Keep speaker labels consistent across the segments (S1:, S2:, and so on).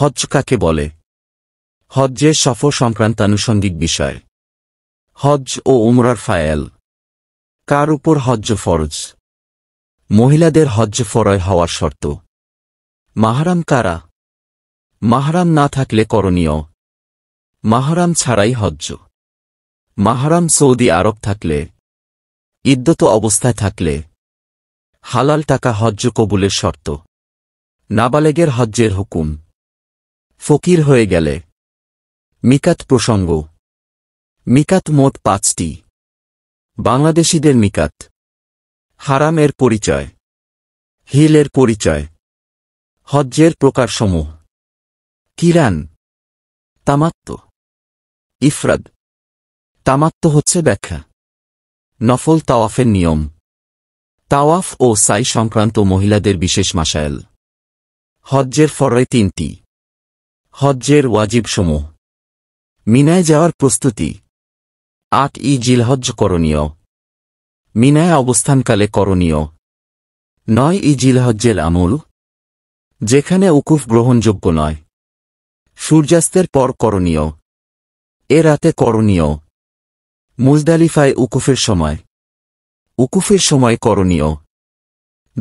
S1: হজ কাকে বলে হজ্জের সফর সংক্রান্ত আনুষঙ্গিক বিষয় হজ ও উমরার ফায়েল কার উপর হজ্জ ফরজ মহিলাদের হজ্জ ফরয় হওয়ার শর্ত মাহারাম কারা মাহারাম না থাকলে করণীয় মাহারাম ছাড়াই হজ্জ মাহারাম সৌদি আরব থাকলে ইদ্যত অবস্থায় থাকলে হালাল টাকা হজ্জ কবুলের শর্ত নাবালেগের হজ্জের হুকুম ফকির হয়ে গেলে মিকাত প্রসঙ্গ মিকাত মোট পাঁচটি বাংলাদেশিদের মিকাত হারামের পরিচয় হিলের পরিচয় হজ্জের প্রকারসমূহ কিরান তামাত্ম ইফরাদ তামাত্ম হচ্ছে ব্যাখ্যা নফল তাওয়াফের নিয়ম তাওয়াফ ও সাই সংক্রান্ত মহিলাদের বিশেষ মাসায়েল হজ্জের ফরয় তিনটি হজ্জের ওয়াজিবসমূহ মিনায় যাওয়ার প্রস্তুতি আট ই জিলহজ করণীয় মিনায় অবস্থানকালে করণীয় নয় ই জিলহজ্জের আমল যেখানে উকুফ গ্রহণযোগ্য নয় সূর্যাস্তের পর করণীয় এ রাতে করণীয় মুজদালিফায় উকুফের সময় উকুফের সময় করণীয়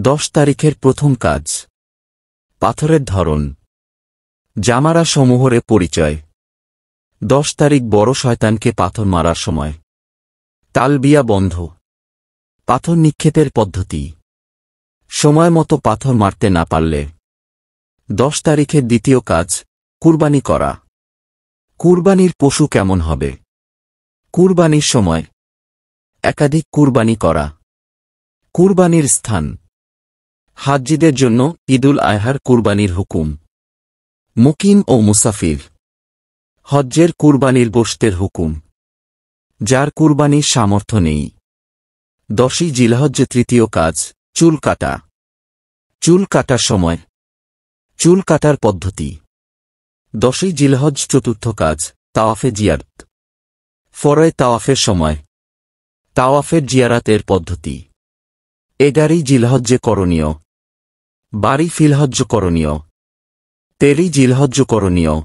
S1: দশ তারিখের প্রথম কাজ পাথরের ধরন জামারা সমূহরে পরিচয় দশ তারিখ বড় শয়তানকে পাথর মারার সময় তালবিয়া বন্ধ পাথর নিক্ষেপের পদ্ধতি সময় মতো পাথর মারতে না পারলে দশ তারিখের দ্বিতীয় কাজ কুরবানি করা কুরবানির পশু কেমন হবে কুরবানির সময় একাধিক কুরবানি করা কুরবানির স্থান হাজিদের জন্য ঈদুল আহার কুরবানির হুকুম মুকিম ও মুসাফির হজ্জের কুরবানির গোষ্ঠের হুকুম যার কুরবানির সামর্থ্য নেই দশই জিলহজ্জে তৃতীয় কাজ চুল কাটা চুল কাটার সময় চুল কাটার পদ্ধতি দশই জিলহজ চতুর্থ কাজ তাওয়াফে জিয়ারত ফরয় তাওয়াফের সময় তাওয়াফের জিয়ারাতের পদ্ধতি এগারি জিলহজ্জে করণীয় বাড়ি ফিলহজ্জ করণীয় তেরি জিলহজ্জ করণীয়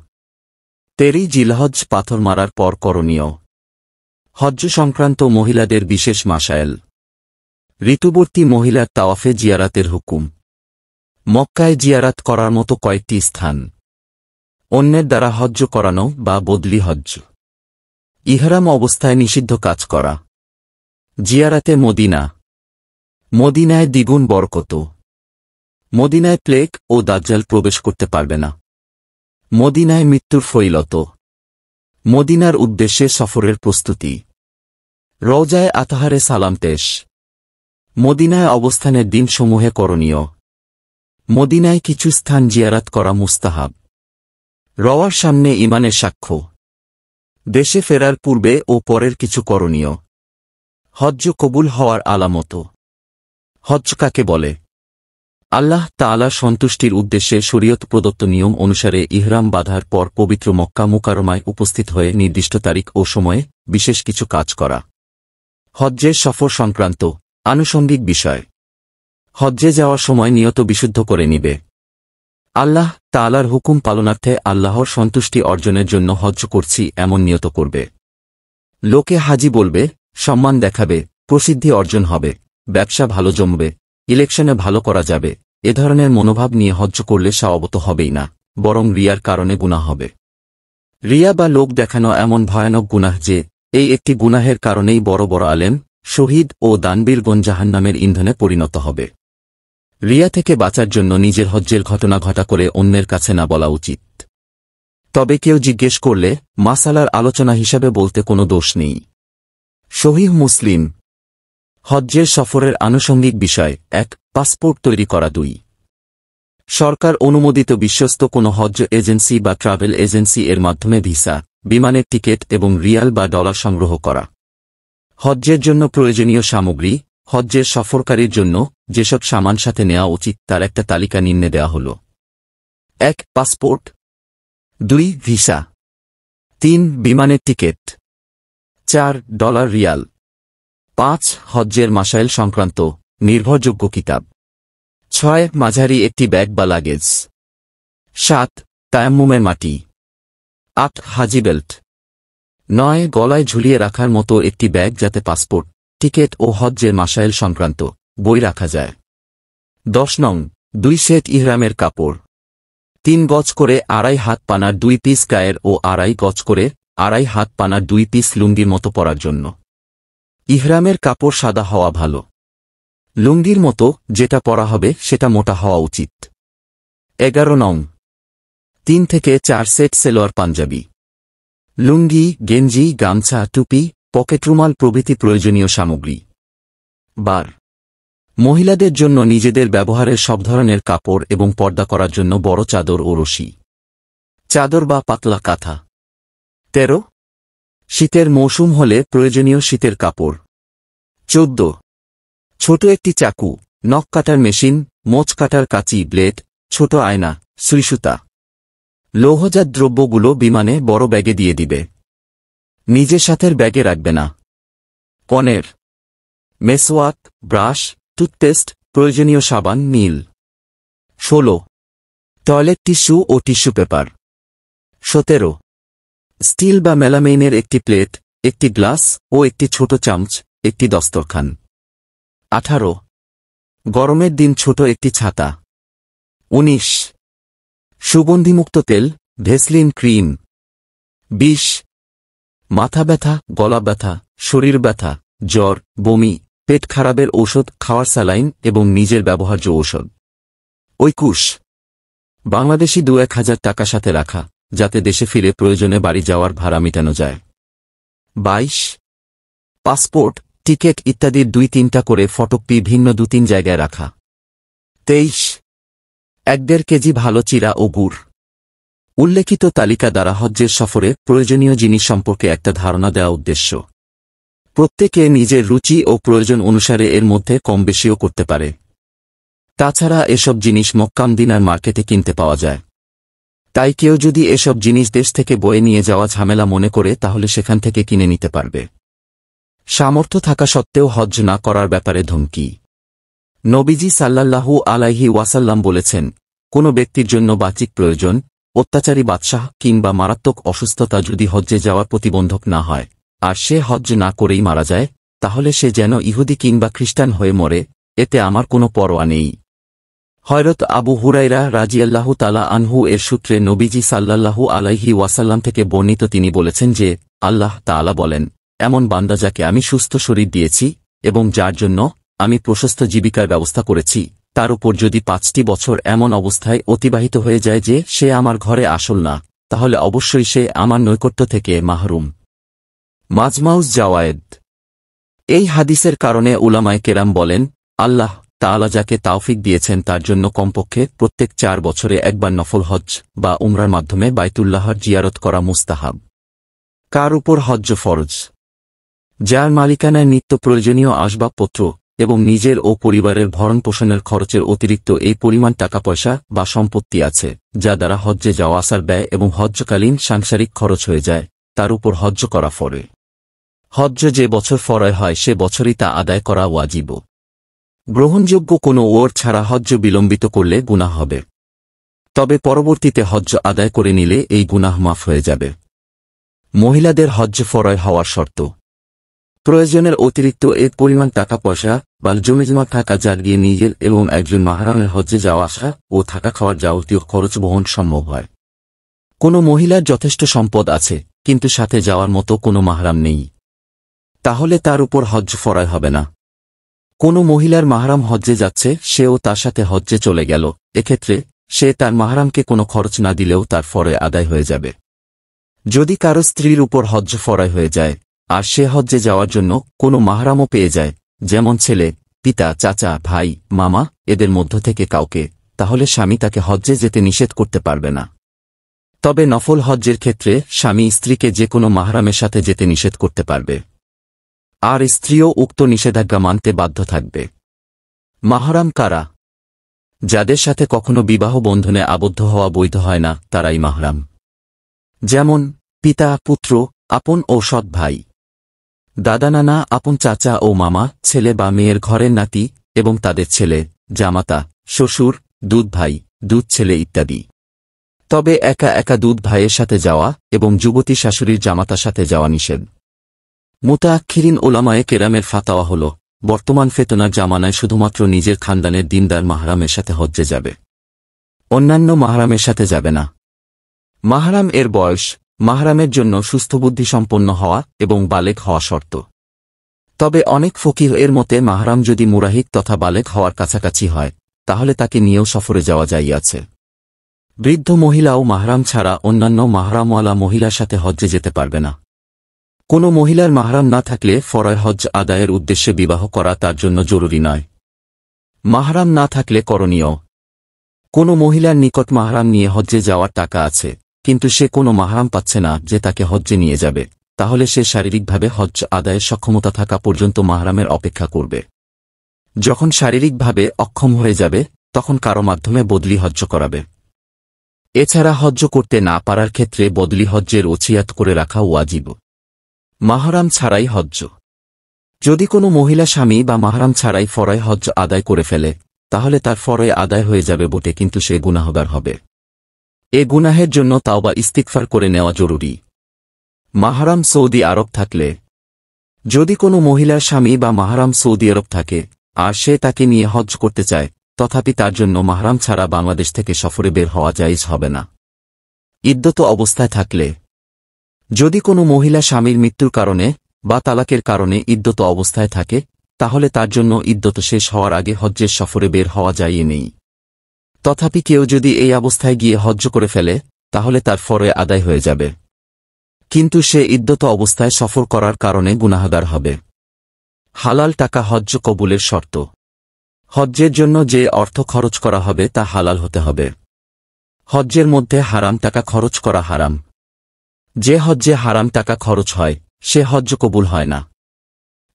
S1: তেরি জিলহজ পাথর মারার পর করণীয় হজ্জ সংক্রান্ত মহিলাদের বিশেষ মাসায়েল ঋতুবর্তী মহিলার তাওয়াফে জিয়ারাতের হুকুম মক্কায় জিয়ারাত করার মতো কয়েকটি স্থান অন্যের দ্বারা হজ্জ করানো বা বদলি হজ্জ ইহরাম অবস্থায় নিষিদ্ধ কাজ করা জিয়ারাতে মদিনা মদিনায় দ্বিগুণ বরকত মদিনায় প্লেগ ও দাজ্জাল প্রবেশ করতে পারবে না মদিনায় মৃত্যুর ফৈলত মদিনার উদ্দেশ্যে সফরের প্রস্তুতি রওজায় আতাহারে সালাম তেশ মদিনায় অবস্থানের দিনসমূহে করণীয় মদিনায় কিছু স্থান জিয়ারাত করা মুস্তাহাব রওয়ার সামনে ইমানের সাক্ষ্য দেশে ফেরার পূর্বে ও পরের কিছু করণীয় হজ্জ কবুল হওয়ার আলামত হজ কাকে বলে আল্লাহ তালা সন্তুষ্টির উদ্দেশ্যে শরীয়ত প্রদত্ত নিয়ম অনুসারে ইহরাম বাঁধার পর পবিত্র মক্কা মোকারমায় উপস্থিত হয়ে নির্দিষ্ট তারিখ ও সময়ে বিশেষ কিছু কাজ করা হজ্জের সফর সংক্রান্ত আনুষঙ্গিক বিষয় হজ্জে যাওয়ার সময় নিয়ত বিশুদ্ধ করে নিবে আল্লাহ তালার হুকুম পালনার্থে আল্লাহর সন্তুষ্টি অর্জনের জন্য হজ্জ করছি এমন নিয়ত করবে লোকে হাজি বলবে সম্মান দেখাবে প্রসিদ্ধি অর্জন হবে ব্যবসা ভালো জমবে ইলেকশনে ভালো করা যাবে এ ধরনের মনোভাব নিয়ে হজ্জ করলে সাবত হবেই না বরং রিয়ার কারণে গুণা হবে রিয়া বা লোক দেখানো এমন ভয়ানক গুনাহ যে এই একটি গুনাহের কারণেই বড় বড় আলেম শহীদ ও গঞ্জাহান নামের ইন্ধনে পরিণত হবে রিয়া থেকে বাঁচার জন্য নিজের হজ্জের ঘটনা ঘটা করে অন্যের কাছে না বলা উচিত তবে কেউ জিজ্ঞেস করলে মাসালার আলোচনা হিসাবে বলতে কোনো দোষ নেই শহীদ মুসলিম হজ্জের সফরের আনুষঙ্গিক বিষয় এক পাসপোর্ট তৈরি করা দুই সরকার অনুমোদিত বিশ্বস্ত কোনো হজ এজেন্সি বা ট্রাভেল এজেন্সি এর মাধ্যমে ভিসা বিমানের টিকিট এবং রিয়াল বা ডলার সংগ্রহ করা হজ্জের জন্য প্রয়োজনীয় সামগ্রী হজ্জের সফরকারীর জন্য যেসব সামান সাথে নেওয়া উচিত তার একটা তালিকা নিম্নে দেওয়া হল এক পাসপোর্ট দুই ভিসা তিন বিমানের টিকিট চার ডলার রিয়াল পাঁচ হজ্জের মাসাইল সংক্রান্ত নির্ভরযোগ্য কিতাব ছয় মাঝারি একটি ব্যাগ বা লাগেজ সাত তায়াম্মুমের মাটি আট হাজি বেল্ট নয় গলায় ঝুলিয়ে রাখার মতো একটি ব্যাগ যাতে পাসপোর্ট টিকিট ও হজ্জের মাসাইল সংক্রান্ত বই রাখা যায় দশ নং দুই সেট ইহরামের কাপড় তিন গজ করে আড়াই হাত পানার দুই পিস গায়ের ও আড়াই গজ করে আড়াই হাত পানার দুই পিস লুঙ্গির মতো পরার জন্য ইহরামের কাপড় সাদা হওয়া ভালো লুঙ্গির মতো যেটা পরা হবে সেটা মোটা হওয়া উচিত এগারো নং তিন থেকে চার সেট সেলোয়ার পাঞ্জাবি লুঙ্গি গেঞ্জি গামছা টুপি পকেট রুমাল প্রভৃতি প্রয়োজনীয় সামগ্রী বার মহিলাদের জন্য নিজেদের ব্যবহারের সব ধরনের কাপড় এবং পর্দা করার জন্য বড় চাদর ও রশি চাদর বা পাতলা কাঁথা তেরো শীতের মৌসুম হলে প্রয়োজনীয় শীতের কাপড় চোদ্দ ছোট একটি চাকু নখ কাটার মেশিন মোচ কাটার কাঁচি ব্লেড ছোট আয়না শ্রীসুতা লৌহজাত দ্রব্যগুলো বিমানে বড় ব্যাগে দিয়ে দিবে নিজের সাথে ব্যাগে রাখবে না কনের মেসওয়াক ব্রাশ টুথপেস্ট প্রয়োজনীয় সাবান নীল ষোলো টয়লেট টিস্যু ও টিস্যু পেপার সতেরো স্টিল বা মেলামেইনের একটি প্লেট একটি গ্লাস ও একটি ছোট চামচ একটি দস্তরখান আঠারো গরমের দিন ছোট একটি ছাতা উনিশ সুগন্ধিমুক্ত তেল ভেসলিন ক্রিম বিশ মাথা ব্যথা গলা ব্যথা শরীর ব্যথা জ্বর বমি পেট খারাপের ঔষধ খাওয়ার স্যালাইন এবং নিজের ব্যবহার্য ঔষধ ঐকুশ বাংলাদেশি দু এক হাজার টাকা সাথে রাখা যাতে দেশে ফিরে প্রয়োজনে বাড়ি যাওয়ার ভাড়া মেটানো যায় বাইশ পাসপোর্ট টিকেট ইত্যাদির দুই তিনটা করে ফটকপি ভিন্ন দু তিন জায়গায় রাখা তেইশ এক দেড় কেজি ভালো চিরা ও গুড় উল্লেখিত তালিকা দ্বারা হজ্জের সফরে প্রয়োজনীয় জিনিস সম্পর্কে একটা ধারণা দেওয়া উদ্দেশ্য প্রত্যেকে নিজের রুচি ও প্রয়োজন অনুসারে এর মধ্যে কম বেশিও করতে পারে তাছাড়া এসব জিনিস মক্কামদিনার মার্কেটে কিনতে পাওয়া যায় তাই কেউ যদি এসব জিনিস দেশ থেকে বয়ে নিয়ে যাওয়া ঝামেলা মনে করে তাহলে সেখান থেকে কিনে নিতে পারবে সামর্থ্য থাকা সত্ত্বেও হজ না করার ব্যাপারে ধমকি নবীজি সাল্লাল্লাহু আলাইহি ওয়াসাল্লাম বলেছেন কোনো ব্যক্তির জন্য বাচিক প্রয়োজন অত্যাচারী বাদশাহ কিংবা মারাত্মক অসুস্থতা যদি হজ্জে যাওয়ার প্রতিবন্ধক না হয় আর সে হজ না করেই মারা যায় তাহলে সে যেন ইহুদি কিংবা খ্রিস্টান হয়ে মরে এতে আমার কোনো পরোয়া নেই হয়রত আবু হুরাইরা রাজিয়াল্লাহু তালা আনহু এর সূত্রে নবীজি সাল্লাল্লাহু আলাইহি ওয়াসাল্লাম থেকে বর্ণিত তিনি বলেছেন যে আল্লাহ তালা বলেন এমন বান্দা যাকে আমি সুস্থ শরীর দিয়েছি এবং যার জন্য আমি প্রশস্ত জীবিকার ব্যবস্থা করেছি তার উপর যদি পাঁচটি বছর এমন অবস্থায় অতিবাহিত হয়ে যায় যে সে আমার ঘরে আসল না তাহলে অবশ্যই সে আমার নৈকট্য থেকে মাহরুম মাজমাউজ জাওয়ায়েদ এই হাদিসের কারণে উলামায় কেরাম বলেন আল্লাহ তালা যাকে তাওফিক দিয়েছেন তার জন্য কমপক্ষে প্রত্যেক চার বছরে একবার নফল হজ বা উমরার মাধ্যমে বাইতুল্লাহর জিয়ারত করা মুস্তাহাব কার উপর হজ্জ ফরজ যার মালিকানায় নিত্য প্রয়োজনীয় আসবাবপত্র এবং নিজের ও পরিবারের ভরণ পোষণের খরচের অতিরিক্ত এই পরিমাণ টাকা পয়সা বা সম্পত্তি আছে যা দ্বারা হজ্জে যাওয়া আসার ব্যয় এবং হজ্জকালীন সাংসারিক খরচ হয়ে যায় তার উপর হজ্জ করা ফরে হজ্জ যে বছর ফরয় হয় সে বছরই তা আদায় করা ওয়াজিব গ্রহণযোগ্য কোনো ওর ছাড়া হজ্জ বিলম্বিত করলে গুনাহ হবে তবে পরবর্তীতে হজ্জ আদায় করে নিলে এই গুনাহ মাফ হয়ে যাবে মহিলাদের হজ্জ ফরয় হওয়ার শর্ত প্রয়োজনের অতিরিক্ত এক পরিমাণ টাকা পয়সা বা জমা থাকা জাগিয়ে নিজের এবং একজন মাহারামের হজ্জে যাওয়া আসা ও থাকা খাওয়ার যাবতীয় খরচ বহন সম্ভব হয় কোনো মহিলার যথেষ্ট সম্পদ আছে কিন্তু সাথে যাওয়ার মতো কোনো মাহারাম নেই তাহলে তার উপর হজ্জ ফরায় হবে না কোনো মহিলার মাহারাম হজ্জে যাচ্ছে সেও তার সাথে হজ্জে চলে গেল এক্ষেত্রে সে তার মাহারামকে কোনো খরচ না দিলেও তার ফরে আদায় হয়ে যাবে যদি কারো স্ত্রীর উপর হজ্জ ফরায় হয়ে যায় আর সে হজ্জে যাওয়ার জন্য কোনো মাহারামও পেয়ে যায় যেমন ছেলে পিতা চাচা ভাই মামা এদের মধ্য থেকে কাউকে তাহলে স্বামী তাকে হজ্জে যেতে নিষেধ করতে পারবে না তবে নফল হজ্জের ক্ষেত্রে স্বামী স্ত্রীকে যে কোনো মাহারামের সাথে যেতে নিষেধ করতে পারবে আর স্ত্রীও উক্ত নিষেধাজ্ঞা মানতে বাধ্য থাকবে মাহারাম কারা যাদের সাথে কখনো বিবাহ বন্ধনে আবদ্ধ হওয়া বৈধ হয় না তারাই মাহরাম যেমন পিতা পুত্র আপন ও সৎ ভাই দাদানানা আপন চাচা ও মামা ছেলে বা মেয়ের ঘরের নাতি এবং তাদের ছেলে জামাতা শ্বশুর দুধ ভাই দুধ ছেলে ইত্যাদি তবে একা একা দুধ ভাইয়ের সাথে যাওয়া এবং যুবতী শাশুড়ির জামাতার সাথে যাওয়া নিষেধ মুতাক্ষিরিন ওলামায়ে কেরামের ফাতাওয়া হল বর্তমান ফেতনার জামানায় শুধুমাত্র নিজের খানদানের দিনদার মাহারামের সাথে হজ্জে যাবে অন্যান্য মাহারামের সাথে যাবে না মাহারাম এর বয়স মাহরামের জন্য সুস্থবুদ্ধি সম্পন্ন হওয়া এবং বালেক হওয়া শর্ত তবে অনেক ফকির এর মতে মাহরাম যদি মুরাহিদ তথা বালেক হওয়ার কাছাকাছি হয় তাহলে তাকে নিয়েও সফরে যাওয়া যাইয়াছে বৃদ্ধ মহিলাও মাহরাম ছাড়া অন্যান্য মাহরামওয়ালা মহিলার সাথে হজ্জে যেতে পারবে না কোনো মহিলার মাহরাম না থাকলে ফরয় হজ আদায়ের উদ্দেশ্যে বিবাহ করা তার জন্য জরুরি নয় মাহরাম না থাকলে করণীয় কোনো মহিলার নিকট মাহরাম নিয়ে হজ্জে যাওয়ার টাকা আছে কিন্তু সে কোনো মাহারাম পাচ্ছে না যে তাকে হজ্জে নিয়ে যাবে তাহলে সে শারীরিকভাবে হজ্জ আদায়ের সক্ষমতা থাকা পর্যন্ত মাহারামের অপেক্ষা করবে যখন শারীরিকভাবে অক্ষম হয়ে যাবে তখন কারো মাধ্যমে বদলি হজ্জ করাবে এছাড়া হজ্জ করতে না পারার ক্ষেত্রে বদলি হজ্জের ওছিয়াত করে রাখা ওয়াজিব মাহারাম ছাড়াই হজ্জ যদি কোনো মহিলা স্বামী বা মাহারাম ছাড়াই ফরয় হজ্জ আদায় করে ফেলে তাহলে তার ফরয় আদায় হয়ে যাবে বটে কিন্তু সে গুনাহগার হবে এ গুনাহের জন্য তাওবা ইস্তিকফার করে নেওয়া জরুরি মাহারাম সৌদি আরব থাকলে যদি কোনো মহিলার স্বামী বা মাহারাম সৌদি আরব থাকে আর সে তাকে নিয়ে হজ করতে চায় তথাপি তার জন্য মাহারাম ছাড়া বাংলাদেশ থেকে সফরে বের হওয়া জায়জ হবে না ইদ্যত অবস্থায় থাকলে যদি কোনো মহিলা স্বামীর মৃত্যুর কারণে বা তালাকের কারণে ইদ্যত অবস্থায় থাকে তাহলে তার জন্য ইদ্যত শেষ হওয়ার আগে হজ্জের সফরে বের হওয়া যায় নেই তথাপি কেউ যদি এই অবস্থায় গিয়ে হজ্জ করে ফেলে তাহলে তার ফরে আদায় হয়ে যাবে কিন্তু সে ইদ্যত অবস্থায় সফর করার কারণে গুনাহাগার হবে হালাল টাকা হজ্জ কবুলের শর্ত হজ্জের জন্য যে অর্থ খরচ করা হবে তা হালাল হতে হবে হজ্জের মধ্যে হারাম টাকা খরচ করা হারাম যে হজ্জে হারাম টাকা খরচ হয় সে হজ্জ কবুল হয় না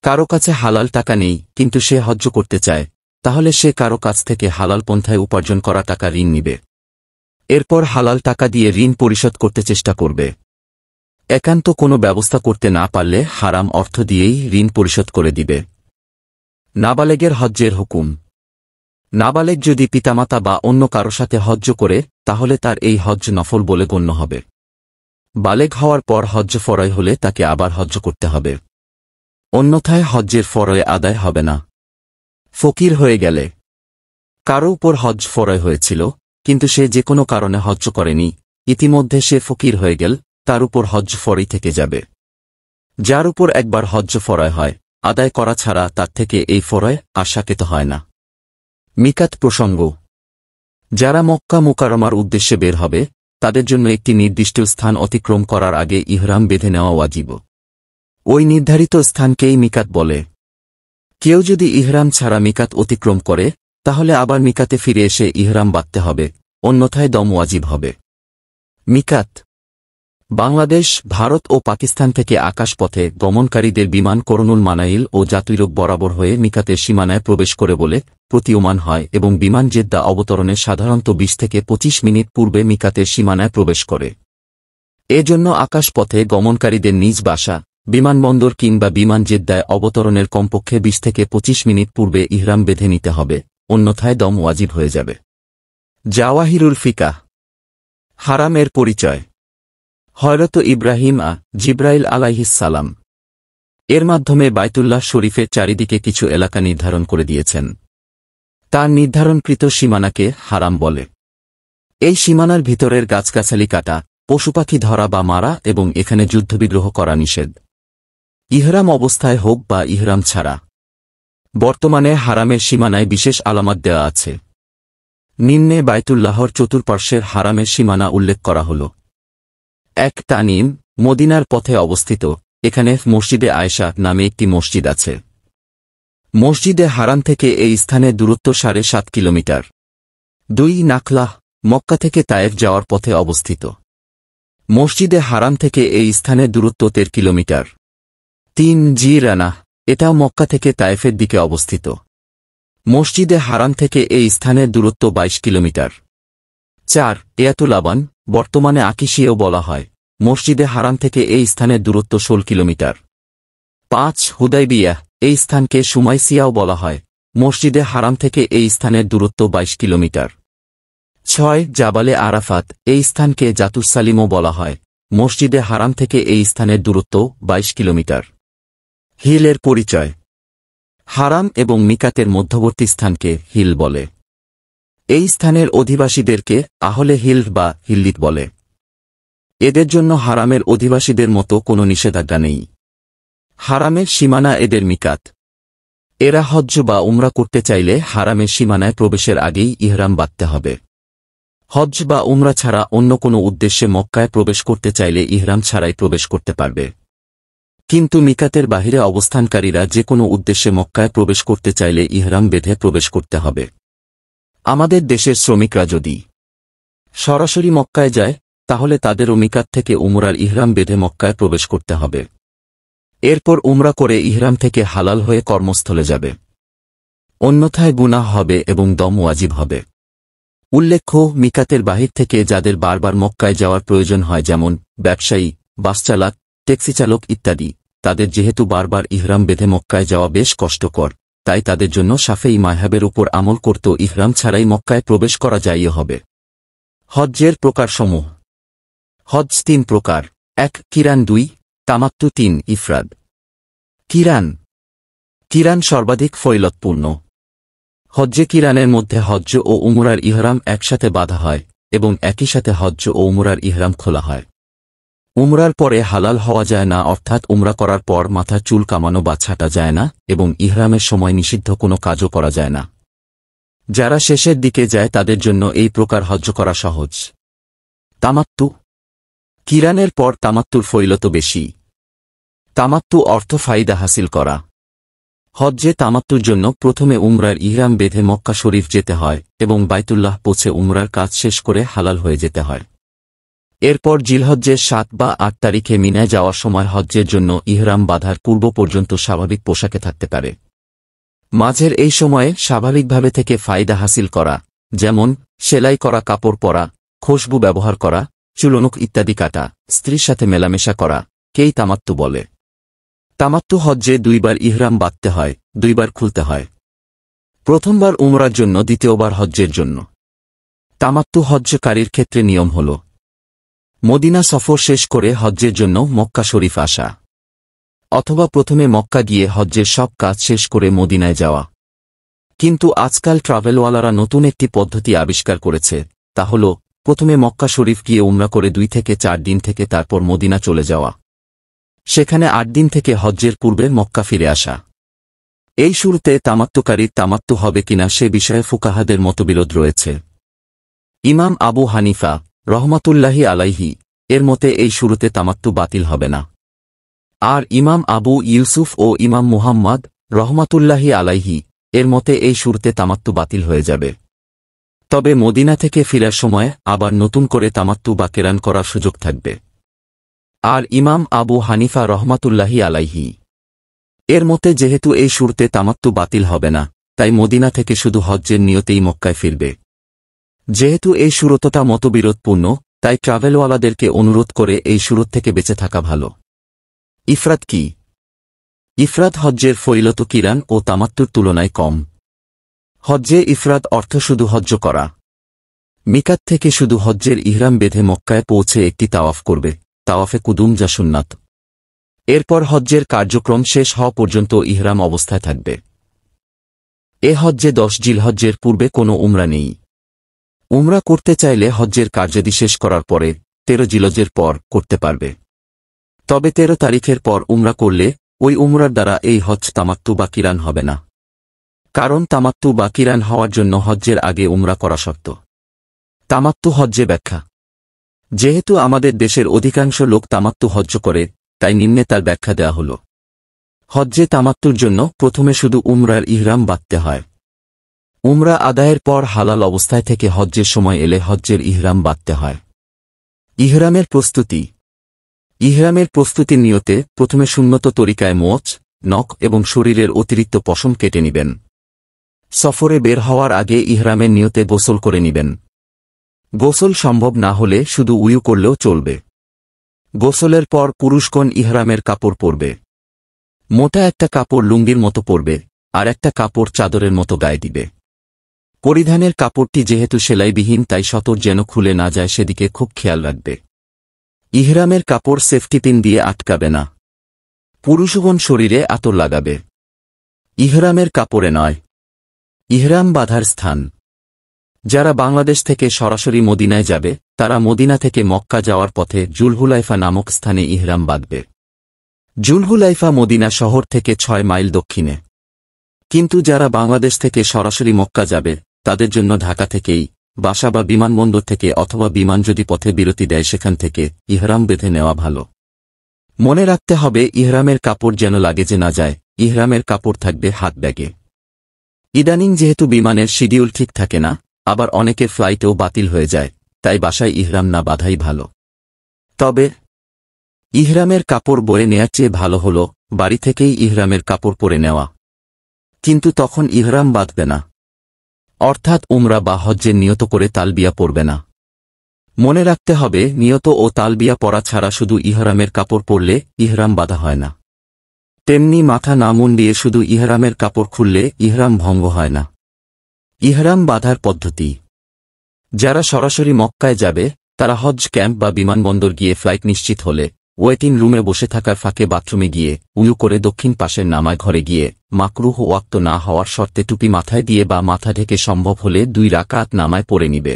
S1: কারো কাছে হালাল টাকা নেই কিন্তু সে হজ্জ করতে চায় তাহলে সে কারো কাছ থেকে হালাল পন্থায় উপার্জন করা টাকা ঋণ নিবে এরপর হালাল টাকা দিয়ে ঋণ পরিশোধ করতে চেষ্টা করবে একান্ত কোনো ব্যবস্থা করতে না পারলে হারাম অর্থ দিয়েই ঋণ পরিশোধ করে দিবে নাবালেগের হজ্জের হুকুম নাবালেগ যদি পিতামাতা বা অন্য কারো সাথে হজ্জ করে তাহলে তার এই হজ্জ নফল বলে গণ্য হবে বালেগ হওয়ার পর হজ্জ ফরয় হলে তাকে আবার হজ্জ করতে হবে অন্যথায় হজ্জের ফরয় আদায় হবে না ফকির হয়ে গেলে কারো উপর হজ ফরয় হয়েছিল কিন্তু সে যে কোনো কারণে হজ করেনি ইতিমধ্যে সে ফকির হয়ে গেল তার উপর হজ ফরই থেকে যাবে যার উপর একবার হজ ফরয় হয় আদায় করা ছাড়া তার থেকে এই ফরয় আশাকিত হয় না মিকাত প্রসঙ্গ যারা মক্কা মোকারমার উদ্দেশ্যে বের হবে তাদের জন্য একটি নির্দিষ্ট স্থান অতিক্রম করার আগে ইহরাম বেঁধে নেওয়া ওয়াজিব ওই নির্ধারিত স্থানকেই মিকাত বলে কেউ যদি ইহরাম ছাড়া মিকাত অতিক্রম করে তাহলে আবার মিকাতে ফিরে এসে ইহরাম বাঁধতে হবে অন্যথায় দম ওয়াজিব হবে মিকাত বাংলাদেশ ভারত ও পাকিস্তান থেকে আকাশপথে গমনকারীদের বিমান করুণুল মানাইল ও জাতুইরূপ বরাবর হয়ে মিকাতের সীমানায় প্রবেশ করে বলে প্রতীয়মান হয় এবং বিমান জেদ্দা অবতরণে সাধারণত বিশ থেকে ২৫ মিনিট পূর্বে মিকাতের সীমানায় প্রবেশ করে এজন্য আকাশপথে গমনকারীদের নিজ বাসা বিমানবন্দর কিংবা বিমান জেদ্দায় অবতরণের কমপক্ষে বিশ থেকে ২৫ মিনিট পূর্বে ইহরাম বেঁধে নিতে হবে অন্যথায় দম ওয়াজিব হয়ে যাবে জাওয়াহিরুল ফিকা হারামের পরিচয় হয়রত ইব্রাহিম আ জিব্রাইল সালাম এর মাধ্যমে বায়তুল্লাহ শরীফের চারিদিকে কিছু এলাকা নির্ধারণ করে দিয়েছেন তার নির্ধারণকৃত সীমানাকে হারাম বলে এই সীমানার ভিতরের গাছগাছালি কাটা পশুপাখি ধরা বা মারা এবং এখানে যুদ্ধবিগ্রহ করা নিষেধ ইহরাম অবস্থায় হোক বা ইহরাম ছাড়া বর্তমানে হারামের সীমানায় বিশেষ আলামত দেওয়া আছে নিম্নে বায়তুল্লাহর চতুর্পার্শ্বের হারামের সীমানা উল্লেখ করা হল এক তানিম মদিনার পথে অবস্থিত এখানে মসজিদে আয়েশা নামে একটি মসজিদ আছে মসজিদে হারাম থেকে এই স্থানে দূরত্ব সাড়ে সাত কিলোমিটার দুই নাকলাহ মক্কা থেকে তায়েফ যাওয়ার পথে অবস্থিত মসজিদে হারাম থেকে এই স্থানে দূরত্ব তের কিলোমিটার তিন জি রানা এটা মক্কা থেকে তায়েফের দিকে অবস্থিত মসজিদে হারান থেকে এই স্থানের দূরত্ব ২২ কিলোমিটার চার এয়াতুল আবান বর্তমানে আকিশিয়েও বলা হয় মসজিদে হারান থেকে এই স্থানের দূরত্ব ষোল কিলোমিটার পাঁচ হুদাইবিয়া এই স্থানকে সুমাইসিয়াও বলা হয় মসজিদে হারাম থেকে এই স্থানের দূরত্ব ২২ কিলোমিটার ছয় জাবালে আরাফাত এই স্থানকে জাতুসালিমও বলা হয় মসজিদে হারাম থেকে এই স্থানের দূরত্ব ২২ কিলোমিটার হিলের পরিচয় হারাম এবং মিকাতের মধ্যবর্তী স্থানকে হিল বলে এই স্থানের অধিবাসীদেরকে আহলে হিল বা হিল্লিত বলে এদের জন্য হারামের অধিবাসীদের মতো কোনো নিষেধাজ্ঞা নেই হারামের সীমানা এদের মিকাত এরা হজ্জ বা উমরা করতে চাইলে হারামের সীমানায় প্রবেশের আগেই ইহরাম বাঁধতে হবে হজ্জ বা উমরা ছাড়া অন্য কোনো উদ্দেশ্যে মক্কায় প্রবেশ করতে চাইলে ইহরাম ছাড়াই প্রবেশ করতে পারবে কিন্তু মিকাতের বাহিরে অবস্থানকারীরা যে কোনো উদ্দেশ্যে মক্কায় প্রবেশ করতে চাইলে ইহরাম বেঁধে প্রবেশ করতে হবে আমাদের দেশের শ্রমিকরা যদি সরাসরি মক্কায় যায় তাহলে তাদের মিকাত থেকে উমরার ইহরাম বেঁধে মক্কায় প্রবেশ করতে হবে এরপর উমরা করে ইহরাম থেকে হালাল হয়ে কর্মস্থলে যাবে অন্যথায় গুনা হবে এবং দম ওয়াজিব হবে উল্লেখ্য মিকাতের বাহির থেকে যাদের বারবার মক্কায় যাওয়ার প্রয়োজন হয় যেমন ব্যবসায়ী বাস চালক ট্যাক্সি চালক ইত্যাদি তাদের যেহেতু বারবার ইহরাম বেঁধে মক্কায় যাওয়া বেশ কষ্টকর তাই তাদের জন্য সাফেই মাহাবের উপর আমল করত ইহরাম ছাড়াই মক্কায় প্রবেশ করা যাই হবে হজ্জের প্রকারসমূহ হজ তিন প্রকার এক কিরান দুই তামাত্তু তিন ইফরাদ কিরান কিরান সর্বাধিক ফৈলতপূর্ণ হজ্জে কিরানের মধ্যে হজ্জ ও উমরার ইহরাম একসাথে বাধা হয় এবং একই সাথে হজ্জ ও উমরার ইহরাম খোলা হয় উমরার পরে হালাল হওয়া যায় না অর্থাৎ উমরা করার পর মাথা চুল কামানো বা ছাটা যায় না এবং ইহরামের সময় নিষিদ্ধ কোনো কাজও করা যায় না যারা শেষের দিকে যায় তাদের জন্য এই প্রকার হজ্জ করা সহজ তামাত্তু কিরানের পর তামাত্তুর ফৈলত বেশি তামাত্তু অর্থ ফায়দা হাসিল করা হজ্জে তামাত্তুর জন্য প্রথমে উমরার ইহরাম বেঁধে মক্কা শরীফ যেতে হয় এবং বাইতুল্লাহ পৌঁছে উমরার কাজ শেষ করে হালাল হয়ে যেতে হয় এরপর জিলহজ্জের সাত বা আট তারিখে মিনায় যাওয়ার সময় হজ্জের জন্য ইহরাম বাধার পূর্ব পর্যন্ত স্বাভাবিক পোশাকে থাকতে পারে মাঝের এই সময়ে স্বাভাবিকভাবে থেকে ফায়দা হাসিল করা যেমন সেলাই করা কাপড় পরা খুশবু ব্যবহার করা চুলনুক ইত্যাদি কাটা স্ত্রীর সাথে মেলামেশা করা কেই তামাত্তু বলে তামাত্তু হজ্জে দুইবার ইহরাম বাঁধতে হয় দুইবার খুলতে হয় প্রথমবার উমরার জন্য দ্বিতীয়বার হজ্জের জন্য তামাত্তু হজ্জকারীর ক্ষেত্রে নিয়ম হল মদিনা সফর শেষ করে হজ্জের জন্য মক্কা শরীফ আসা অথবা প্রথমে মক্কা গিয়ে হজ্জের সব কাজ শেষ করে মদিনায় যাওয়া কিন্তু আজকাল ট্রাভেলওয়ালারা নতুন একটি পদ্ধতি আবিষ্কার করেছে তা হল প্রথমে মক্কা শরীফ গিয়ে উমরা করে দুই থেকে চার দিন থেকে তারপর মদিনা চলে যাওয়া সেখানে আট দিন থেকে হজ্জের পূর্বে মক্কা ফিরে আসা এই শুরুতে তামাত্মকারী তামাত্ম হবে কিনা সে বিষয়ে ফুকাহাদের মতবিরোধ রয়েছে ইমাম আবু হানিফা রহমাতুল্লাহি আলাইহি এর মতে এই শুরুতে তামাত্তু বাতিল হবে না আর ইমাম আবু ইউসুফ ও ইমাম মুহাম্মদ রহমাতুল্লাহি আলাইহি এর মতে এই শুরুতে তামাত্তু বাতিল হয়ে যাবে তবে মদিনা থেকে ফেরার সময় আবার নতুন করে তামাত্তু বা কেরান করার সুযোগ থাকবে আর ইমাম আবু হানিফা রহমাতুল্লাহি আলাইহি এর মতে যেহেতু এই শুরুতে তামাত্তু বাতিল হবে না তাই মদিনা থেকে শুধু হজ্জের নিয়তেই মক্কায় ফিরবে যেহেতু এই সুরতটা মতবিরোধপূর্ণ তাই ট্রাভেলওয়ালাদেরকে অনুরোধ করে এই সুরত থেকে বেঁচে থাকা ভালো ইফরাত কি ইফরাত হজ্জের ফরিলত কিরান ও তামাত্তুর তুলনায় কম হজ্জে ইফরাত অর্থ শুধু হজ্জ করা মিকাত থেকে শুধু হজ্জের ইহরাম বেঁধে মক্কায় পৌঁছে একটি তাওয়াফ করবে তাওয়াফে কুদুম যা সুন্নাত এরপর হজ্জের কার্যক্রম শেষ হওয়া পর্যন্ত ইহরাম অবস্থায় থাকবে এ হজ্জে দশ জিলহজ্জের পূর্বে কোনো উমরা নেই উমরা করতে চাইলে হজ্জের শেষ করার পরে তেরো জিলজের পর করতে পারবে তবে তেরো তারিখের পর উমরা করলে ওই উমরার দ্বারা এই হজ তামাত্তু বা কিরান হবে না কারণ তামাত্তু বা কিরান হওয়ার জন্য হজ্জের আগে উমরা করা শক্ত তামাত্তু হজ্জে ব্যাখ্যা যেহেতু আমাদের দেশের অধিকাংশ লোক তামাত্তু হজ্জ করে তাই নিম্নে তার ব্যাখ্যা দেয়া হল হজ্জে তামাত্তুর জন্য প্রথমে শুধু উমরার ইহরাম বাঁধতে হয় উমরা আদায়ের পর হালাল অবস্থায় থেকে হজ্জের সময় এলে হজ্জের ইহরাম বাঁধতে হয় ইহরামের প্রস্তুতি ইহরামের প্রস্তুতির নিয়তে প্রথমে সুন্নত তরিকায় মোচ নখ এবং শরীরের অতিরিক্ত পশম কেটে নিবেন সফরে বের হওয়ার আগে ইহরামের নিয়তে গোসল করে নিবেন গোসল সম্ভব না হলে শুধু উয়ু করলেও চলবে গোসলের পর পুরুষগণ ইহরামের কাপড় পরবে মোটা একটা কাপড় লুঙ্গির মতো পরবে আর একটা কাপড় চাদরের মতো গায়ে দিবে পরিধানের কাপড়টি যেহেতু সেলাইবিহীন তাই সতর যেন খুলে না যায় সেদিকে খুব খেয়াল রাখবে ইহরামের কাপড় সেফটি পিন দিয়ে আটকাবে না পুরুষগণ শরীরে আতর লাগাবে ইহরামের কাপড়ে নয় ইহরাম বাধার স্থান যারা বাংলাদেশ থেকে সরাসরি মদিনায় যাবে তারা মদিনা থেকে মক্কা যাওয়ার পথে জুলহুলাইফা নামক স্থানে ইহরাম বাঁধবে জুলহুলাইফা মদিনা শহর থেকে ছয় মাইল দক্ষিণে কিন্তু যারা বাংলাদেশ থেকে সরাসরি মক্কা যাবে তাদের জন্য ঢাকা থেকেই বাসা বা বিমানবন্দর থেকে অথবা বিমান যদি পথে বিরতি দেয় সেখান থেকে ইহরাম বেঁধে নেওয়া ভালো মনে রাখতে হবে ইহরামের কাপড় যেন লাগেজে না যায় ইহরামের কাপড় থাকবে হাত ব্যাগে ইদানিং যেহেতু বিমানের শিডিউল ঠিক থাকে না আবার অনেকের ফ্লাইটেও বাতিল হয়ে যায় তাই বাসায় ইহরাম না বাধাই ভালো তবে ইহরামের কাপড় বয়ে নেয়ার চেয়ে ভালো হল বাড়ি থেকেই ইহরামের কাপড় পরে নেওয়া কিন্তু তখন ইহরাম বাঁধবে না অর্থাৎ উমরা বা হজ্জের নিয়ত করে তালবিয়া পরবে না মনে রাখতে হবে নিয়ত ও তালবিয়া পরা ছাড়া শুধু ইহরামের কাপড় পরলে ইহরাম বাধা হয় না তেমনি মাথা না মুন্ডিয়ে শুধু ইহরামের কাপড় খুললে ইহরাম ভঙ্গ হয় না ইহরাম বাধার পদ্ধতি যারা সরাসরি মক্কায় যাবে তারা হজ ক্যাম্প বা বিমানবন্দর গিয়ে ফ্লাইট নিশ্চিত হলে ওয়েটিং রুমে বসে থাকার ফাঁকে বাথরুমে গিয়ে উয়ু করে দক্ষিণ পাশের নামায় ঘরে গিয়ে মাকরুহ ওয়াক্ত না হওয়ার শর্তে টুপি মাথায় দিয়ে বা মাথা ঢেকে সম্ভব হলে দুই রাকাত নামায় পড়ে নিবে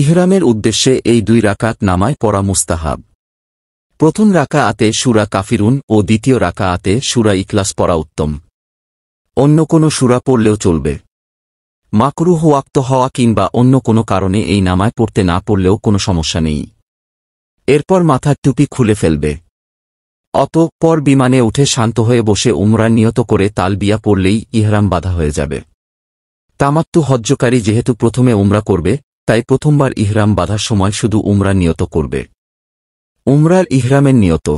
S1: ইহরামের উদ্দেশ্যে এই দুই রাকাত নামায় পড়া মুস্তাহাব প্রথম রাকা আতে সুরা কাফিরুন ও দ্বিতীয় রাকা আতে সুরা ইকলাস পড়া উত্তম অন্য কোনো সুরা পড়লেও চলবে মাকরুহ ওয়াক্ত হওয়া কিংবা অন্য কোনো কারণে এই নামায় পড়তে না পড়লেও কোনো সমস্যা নেই এরপর মাথার টুপি খুলে ফেলবে অতঃপর বিমানে উঠে শান্ত হয়ে বসে উমরা নিয়ত করে তাল বিয়া পড়লেই ইহরাম বাধা হয়ে যাবে তামাত্তু হজ্জকারী যেহেতু প্রথমে উমরা করবে তাই প্রথমবার ইহরাম বাধার সময় শুধু উমরা নিয়ত করবে উমরার ইহরামের নিয়ত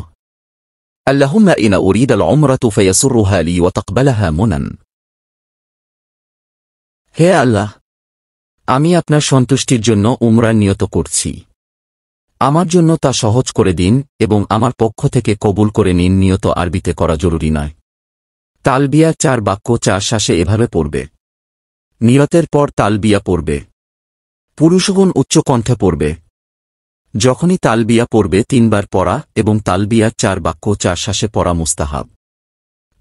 S1: ইনা হে আল্লাহ আমি আপনার সন্তুষ্টির জন্য উমরা নিয়ত করছি আমার জন্য তা সহজ করে দিন এবং আমার পক্ষ থেকে কবুল করে নিন নিয়ত আরবিতে করা জরুরি নয় তালবিয়া চার বাক্য চার শ্বাসে এভাবে পড়বে নিয়তের পর তালবিয়া পড়বে পুরুষগণ উচ্চকণ্ঠে পড়বে যখনই তালবিয়া পড়বে তিনবার পড়া এবং তালবিয়া চার বাক্য চার শ্বাসে পড়া মুস্তাহাব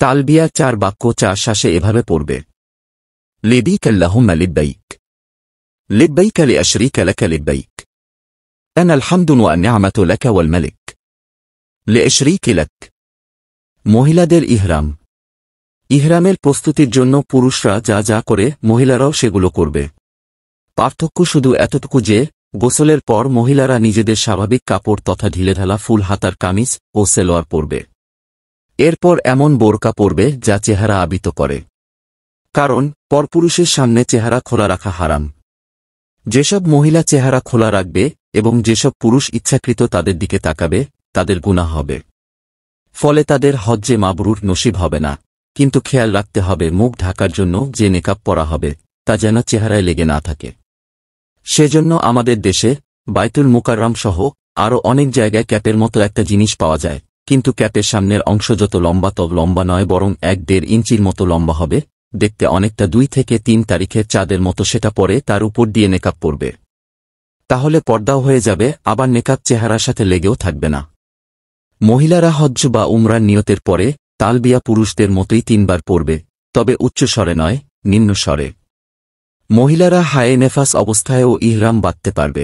S1: তালবিয়া চার বাক্য চার শ্বাসে এভাবে পড়বে লেবি কাল্লাহ লিব্বাইক লিব্বাইক আলে আশরিক আলাকা লিব্বাইক أنا الحمد والنعمة لك والملك لأشريك لك মহিলাদের ইহরাম ইহরামের প্রস্তুতির জন্য পুরুষরা যা যা করে মহিলারাও সেগুলো করবে পার্থক্য শুধু এতটুকু যে গোসলের পর মহিলারা নিজেদের স্বাভাবিক কাপড় তথা ঢিলেঢালা ফুল হাতার কামিজ ও সেলোয়ার পরবে এরপর এমন বোরকা পরবে যা চেহারা আবিত করে কারণ পরপুরুষের সামনে চেহারা খোলা রাখা হারাম যেসব মহিলা চেহারা খোলা রাখবে এবং যেসব পুরুষ ইচ্ছাকৃত তাদের দিকে তাকাবে তাদের গুণা হবে ফলে তাদের হজ্জে মাবরুর নসিব হবে না কিন্তু খেয়াল রাখতে হবে মুখ ঢাকার জন্য যে নেকাব পরা হবে তা যেন চেহারায় লেগে না থাকে সেজন্য আমাদের দেশে বাইতুল মুকাররাম সহ আরও অনেক জায়গায় ক্যাপের মতো একটা জিনিস পাওয়া যায় কিন্তু ক্যাপের সামনের অংশ যত লম্বা তব লম্বা নয় বরং এক দেড় ইঞ্চির মতো লম্বা হবে দেখতে অনেকটা দুই থেকে তিন তারিখের চাঁদের মতো সেটা পরে তার উপর দিয়ে নেকাপ পড়বে তাহলে পর্দাও হয়ে যাবে আবার নেকাব চেহারার সাথে লেগেও থাকবে না মহিলারা হজ্জ বা উমরার নিয়তের পরে তালবিয়া পুরুষদের মতোই তিনবার পড়বে তবে উচ্চ স্বরে নয় নিম্ন স্বরে মহিলারা হায়ে নেফাস অবস্থায়ও ইহরাম বাঁধতে পারবে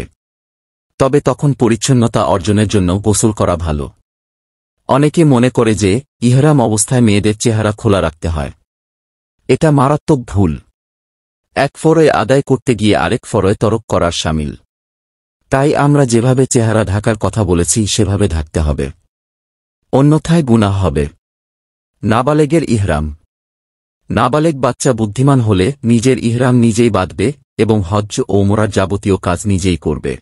S1: তবে তখন পরিচ্ছন্নতা অর্জনের জন্য গোসল করা ভালো অনেকে মনে করে যে ইহরাম অবস্থায় মেয়েদের চেহারা খোলা রাখতে হয় এটা মারাত্মক ভুল এক ফরয়ে আদায় করতে গিয়ে আরেক ফরয়ে তরক করার সামিল তাই আমরা যেভাবে চেহারা ঢাকার কথা বলেছি সেভাবে ঢাকতে হবে অন্যথায় গুণা হবে নাবালেগের ইহরাম নাবালেগ বাচ্চা বুদ্ধিমান হলে নিজের ইহরাম নিজেই বাঁধবে এবং হজ্জ ও মোরার যাবতীয় কাজ নিজেই করবে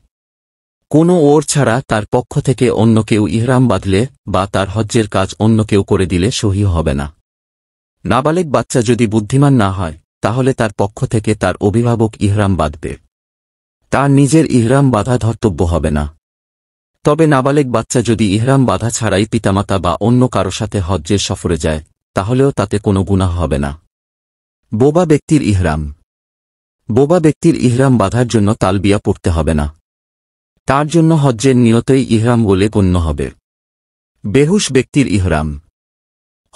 S1: কোনো ওর ছাড়া তার পক্ষ থেকে অন্য কেউ ইহরাম বাঁধলে বা তার হজ্জের কাজ অন্য কেউ করে দিলে সহি হবে না নাবালেক বাচ্চা যদি বুদ্ধিমান না হয় তাহলে তার পক্ষ থেকে তার অভিভাবক ইহরাম বাঁধবে তার নিজের ইহরাম বাধা ধর্তব্য হবে না তবে নাবালেক বাচ্চা যদি ইহরাম বাধা ছাড়াই পিতামাতা বা অন্য কারো সাথে হজ্জের সফরে যায় তাহলেও তাতে কোনো গুণা হবে না বোবা ব্যক্তির ইহরাম বোবা ব্যক্তির ইহরাম বাধার জন্য তালবিয়া পড়তে হবে না তার জন্য হজ্জের নিয়তেই ইহরাম বলে গণ্য হবে বেহুশ ব্যক্তির ইহরাম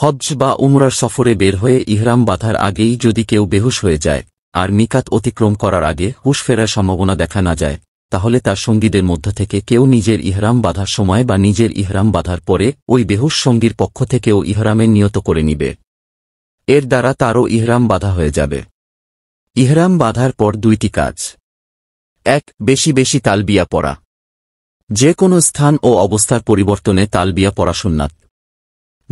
S1: হজ বা উমরার সফরে বের হয়ে ইহরাম বাঁধার আগেই যদি কেউ বেহুশ হয়ে যায় আর মিকাত অতিক্রম করার আগে হুশ ফেরার সম্ভাবনা দেখা না যায় তাহলে তার সঙ্গীদের মধ্য থেকে কেউ নিজের ইহরাম বাঁধার সময় বা নিজের ইহরাম বাঁধার পরে ওই বেহুশ সঙ্গীর পক্ষ থেকেও ইহরামের নিয়ত করে নিবে এর দ্বারা তারও ইহরাম বাধা হয়ে যাবে ইহরাম বাঁধার পর দুইটি কাজ এক বেশি বেশি তালবিয়া পড়া যে কোনো স্থান ও অবস্থার পরিবর্তনে তালবিয়া পড়া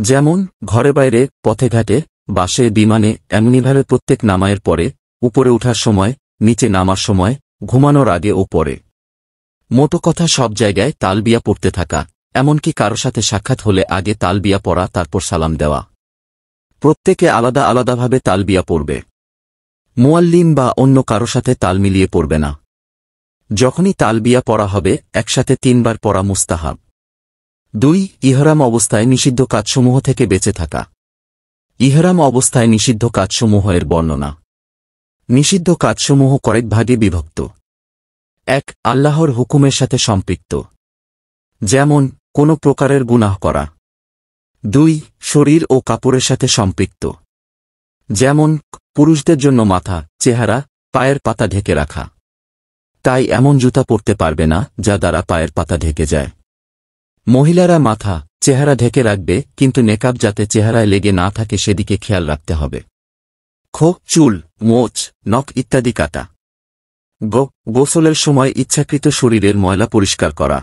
S1: যেমন ঘরে বাইরে পথে ঘাটে বাসে বিমানে এমনিভাবে প্রত্যেক নামায়ের পরে উপরে ওঠার সময় নিচে নামার সময় ঘুমানোর আগে ও পরে মোটো কথা সব জায়গায় তালবিয়া পড়তে থাকা এমনকি কারো সাথে সাক্ষাৎ হলে আগে তালবিয়া পড়া তারপর সালাম দেওয়া প্রত্যেকে আলাদা আলাদাভাবে তালবিয়া পড়বে মোয়াল্লিম বা অন্য কারো সাথে তাল মিলিয়ে পড়বে না যখনই তালবিয়া পড়া হবে একসাথে তিনবার পড়া মুস্তাহাব দুই ইহরাম অবস্থায় নিষিদ্ধ কাজসমূহ থেকে বেঁচে থাকা ইহরাম অবস্থায় নিষিদ্ধ কাজসমূহের বর্ণনা নিষিদ্ধ কাজসমূহ কয়েক ভাগে বিভক্ত এক আল্লাহর হুকুমের সাথে সম্পৃক্ত যেমন কোনো প্রকারের গুনাহ করা দুই শরীর ও কাপড়ের সাথে সম্পৃক্ত যেমন পুরুষদের জন্য মাথা চেহারা পায়ের পাতা ঢেকে রাখা তাই এমন জুতা পরতে পারবে না যা দ্বারা পায়ের পাতা ঢেকে যায় মহিলারা মাথা চেহারা ঢেকে রাখবে কিন্তু নেকাব যাতে চেহারায় লেগে না থাকে সেদিকে খেয়াল রাখতে হবে খো চুল মোচ নখ ইত্যাদি কাটা গ গোসলের সময় ইচ্ছাকৃত শরীরের ময়লা পরিষ্কার করা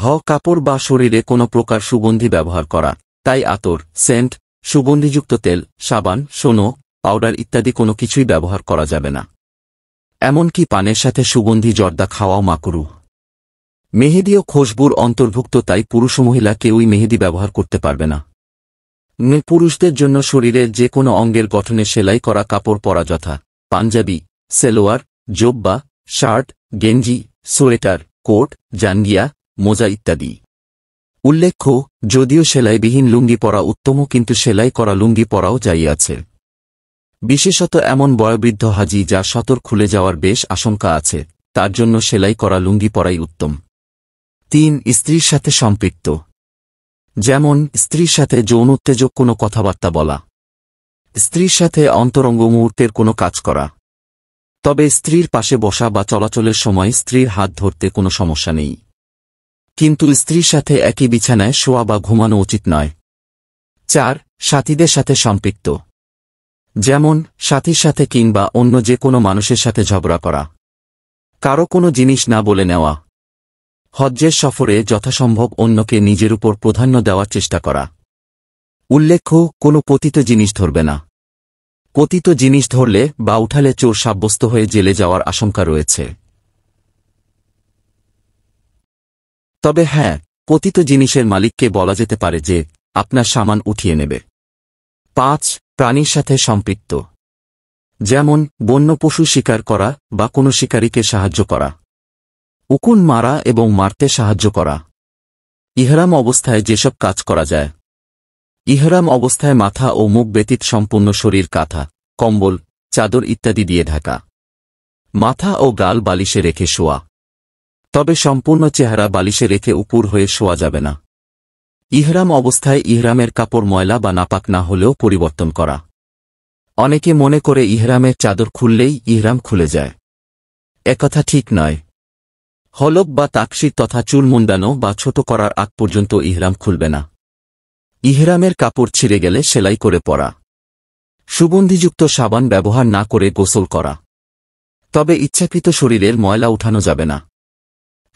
S1: ঘ কাপড় বা শরীরে কোনো প্রকার সুগন্ধি ব্যবহার করা তাই আতর সেন্ট সুগন্ধিযুক্ত তেল সাবান সোনো পাউডার ইত্যাদি কোনো কিছুই ব্যবহার করা যাবে না এমনকি পানের সাথে সুগন্ধি জর্দা খাওয়াও মাকরু মেহেদি ও খোশবুর অন্তর্ভুক্ত তাই পুরুষ ও মহিলা কেউই মেহেদি ব্যবহার করতে পারবে না পুরুষদের জন্য শরীরে যে কোনো অঙ্গের গঠনে সেলাই করা কাপড় পরা যথা পাঞ্জাবি সেলোয়ার জোব্বা শার্ট গেঞ্জি সোয়েটার কোট জাঙ্গিয়া মোজা ইত্যাদি উল্লেখ্য যদিও সেলাইবিহীন লুঙ্গি পরা উত্তম কিন্তু সেলাই করা লুঙ্গি পরাও আছে বিশেষত এমন বয়বৃদ্ধ হাজি যা সতর খুলে যাওয়ার বেশ আশঙ্কা আছে তার জন্য সেলাই করা লুঙ্গি পরাই উত্তম তিন স্ত্রীর সাথে সম্পৃক্ত যেমন স্ত্রীর সাথে যৌন উত্তেজক কোনো কথাবার্তা বলা স্ত্রীর সাথে অন্তরঙ্গ মুহূর্তের কোনো কাজ করা তবে স্ত্রীর পাশে বসা বা চলাচলের সময় স্ত্রীর হাত ধরতে কোনো সমস্যা নেই কিন্তু স্ত্রীর সাথে একই বিছানায় শোয়া বা ঘুমানো উচিত নয় চার সাথীদের সাথে সম্পৃক্ত যেমন সাথীর সাথে কিংবা অন্য যে কোনো মানুষের সাথে ঝগড়া করা কারো কোনো জিনিস না বলে নেওয়া হজ্জের সফরে যথাসম্ভব অন্যকে নিজের উপর প্রাধান্য দেওয়ার চেষ্টা করা উল্লেখ্য কোনো পতিত জিনিস ধরবে না পতিত জিনিস ধরলে বা উঠালে চোর সাব্যস্ত হয়ে জেলে যাওয়ার আশঙ্কা রয়েছে তবে হ্যাঁ পতিত জিনিসের মালিককে বলা যেতে পারে যে আপনার সামান উঠিয়ে নেবে পাঁচ প্রাণীর সাথে সম্পৃক্ত যেমন বন্য পশু শিকার করা বা কোনো শিকারীকে সাহায্য করা উকুন মারা এবং মারতে সাহায্য করা ইহরাম অবস্থায় যেসব কাজ করা যায় ইহরাম অবস্থায় মাথা ও মুখ ব্যতীত সম্পূর্ণ শরীর কাঁথা কম্বল চাদর ইত্যাদি দিয়ে ঢাকা মাথা ও গাল বালিশে রেখে শোয়া তবে সম্পূর্ণ চেহারা বালিশে রেখে উপুর হয়ে শোয়া যাবে না ইহরাম অবস্থায় ইহরামের কাপড় ময়লা বা নাপাক না হলেও পরিবর্তন করা অনেকে মনে করে ইহরামের চাদর খুললেই ইহরাম খুলে যায় একথা ঠিক নয় হলক বা তাকসি তথা চুল মুন্ডানো বা ছোট করার আগ পর্যন্ত ইহরাম খুলবে না ইহরামের কাপড় ছিঁড়ে গেলে সেলাই করে পরা সুগন্ধিযুক্ত সাবান ব্যবহার না করে গোসল করা তবে ইচ্ছাকৃত শরীরের ময়লা উঠানো যাবে না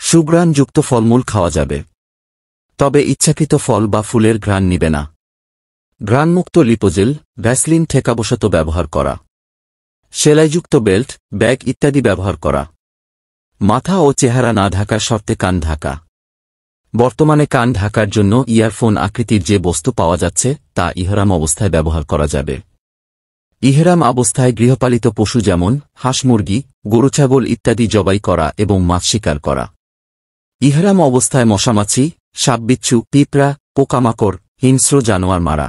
S1: সুগ্রাণযুক্ত ফলমূল খাওয়া যাবে তবে ইচ্ছাকৃত ফল বা ফুলের ঘ্রাণ নিবে না ঘ্রাণমুক্ত লিপোজেল ভ্যাসলিন ঠেকাবশত ব্যবহার করা সেলাইযুক্ত বেল্ট ব্যাগ ইত্যাদি ব্যবহার করা মাথা ও চেহারা না ঢাকার শর্তে কান ঢাকা বর্তমানে কান ঢাকার জন্য ইয়ারফোন আকৃতির যে বস্তু পাওয়া যাচ্ছে তা ইহরাম অবস্থায় ব্যবহার করা যাবে ইহরাম অবস্থায় গৃহপালিত পশু যেমন হাঁস মুরগি ছাগল ইত্যাদি জবাই করা এবং মাছ শিকার করা ইহরাম অবস্থায় মশামাছি সাপবিচ্ছু পিঁপড়া পোকামাকড় হিংস্র জানোয়ার মারা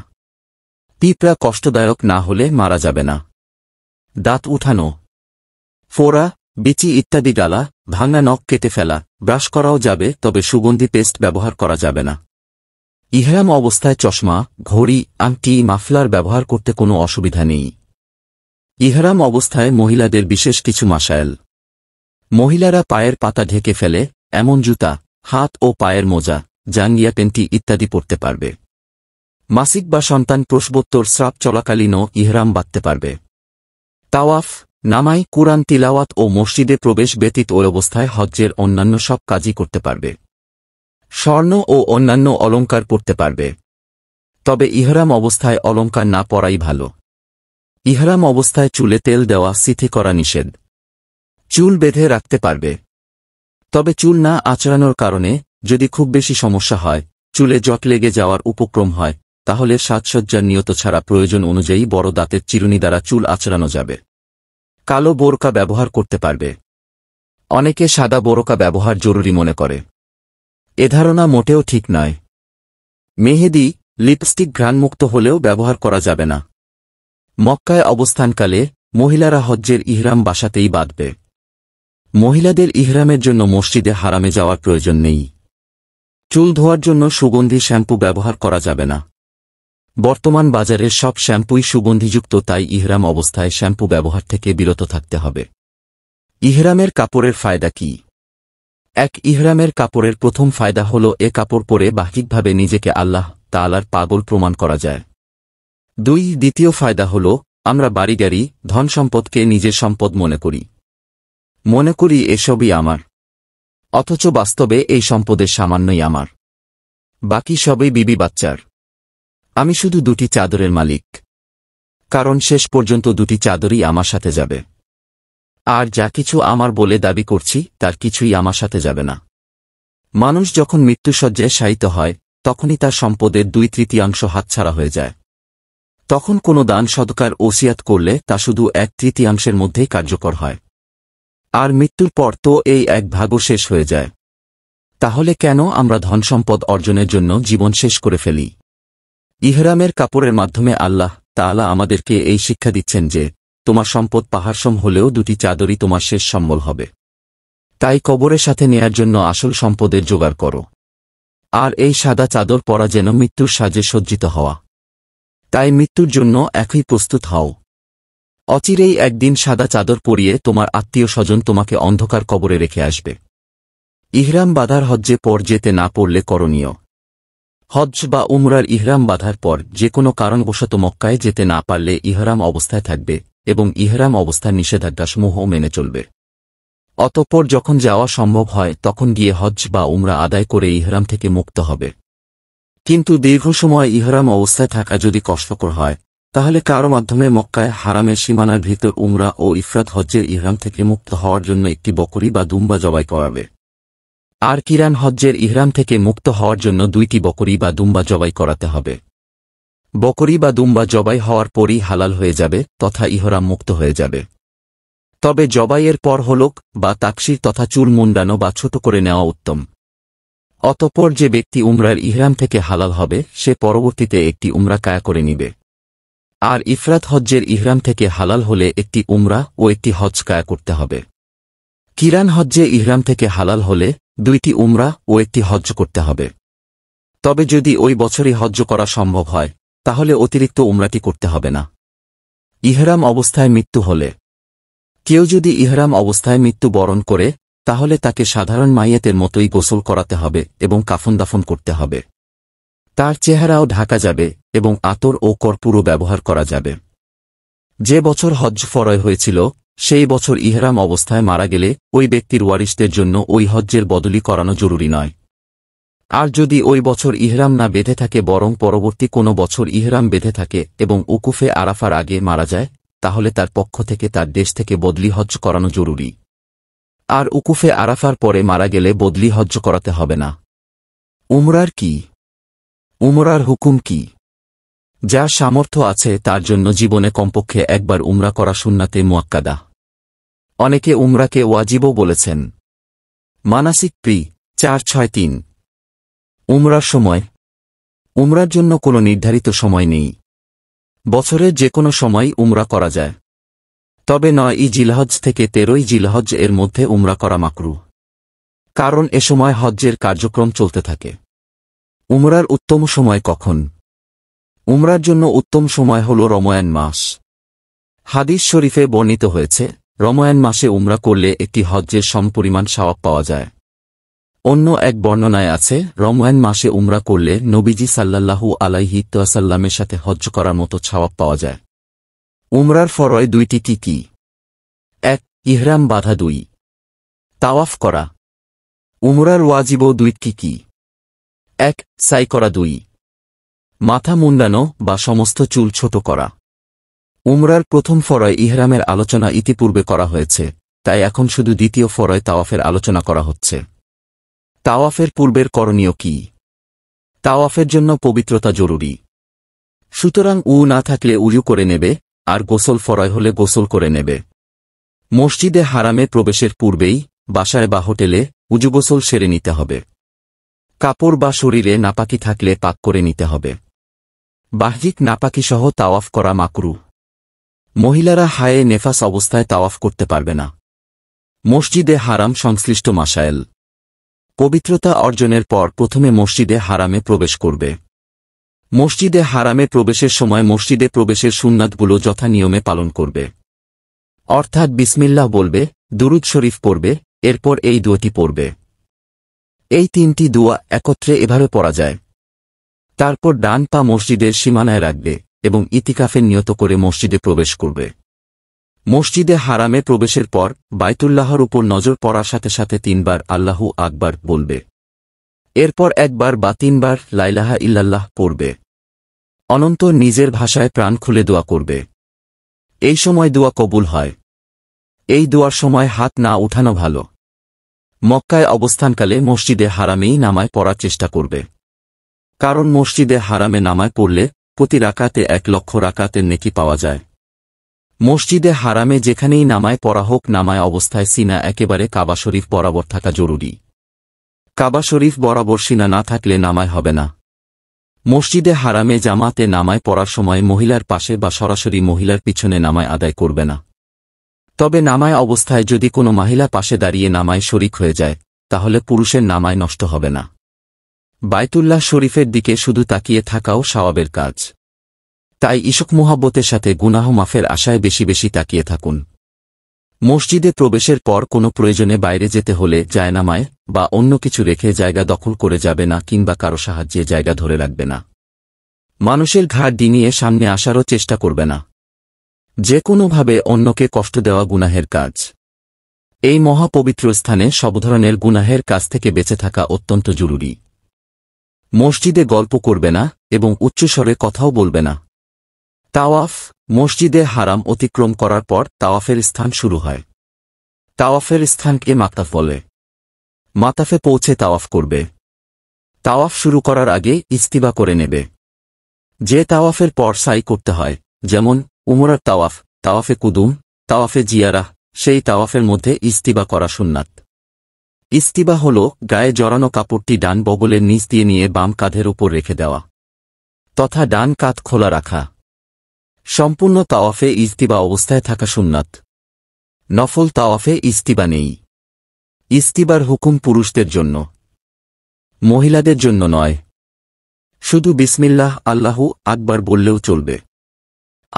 S1: পিঁপড়া কষ্টদায়ক না হলে মারা যাবে না দাঁত উঠানো ফোড়া বিচি ইত্যাদি গালা ভাঙা নখ কেটে ফেলা ব্রাশ করাও যাবে তবে সুগন্ধি পেস্ট ব্যবহার করা যাবে না ইহরাম অবস্থায় চশমা ঘড়ি আংটি মাফলার ব্যবহার করতে কোনো অসুবিধা নেই ইহরাম অবস্থায় মহিলাদের বিশেষ কিছু মাসায়েল মহিলারা পায়ের পাতা ঢেকে ফেলে এমন জুতা হাত ও পায়ের মোজা জাঙ্গিয়া পেন্টি ইত্যাদি পরতে পারবে মাসিক বা সন্তান প্রশ্বোত্তর স্রাব চলাকালীনও ইহরাম বাঁধতে পারবে তাওয়াফ নামাই কুরআন তিলাওয়াত ও মসজিদে প্রবেশ ব্যতীত ওই অবস্থায় হজ্জের অন্যান্য সব কাজই করতে পারবে স্বর্ণ ও অন্যান্য অলঙ্কার পড়তে পারবে তবে ইহরাম অবস্থায় অলঙ্কার না পরাই ভালো ইহরাম অবস্থায় চুলে তেল দেওয়া সিথি করা নিষেধ চুল বেঁধে রাখতে পারবে তবে চুল না আচড়ানোর কারণে যদি খুব বেশি সমস্যা হয় চুলে জট লেগে যাওয়ার উপক্রম হয় তাহলে সাজসজ্জার নিয়ত ছাড়া প্রয়োজন অনুযায়ী বড় দাঁতের চিরুনি দ্বারা চুল আচড়ানো যাবে কালো বোরকা ব্যবহার করতে পারবে অনেকে সাদা বোরকা ব্যবহার জরুরি মনে করে এ ধারণা মোটেও ঠিক নয় মেহেদি লিপস্টিক ঘ্রাণমুক্ত হলেও ব্যবহার করা যাবে না মক্কায় অবস্থানকালে মহিলারা হজ্জের ইহরাম বাসাতেই বাঁধবে মহিলাদের ইহরামের জন্য মসজিদে হারামে যাওয়ার প্রয়োজন নেই চুল ধোয়ার জন্য সুগন্ধি শ্যাম্পু ব্যবহার করা যাবে না বর্তমান বাজারের সব শ্যাম্পুই সুগন্ধিযুক্ত তাই ইহরাম অবস্থায় শ্যাম্পু ব্যবহার থেকে বিরত থাকতে হবে ইহরামের কাপড়ের ফায়দা কি এক ইহরামের কাপড়ের প্রথম ফায়দা হল এ কাপড় পরে বাহ্যিকভাবে নিজেকে আল্লাহ তালার পাগল প্রমাণ করা যায় দুই দ্বিতীয় ফায়দা হল আমরা বাড়ি গাড়ি ধন সম্পদকে নিজের সম্পদ মনে করি মনে করি এসবই আমার অথচ বাস্তবে এই সম্পদের সামান্যই আমার বাকি সবই বিবি বাচ্চার আমি শুধু দুটি চাদরের মালিক কারণ শেষ পর্যন্ত দুটি চাদরই আমার সাথে যাবে আর যা কিছু আমার বলে দাবি করছি তার কিছুই আমার সাথে যাবে না মানুষ যখন মৃত্যুসজ্জায় শায়িত হয় তখনই তার সম্পদের দুই তৃতীয়াংশ হাতছাড়া হয়ে যায় তখন কোনো দান সদকার ওসিয়াত করলে তা শুধু এক তৃতীয়াংশের মধ্যেই কার্যকর হয় আর মৃত্যুর পর তো এই এক ভাগও শেষ হয়ে যায় তাহলে কেন আমরা ধনসম্পদ অর্জনের জন্য জীবন শেষ করে ফেলি ইহরামের কাপড়ের মাধ্যমে আল্লাহ তালা আমাদেরকে এই শিক্ষা দিচ্ছেন যে তোমার সম্পদ পাহাড়সম হলেও দুটি চাদরই তোমার শেষ সম্বল হবে তাই কবরের সাথে নেয়ার জন্য আসল সম্পদের জোগাড় করো আর এই সাদা চাদর পরা যেন মৃত্যুর সাজে সজ্জিত হওয়া তাই মৃত্যুর জন্য একই প্রস্তুত হও অচিরেই একদিন সাদা চাদর পরিয়ে তোমার আত্মীয় স্বজন তোমাকে অন্ধকার কবরে রেখে আসবে ইহরাম বাধার হজ্জে পর যেতে না পড়লে করণীয় হজ বা উমরার ইহরাম বাঁধার পর যে কোনো কারণবশত মক্কায় যেতে না পারলে ইহরাম অবস্থায় থাকবে এবং ইহরাম অবস্থার নিষেধাজ্ঞাসমূহ মেনে চলবে অতঃপর যখন যাওয়া সম্ভব হয় তখন গিয়ে হজ বা উমরা আদায় করে ইহরাম থেকে মুক্ত হবে কিন্তু দীর্ঘ সময় ইহরাম অবস্থায় থাকা যদি কষ্টকর হয় তাহলে কারো মাধ্যমে মক্কায় হারামের সীমানার ভিতর উমরা ও ইফরাত হজ্জের ইহরাম থেকে মুক্ত হওয়ার জন্য একটি বকরি বা দুম্বা জবাই করাবে আর কিরান হজ্জের ইহরাম থেকে মুক্ত হওয়ার জন্য দুইটি বকরি বা দুম্বা জবাই করাতে হবে বকরি বা দুম্বা জবাই হওয়ার পরই হালাল হয়ে যাবে তথা ইহরাম মুক্ত হয়ে যাবে তবে জবাইয়ের পর হলোক বা তাকসির তথা চুল মুন্ডানো বা ছোট করে নেওয়া উত্তম অতপর যে ব্যক্তি উমরার ইহরাম থেকে হালাল হবে সে পরবর্তীতে একটি উমরা কায়া করে নিবে আর ইফরাত হজ্জের ইহরাম থেকে হালাল হলে একটি উমরা ও একটি হজ কায়া করতে হবে কিরান হজ্জে ইহরাম থেকে হালাল হলে দুইটি উমরা ও একটি হজ্জ করতে হবে তবে যদি ওই বছরই হজ্জ করা সম্ভব হয় তাহলে অতিরিক্ত উমরাটি করতে হবে না ইহরাম অবস্থায় মৃত্যু হলে কেউ যদি ইহরাম অবস্থায় মৃত্যু বরণ করে তাহলে তাকে সাধারণ মাইয়াতের মতোই গোসল করাতে হবে এবং কাফন দাফন করতে হবে তার চেহারাও ঢাকা যাবে এবং আতর ও কর্পূরও ব্যবহার করা যাবে যে বছর হজ ফরয় হয়েছিল সেই বছর ইহরাম অবস্থায় মারা গেলে ওই ব্যক্তির ওয়ারিশদের জন্য ওই হজ্জের বদলি করানো জরুরি নয় আর যদি ওই বছর ইহরাম না বেঁধে থাকে বরং পরবর্তী কোনো বছর ইহরাম বেঁধে থাকে এবং উকুফে আরাফার আগে মারা যায় তাহলে তার পক্ষ থেকে তার দেশ থেকে বদলি হজ করানো জরুরি আর উকুফে আরাফার পরে মারা গেলে বদলি হজ্জ করাতে হবে না উমরার কি উমরার হুকুম কি যার সামর্থ্য আছে তার জন্য জীবনে কমপক্ষে একবার উমরা করা সুন্নাতে মোয়াক্কাদা অনেকে উমরাকে ওয়াজিবও বলেছেন মানাসিক প্রি চার ছয় তিন উমরার সময় উমরার জন্য কোনো নির্ধারিত সময় নেই বছরের যে কোনো সময় উমরা করা যায় তবে নয় ই জিলহজ থেকে তেরোই জিলহজ এর মধ্যে উমরা করা মাকরু কারণ এ সময় হজ্জের কার্যক্রম চলতে থাকে উমরার উত্তম সময় কখন উমরার জন্য উত্তম সময় হল রময়ান মাস হাদিস শরীফে বর্ণিত হয়েছে রময়ান মাসে উমরা করলে একটি হজ্জের সমপরিমাণ সাওয়াব পাওয়া যায় অন্য এক বর্ণনায় আছে রময়ান মাসে উমরা করলে নবীজি সাল্লাহু আলাইহি তাসাল্লামের সাথে হজ্জ করার মতো ছাওয়াব পাওয়া যায় উমরার ফরয় দুইটি কি কি এক ইহরাম বাধা দুই তাওয়াফ করা উমরার ওয়াজিব কি কি এক সাই করা দুই মাথা মুন্ডানো বা সমস্ত চুল ছোট করা উমরার প্রথম ফরয় ইহরামের আলোচনা ইতিপূর্বে করা হয়েছে তাই এখন শুধু দ্বিতীয় ফরয় তাওয়াফের আলোচনা করা হচ্ছে তাওয়াফের পূর্বের করণীয় কি তাওয়াফের জন্য পবিত্রতা জরুরি সুতরাং উ না থাকলে উজু করে নেবে আর গোসল ফরয় হলে গোসল করে নেবে মসজিদে হারামে প্রবেশের পূর্বেই বাসায় বা হোটেলে উজুগোসল সেরে নিতে হবে কাপড় বা শরীরে নাপাকি থাকলে পাক করে নিতে হবে বাহ্যিক নাপাকিসহ তাওয়াফ করা মাকরু মহিলারা হায়ে নেফাস অবস্থায় তাওয়াফ করতে পারবে না মসজিদে হারাম সংশ্লিষ্ট মাসায়েল পবিত্রতা অর্জনের পর প্রথমে মসজিদে হারামে প্রবেশ করবে মসজিদে হারামে প্রবেশের সময় মসজিদে প্রবেশের সুন্নাতগুলো নিয়মে পালন করবে অর্থাৎ বিসমিল্লাহ বলবে দুরুদ শরীফ পড়বে এরপর এই দুয়টি পড়বে এই তিনটি দুয়া একত্রে এভাবে পড়া যায় তারপর ডান পা মসজিদের সীমানায় রাখবে এবং ইতিকাফে নিয়ত করে মসজিদে প্রবেশ করবে মসজিদে হারামে প্রবেশের পর বাইতুল্লাহর উপর নজর পড়ার সাথে সাথে তিনবার আল্লাহু আকবার বলবে এরপর একবার বা তিনবার লাইলাহা ইল্লাল্লাহ পড়বে অনন্ত নিজের ভাষায় প্রাণ খুলে দোয়া করবে এই সময় দোয়া কবুল হয় এই দোয়ার সময় হাত না উঠানো ভালো মক্কায় অবস্থানকালে মসজিদে হারামেই নামায় পড়ার চেষ্টা করবে কারণ মসজিদে হারামে নামায় পড়লে প্রতি রাকাতে এক লক্ষ রাকাতের নেকি পাওয়া যায় মসজিদে হারামে যেখানেই নামায় পড়া হোক নামায় অবস্থায় সিনা একেবারে কাবা শরীফ বরাবর থাকা জরুরি কাবা শরীফ বরাবর সিনা না থাকলে নামায় হবে না মসজিদে হারামে জামাতে নামায় পড়ার সময় মহিলার পাশে বা সরাসরি মহিলার পিছনে নামায় আদায় করবে না তবে নামায় অবস্থায় যদি কোনো মহিলা পাশে দাঁড়িয়ে নামায় শরিক হয়ে যায় তাহলে পুরুষের নামায় নষ্ট হবে না বায়তুল্লাহ শরীফের দিকে শুধু তাকিয়ে থাকাও স্বাবের কাজ তাই ইশক মোহাব্বতের সাথে গুনাহ মাফের আশায় বেশি বেশি তাকিয়ে থাকুন মসজিদে প্রবেশের পর কোনো প্রয়োজনে বাইরে যেতে হলে জায়নামায় বা অন্য কিছু রেখে জায়গা দখল করে যাবে না কিংবা কারো সাহায্যে জায়গা ধরে রাখবে না মানুষের ঘাড় ডিঙিয়ে সামনে আসারও চেষ্টা করবে না যে কোনোভাবে অন্যকে কষ্ট দেওয়া গুনাহের কাজ এই মহাপবিত্র স্থানে সব ধরনের গুনাহের কাছ থেকে বেঁচে থাকা অত্যন্ত জরুরি মসজিদে গল্প করবে না এবং উচ্চস্বরে কথাও বলবে না তাওয়াফ মসজিদে হারাম অতিক্রম করার পর তাওয়াফের স্থান শুরু হয় তাওয়াফের স্থানকে মাতাফ বলে মাতাফে পৌঁছে তাওয়াফ করবে তাওয়াফ শুরু করার আগে ইস্তিবা করে নেবে যে তাওয়াফের পর সাই করতে হয় যেমন উমরার তাওয়াফ তাওয়াফে কুদুম তাওয়াফে জিয়ারা সেই তাওয়াফের মধ্যে ইস্তিবা করা সুন্নাত ইস্তিবা হল গায়ে জড়ানো কাপড়টি ডান বগলের নিচ দিয়ে নিয়ে বাম কাঁধের উপর রেখে দেওয়া তথা ডান কাত খোলা রাখা সম্পূর্ণ তাওয়াফে ইস্তিবা অবস্থায় থাকা সুন্নাত নফল তাওয়াফে ইস্তিবা নেই ইস্তিবার হুকুম পুরুষদের জন্য মহিলাদের জন্য নয় শুধু বিসমিল্লাহ আল্লাহু আকবার বললেও চলবে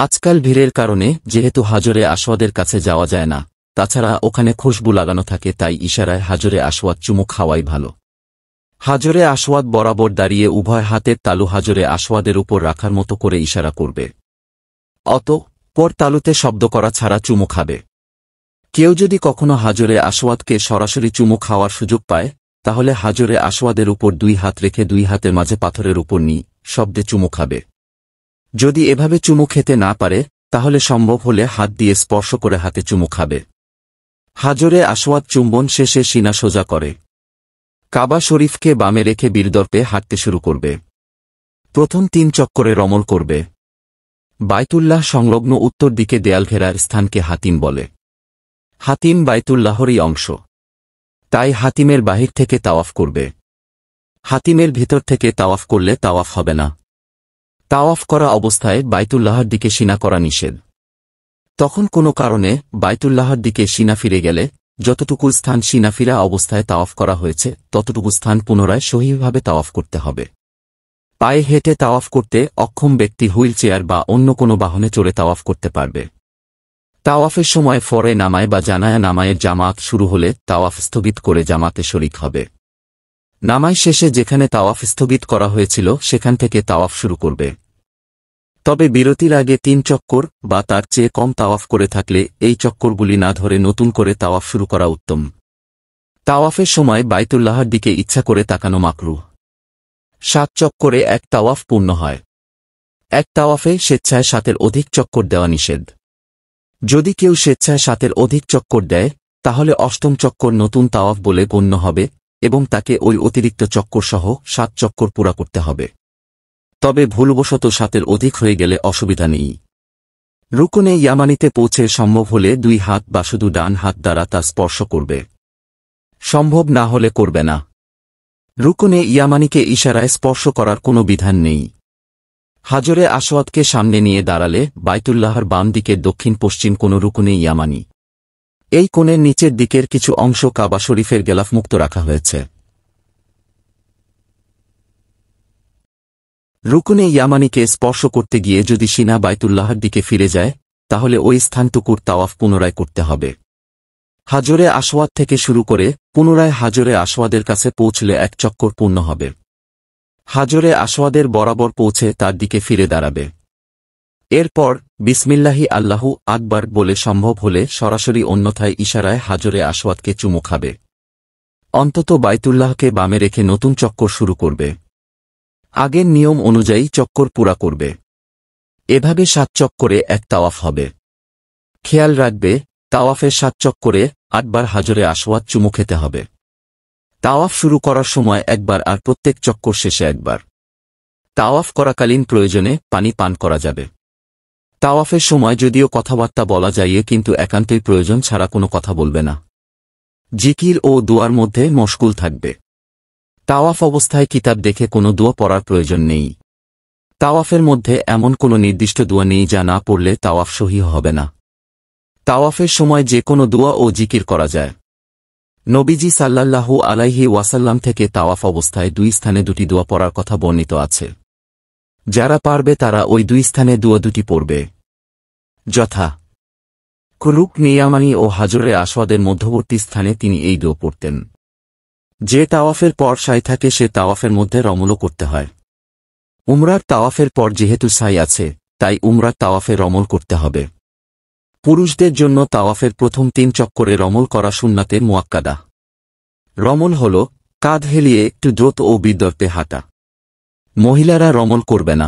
S1: আজকাল ভিড়ের কারণে যেহেতু হাজরে আসওয়াদের কাছে যাওয়া যায় না তাছাড়া ওখানে খুশবু লাগানো থাকে তাই ইশারায় হাজরে আসওয়াত চুমু খাওয়াই ভালো হাজরে আসওয়াত বরাবর দাঁড়িয়ে উভয় হাতের তালু হাজরে আসওয়াদের উপর রাখার মতো করে ইশারা করবে অত পর তালুতে শব্দ করা ছাড়া চুমু খাবে কেউ যদি কখনো হাজরে আসওয়াদকে সরাসরি চুমু খাওয়ার সুযোগ পায় তাহলে হাজরে আসওয়াদের উপর দুই হাত রেখে দুই হাতের মাঝে পাথরের উপর নি শব্দে চুমু খাবে যদি এভাবে চুমু খেতে না পারে তাহলে সম্ভব হলে হাত দিয়ে স্পর্শ করে হাতে চুমু খাবে হাজরে আসওয়াত চুম্বন শেষে সিনা সোজা করে কাবা শরীফকে বামে রেখে বীরদর্পে হাঁটতে শুরু করবে প্রথম তিন চক্করে রমল করবে বায়তুল্লাহ সংলগ্ন উত্তর দিকে দেয়াল ঘেরার স্থানকে হাতিম বলে হাতিম বায়তুল্লাহরই অংশ তাই হাতিমের বাহির থেকে তাওয়াফ করবে হাতিমের ভেতর থেকে তাওয়াফ করলে তাওয়াফ হবে না তাওয়াফ করা অবস্থায় বাইতুল্লাহর দিকে সিনা করা নিষেধ তখন কোনো কারণে বাইতুল্লাহর দিকে সিনা ফিরে গেলে যতটুকু স্থান সিনাফিরা অবস্থায় তাওয়াফ করা হয়েছে ততটুকু স্থান পুনরায় সহিভাবে তাওয়াফ করতে হবে পায়ে হেঁটে তাওয়াফ করতে অক্ষম ব্যক্তি হুইল চেয়ার বা অন্য কোনো বাহনে চড়ে তাওয়াফ করতে পারবে তাওয়াফের সময় ফরে নামায় বা জানায়া নামায়ের জামাত শুরু হলে তাওয়াফ স্থগিত করে জামাতে শরিক হবে নামায় শেষে যেখানে তাওয়াফ স্থগিত করা হয়েছিল সেখান থেকে তাওয়াফ শুরু করবে তবে বিরতির আগে তিন চক্কর বা তার চেয়ে কম তাওয়াফ করে থাকলে এই চক্করগুলি না ধরে নতুন করে তাওয়াফ শুরু করা উত্তম তাওয়াফের সময় বাইতুল্লাহর দিকে ইচ্ছা করে তাকানো মাকরু সাত চক্করে এক তাওয়াফ পূর্ণ হয় এক তাওয়াফে স্বেচ্ছায় সাতের অধিক চক্কর দেওয়া নিষেধ যদি কেউ স্বেচ্ছায় সাতের অধিক চক্কর দেয় তাহলে অষ্টম চক্কর নতুন তাওয়াফ বলে গণ্য হবে এবং তাকে ওই অতিরিক্ত চক্কর সহ সাত চক্কর পুরা করতে হবে তবে ভুলবশত সাতের অধিক হয়ে গেলে অসুবিধা নেই রুকনে ইয়ামানিতে পৌঁছে সম্ভব হলে দুই হাত বা শুধু ডান হাত দ্বারা তা স্পর্শ করবে সম্ভব না হলে করবে না রুকনে ইয়ামানিকে ইশারায় স্পর্শ করার কোনো বিধান নেই হাজরে আসওয়াদকে সামনে নিয়ে দাঁড়ালে বাইতুল্লাহর বাম দিকে দক্ষিণ পশ্চিম কোনো রুকুনে ইয়ামানি এই কোণের নিচের দিকের কিছু অংশ কাবা শরীফের গেলাফমুক্ত রাখা হয়েছে রুকুনে ইয়ামানিকে স্পর্শ করতে গিয়ে যদি সিনা বাইতুল্লাহর দিকে ফিরে যায় তাহলে ওই স্থানটুকুর তাওয়াফ পুনরায় করতে হবে হাজরে আসওয়াদ থেকে শুরু করে পুনরায় হাজরে আসওয়াদের কাছে পৌঁছলে এক চক্কর পূর্ণ হবে হাজরে আসওয়াদের বরাবর পৌঁছে তার দিকে ফিরে দাঁড়াবে এরপর বিসমিল্লাহি আল্লাহু আকবার বলে সম্ভব হলে সরাসরি অন্যথায় ইশারায় হাজরে আসওয়াদকে চুমু খাবে অন্তত বাইতুল্লাহকে বামে রেখে নতুন চক্কর শুরু করবে আগের নিয়ম অনুযায়ী চক্কর পুরা করবে এভাবে সাত চক্করে এক তাওয়াফ হবে খেয়াল রাখবে তাওয়াফের সাত চক্করে আটবার হাজরে আসওয়াত চুমু খেতে হবে তাওয়াফ শুরু করার সময় একবার আর প্রত্যেক চক্কর শেষে একবার তাওয়াফ করাকালীন প্রয়োজনে পানি পান করা যাবে তাওয়াফের সময় যদিও কথাবার্তা বলা যাইয়ে কিন্তু একান্তই প্রয়োজন ছাড়া কোনো কথা বলবে না জিকির ও দুয়ার মধ্যে মশকুল থাকবে তাওয়াফ অবস্থায় কিতাব দেখে কোনো দোয়া পড়ার প্রয়োজন নেই তাওয়াফের মধ্যে এমন কোনো নির্দিষ্ট দোয়া নেই যা না পড়লে তাওয়াফ সহি হবে না তাওয়াফের সময় যে কোনো দোয়া ও জিকির করা যায় নবীজি সাল্লাল্লাহু আলাইহি ওয়াসাল্লাম থেকে তাওয়াফ অবস্থায় দুই স্থানে দুটি দোয়া পড়ার কথা বর্ণিত আছে যারা পারবে তারা ওই দুই স্থানে দোয়া দুটি পড়বে যথা কুলুক নিয়ামানি ও হাজরে আসওয়াদের মধ্যবর্তী স্থানে তিনি এই দোয়া পড়তেন যে তাওয়াফের পর সাই থাকে সে তাওয়াফের মধ্যে রমলও করতে হয় উমরার তাওয়াফের পর যেহেতু সাই আছে তাই উমরার তাওয়াফে রমল করতে হবে পুরুষদের জন্য তাওয়াফের প্রথম তিন চক্করে রমল করা শূন্যতে মোয়াক্কাদা রমল হল কাঁধ হেলিয়ে একটু দ্রুত ও বিদর্পে হাঁটা মহিলারা রমল করবে না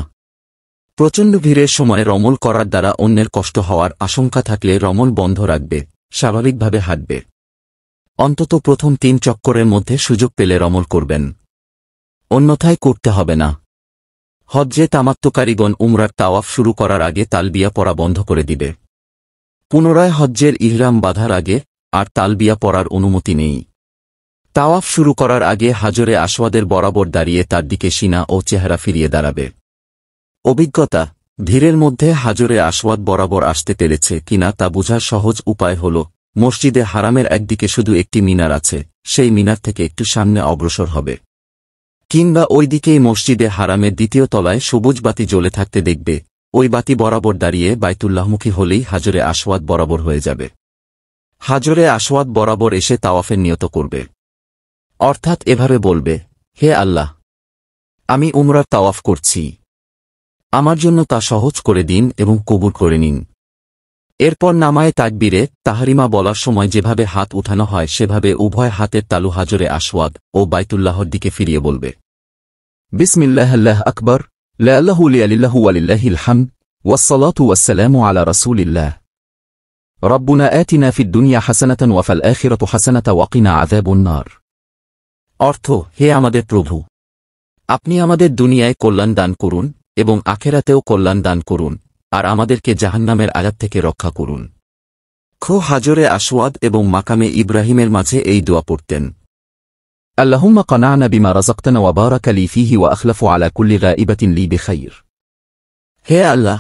S1: প্রচণ্ড ভিড়ের সময় রমল করার দ্বারা অন্যের কষ্ট হওয়ার আশঙ্কা থাকলে রমল বন্ধ রাখবে স্বাভাবিকভাবে হাঁটবে অন্তত প্রথম তিন চক্করের মধ্যে সুযোগ পেলে রমল করবেন অন্যথায় করতে হবে না হজ্জে তামাত্মকারীগণ উমরার তাওয়াফ শুরু করার আগে তালবিয়া পড়া বন্ধ করে দিবে পুনরায় হজ্জের ইহরাম বাধার আগে আর তালবিয়া পড়ার অনুমতি নেই তাওয়াফ শুরু করার আগে হাজরে আসওয়াদের বরাবর দাঁড়িয়ে তার দিকে সিনা ও চেহারা ফিরিয়ে দাঁড়াবে অভিজ্ঞতা ভিড়ের মধ্যে হাজরে আসওয়াদ বরাবর আসতে পেরেছে কিনা তা বোঝার সহজ উপায় হলো মসজিদে হারামের একদিকে শুধু একটি মিনার আছে সেই মিনার থেকে একটু সামনে অগ্রসর হবে কিংবা ওই দিকেই মসজিদে হারামের দ্বিতীয় তলায় সবুজ বাতি জ্বলে থাকতে দেখবে ওই বাতি বরাবর দাঁড়িয়ে বায়তুল্লাহমুখী হলেই হাজরে আসওয়াদ বরাবর হয়ে যাবে হাজরে আসওয়াদ বরাবর এসে তাওয়াফের নিয়ত করবে অর্থাৎ এভাবে বলবে হে আল্লাহ আমি উমরার তাওয়াফ করছি আমার জন্য তা সহজ করে দিন এবং কবুল করে নিন এরপর নামায় তাকবীরে তাহরিমা বলার সময় যেভাবে হাত উঠানো হয় সেভাবে উভয় হাতের তালু হাজরে আসওয়াদ ও বাইতুল্লাহর দিকে ফিরিয়ে বলবে বিসমিল্লাহ আল্লাহ আকবর লাহুলিয়ালিল্লাহুয়ালিল্লাহিলহাম والصلاة والسلام على رسول الله ربنا آتنا في الدنيا حسنة وفي الآخرة حسنة وقنا عذاب النار অর্থ হে আমাদের প্রভু আপনি আমাদের দুনিয়ায় কল্যাণ দান করুন এবং আখিরাতেও কল্যাণ দান করুন আর আমাদেরকে জাহান্নামের আয়াত থেকে রক্ষা করুন খো হাজরে আসওয়াদ এবং মাকামে ইব্রাহিমের মাঝে এই দোয়া পড়তেন اللهم قنعنا بما رزقتنا وبارك ফিহি ওয়া আখলাফু আলা কুল্লিরা ইবাতিন লি بخير হে আল্লাহ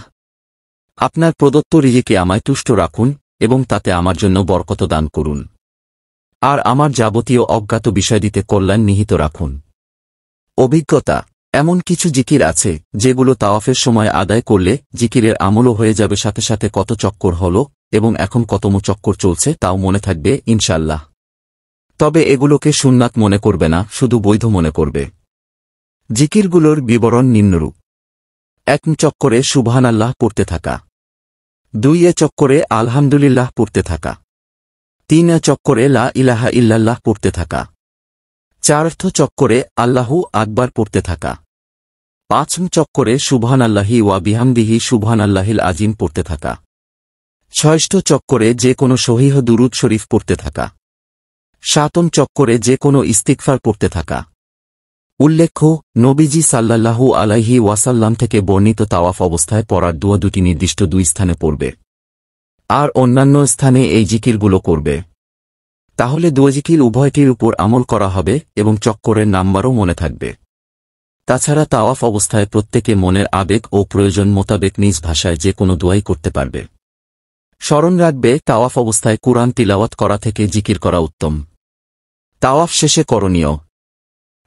S1: আপনার প্রদত্ত রিজিকে আমায় তুষ্ট রাখুন এবং তাতে আমার জন্য বরকত দান করুন আর আমার যাবতীয় অজ্ঞাত বিষয়টিতে কল্যাণ নিহিত রাখুন অভিজ্ঞতা এমন কিছু জিকির আছে যেগুলো তাওয়াফের সময় আদায় করলে জিকিরের আমলও হয়ে যাবে সাথে সাথে কত চক্কর হল এবং এখন কতম চক্কর চলছে তাও মনে থাকবে ইনশাল্লাহ তবে এগুলোকে সুন্নাত মনে করবে না শুধু বৈধ মনে করবে জিকিরগুলোর বিবরণ নিম্নরূপ এক চক্করে সুবহান আল্লাহ পড়তে থাকা দুই এ চক্করে আলহামদুলিল্লাহ পড়তে থাকা তিন চক্করে লা ইলাহা ইল্লাল্লাহ পড়তে থাকা চার্থ চক্করে আল্লাহু আকবার পড়তে থাকা পাঁচম চক্করে সুভান আল্লাহি ওয়া বিহামদিহি সুভান আল্লাহিল আজিম পড়তে থাকা ষষ্ঠ চক্করে যে কোনো সহিহ দুরুদ শরীফ পড়তে থাকা সাতম চক্করে যে কোনো ইস্তিকফার পড়তে থাকা উল্লেখ্য নবীজি সাল্লাল্লাহু আলাইহি ওয়াসাল্লাম থেকে বর্ণিত তাওয়াফ অবস্থায় পড়ার দুয়া দুটি নির্দিষ্ট দুই স্থানে পড়বে আর অন্যান্য স্থানে এই জিকিরগুলো করবে তাহলে দোয়াজিকিল উভয়টির উপর আমল করা হবে এবং চক্করের নাম্বারও মনে থাকবে তাছাড়া তাওয়াফ অবস্থায় প্রত্যেকে মনের আবেগ ও প্রয়োজন মোতাবেক নিজ ভাষায় যে কোনো দোয়াই করতে পারবে স্মরণ রাখবে তাওয়াফ অবস্থায় কুরআন তিলাওয়াত করা থেকে জিকির করা উত্তম তাওয়াফ শেষে করণীয়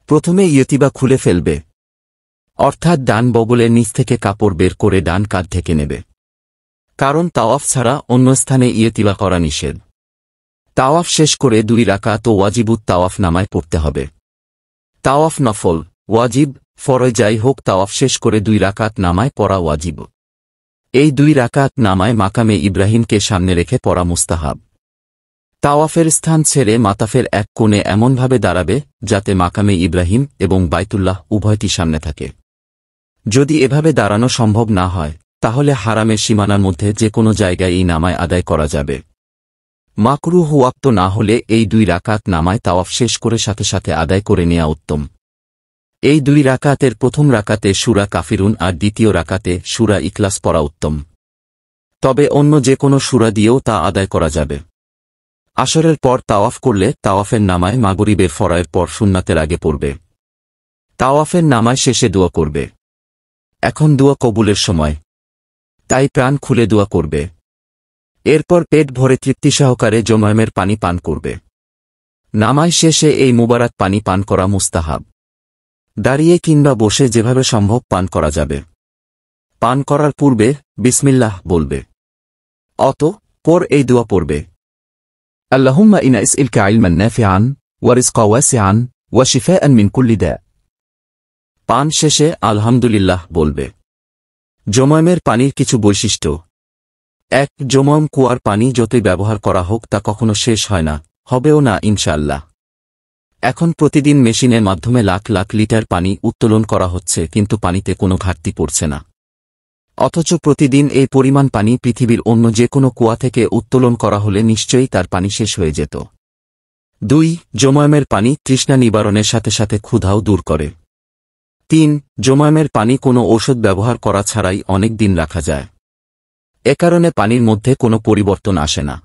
S1: প্রথমে ইয়তিবা খুলে ফেলবে অর্থাৎ ডান ববলে নিচ থেকে কাপড় বের করে ডান কাঁধ ঢেকে নেবে কারণ তাওয়াফ ছাড়া অন্য স্থানে ইয়তিবা করা নিষেধ তাওয়াফ শেষ করে দুই রাকা তো ওয়াজিবুত তাওয়াফ নামায় পড়তে হবে তাওয়াফ নফল ওয়াজিব ফরয় যাই হোক তাওয়াফ শেষ করে দুই রাকাত নামায় পড়া ওয়াজিব এই দুই রাকাত নামায় মাকামে ইব্রাহিমকে সামনে রেখে পড়া মুস্তাহাব তাওয়াফের স্থান ছেড়ে মাতাফের এক কোণে এমনভাবে দাঁড়াবে যাতে মাকামে ইব্রাহিম এবং বাইতুল্লাহ উভয়টি সামনে থাকে যদি এভাবে দাঁড়ানো সম্ভব না হয় তাহলে হারামের সীমানার মধ্যে যে কোনো জায়গায় এই নামায় আদায় করা যাবে মাকরু হুয়াক্ত না হলে এই দুই রাকাত নামায় তাওয়াফ শেষ করে সাথে সাথে আদায় করে নেওয়া উত্তম এই দুই রাকাতের প্রথম রাকাতে সুরা কাফিরুন আর দ্বিতীয় রাকাতে সুরা ইকলাস পড়া উত্তম তবে অন্য যে কোনো সুরা দিয়েও তা আদায় করা যাবে আসরের পর তাওয়াফ করলে তাওয়াফের নামায় মাগরিবের ফরায়ের পর সুন্নাতের আগে পড়বে তাওয়াফের নামায় শেষে দোয়া করবে এখন দোয়া কবুলের সময় তাই প্রাণ খুলে দোয়া করবে এরপর পেট ভরে তৃপ্তি সহকারে জমায়েমের পানি পান করবে নামায় শেষে এই মুবারাক পানি পান করা মুস্তাহাব দাঁড়িয়ে কিংবা বসে যেভাবে সম্ভব পান করা যাবে পান করার পূর্বে বিসমিল্লাহ বলবে অত পর এই দোয়া পড়বে আল্লাহুম্মা ইনা ইলকে আইলমান ইলমান নাফিআন ওয়ারিস কাওয়াসিআন ওয়া শিফাআন মিন কুল্লি দা পান শেষে আলহামদুলিল্লাহ বলবে জমায়েমের পানির কিছু বৈশিষ্ট্য এক জমম কুয়ার পানি যতই ব্যবহার করা হোক তা কখনো শেষ হয় না হবেও না ইনশাল্লাহ এখন প্রতিদিন মেশিনের মাধ্যমে লাখ লাখ লিটার পানি উত্তোলন করা হচ্ছে কিন্তু পানিতে কোনো ঘাটতি পড়ছে না অথচ প্রতিদিন এই পরিমাণ পানি পৃথিবীর অন্য যে কোনো কুয়া থেকে উত্তোলন করা হলে নিশ্চয়ই তার পানি শেষ হয়ে যেত দুই জমায়মের পানি তৃষ্ণা নিবারণের সাথে সাথে ক্ষুধাও দূর করে তিন জোমায়মের পানি কোনো ঔষধ ব্যবহার করা ছাড়াই অনেক দিন রাখা যায় এ কারণে পানির মধ্যে কোনো পরিবর্তন আসে না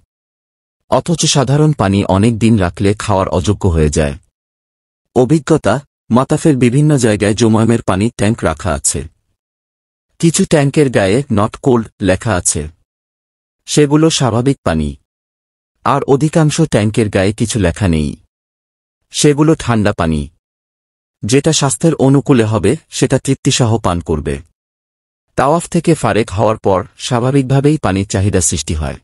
S1: অথচ সাধারণ পানি অনেক দিন রাখলে খাওয়ার অযোগ্য হয়ে যায় অভিজ্ঞতা মাতাফের বিভিন্ন জায়গায় জোমামের পানি ট্যাঙ্ক রাখা আছে কিছু ট্যাঙ্কের গায়ে নট কোল্ড লেখা আছে সেগুলো স্বাভাবিক পানি আর অধিকাংশ ট্যাঙ্কের গায়ে কিছু লেখা নেই সেগুলো ঠান্ডা পানি যেটা স্বাস্থ্যের অনুকূলে হবে সেটা তৃপ্তিসহ পান করবে তাওয়াফ থেকে ফারেক হওয়ার পর স্বাভাবিকভাবেই পানির চাহিদা সৃষ্টি হয়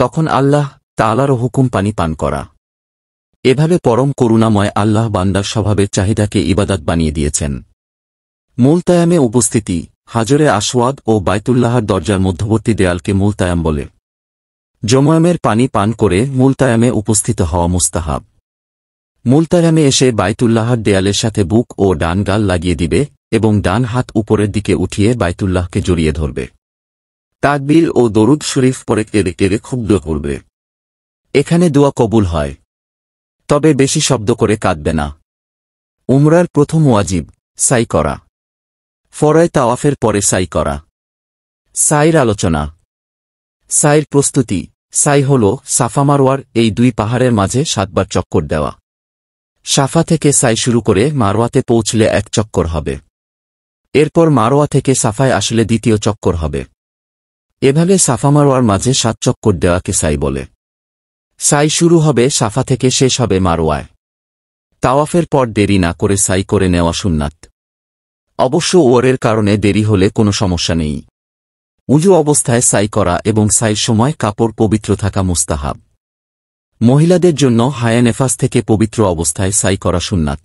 S1: তখন আল্লাহ তালারও হুকুম পানি পান করা এভাবে পরম করুণাময় আল্লাহ বান্দার স্বভাবের চাহিদাকে ইবাদাত বানিয়ে দিয়েছেন মুলতায়ামে উপস্থিতি হাজরে আসওয়াদ ও বাইতুল্লাহার দরজার মধ্যবর্তী দেয়ালকে মুলতায়াম বলে জমায়ামের পানি পান করে মুলতায়ামে উপস্থিত হওয়া মুস্তাহাব মুলতায়ামে এসে বাইতুল্লাহার দেয়ালের সাথে বুক ও ডান গাল লাগিয়ে দিবে এবং ডান হাত উপরের দিকে উঠিয়ে বাইতুল্লাহকে জড়িয়ে ধরবে তাকবিল ও দরুদ শরীফ পরে কেড়ে কেড়ে ক্ষুব্ধ করবে এখানে দোয়া কবুল হয় তবে বেশি শব্দ করে কাঁদবে না উমরার প্রথম ওয়াজিব সাই করা ফরায় তাওয়াফের পরে সাই করা সাইর আলোচনা সাইর প্রস্তুতি সাই হল সাফা মারওয়ার এই দুই পাহাড়ের মাঝে সাতবার চক্কর দেওয়া সাফা থেকে সাই শুরু করে মারওয়াতে পৌঁছলে এক চক্কর হবে এরপর মারোয়া থেকে সাফায় আসলে দ্বিতীয় চক্কর হবে এভাবে সাফা মারোয়ার মাঝে সাত চক্কর দেওয়াকে সাই বলে সাই শুরু হবে সাফা থেকে শেষ হবে মারোয়ায় তাওয়াফের পর দেরি না করে সাই করে নেওয়া সুন্নাত অবশ্য ওয়ারের কারণে দেরি হলে কোনো সমস্যা নেই উজু অবস্থায় সাই করা এবং সাই সময় কাপড় পবিত্র থাকা মুস্তাহাব মহিলাদের জন্য হায়ানেফাস থেকে পবিত্র অবস্থায় সাই করা সুন্নাত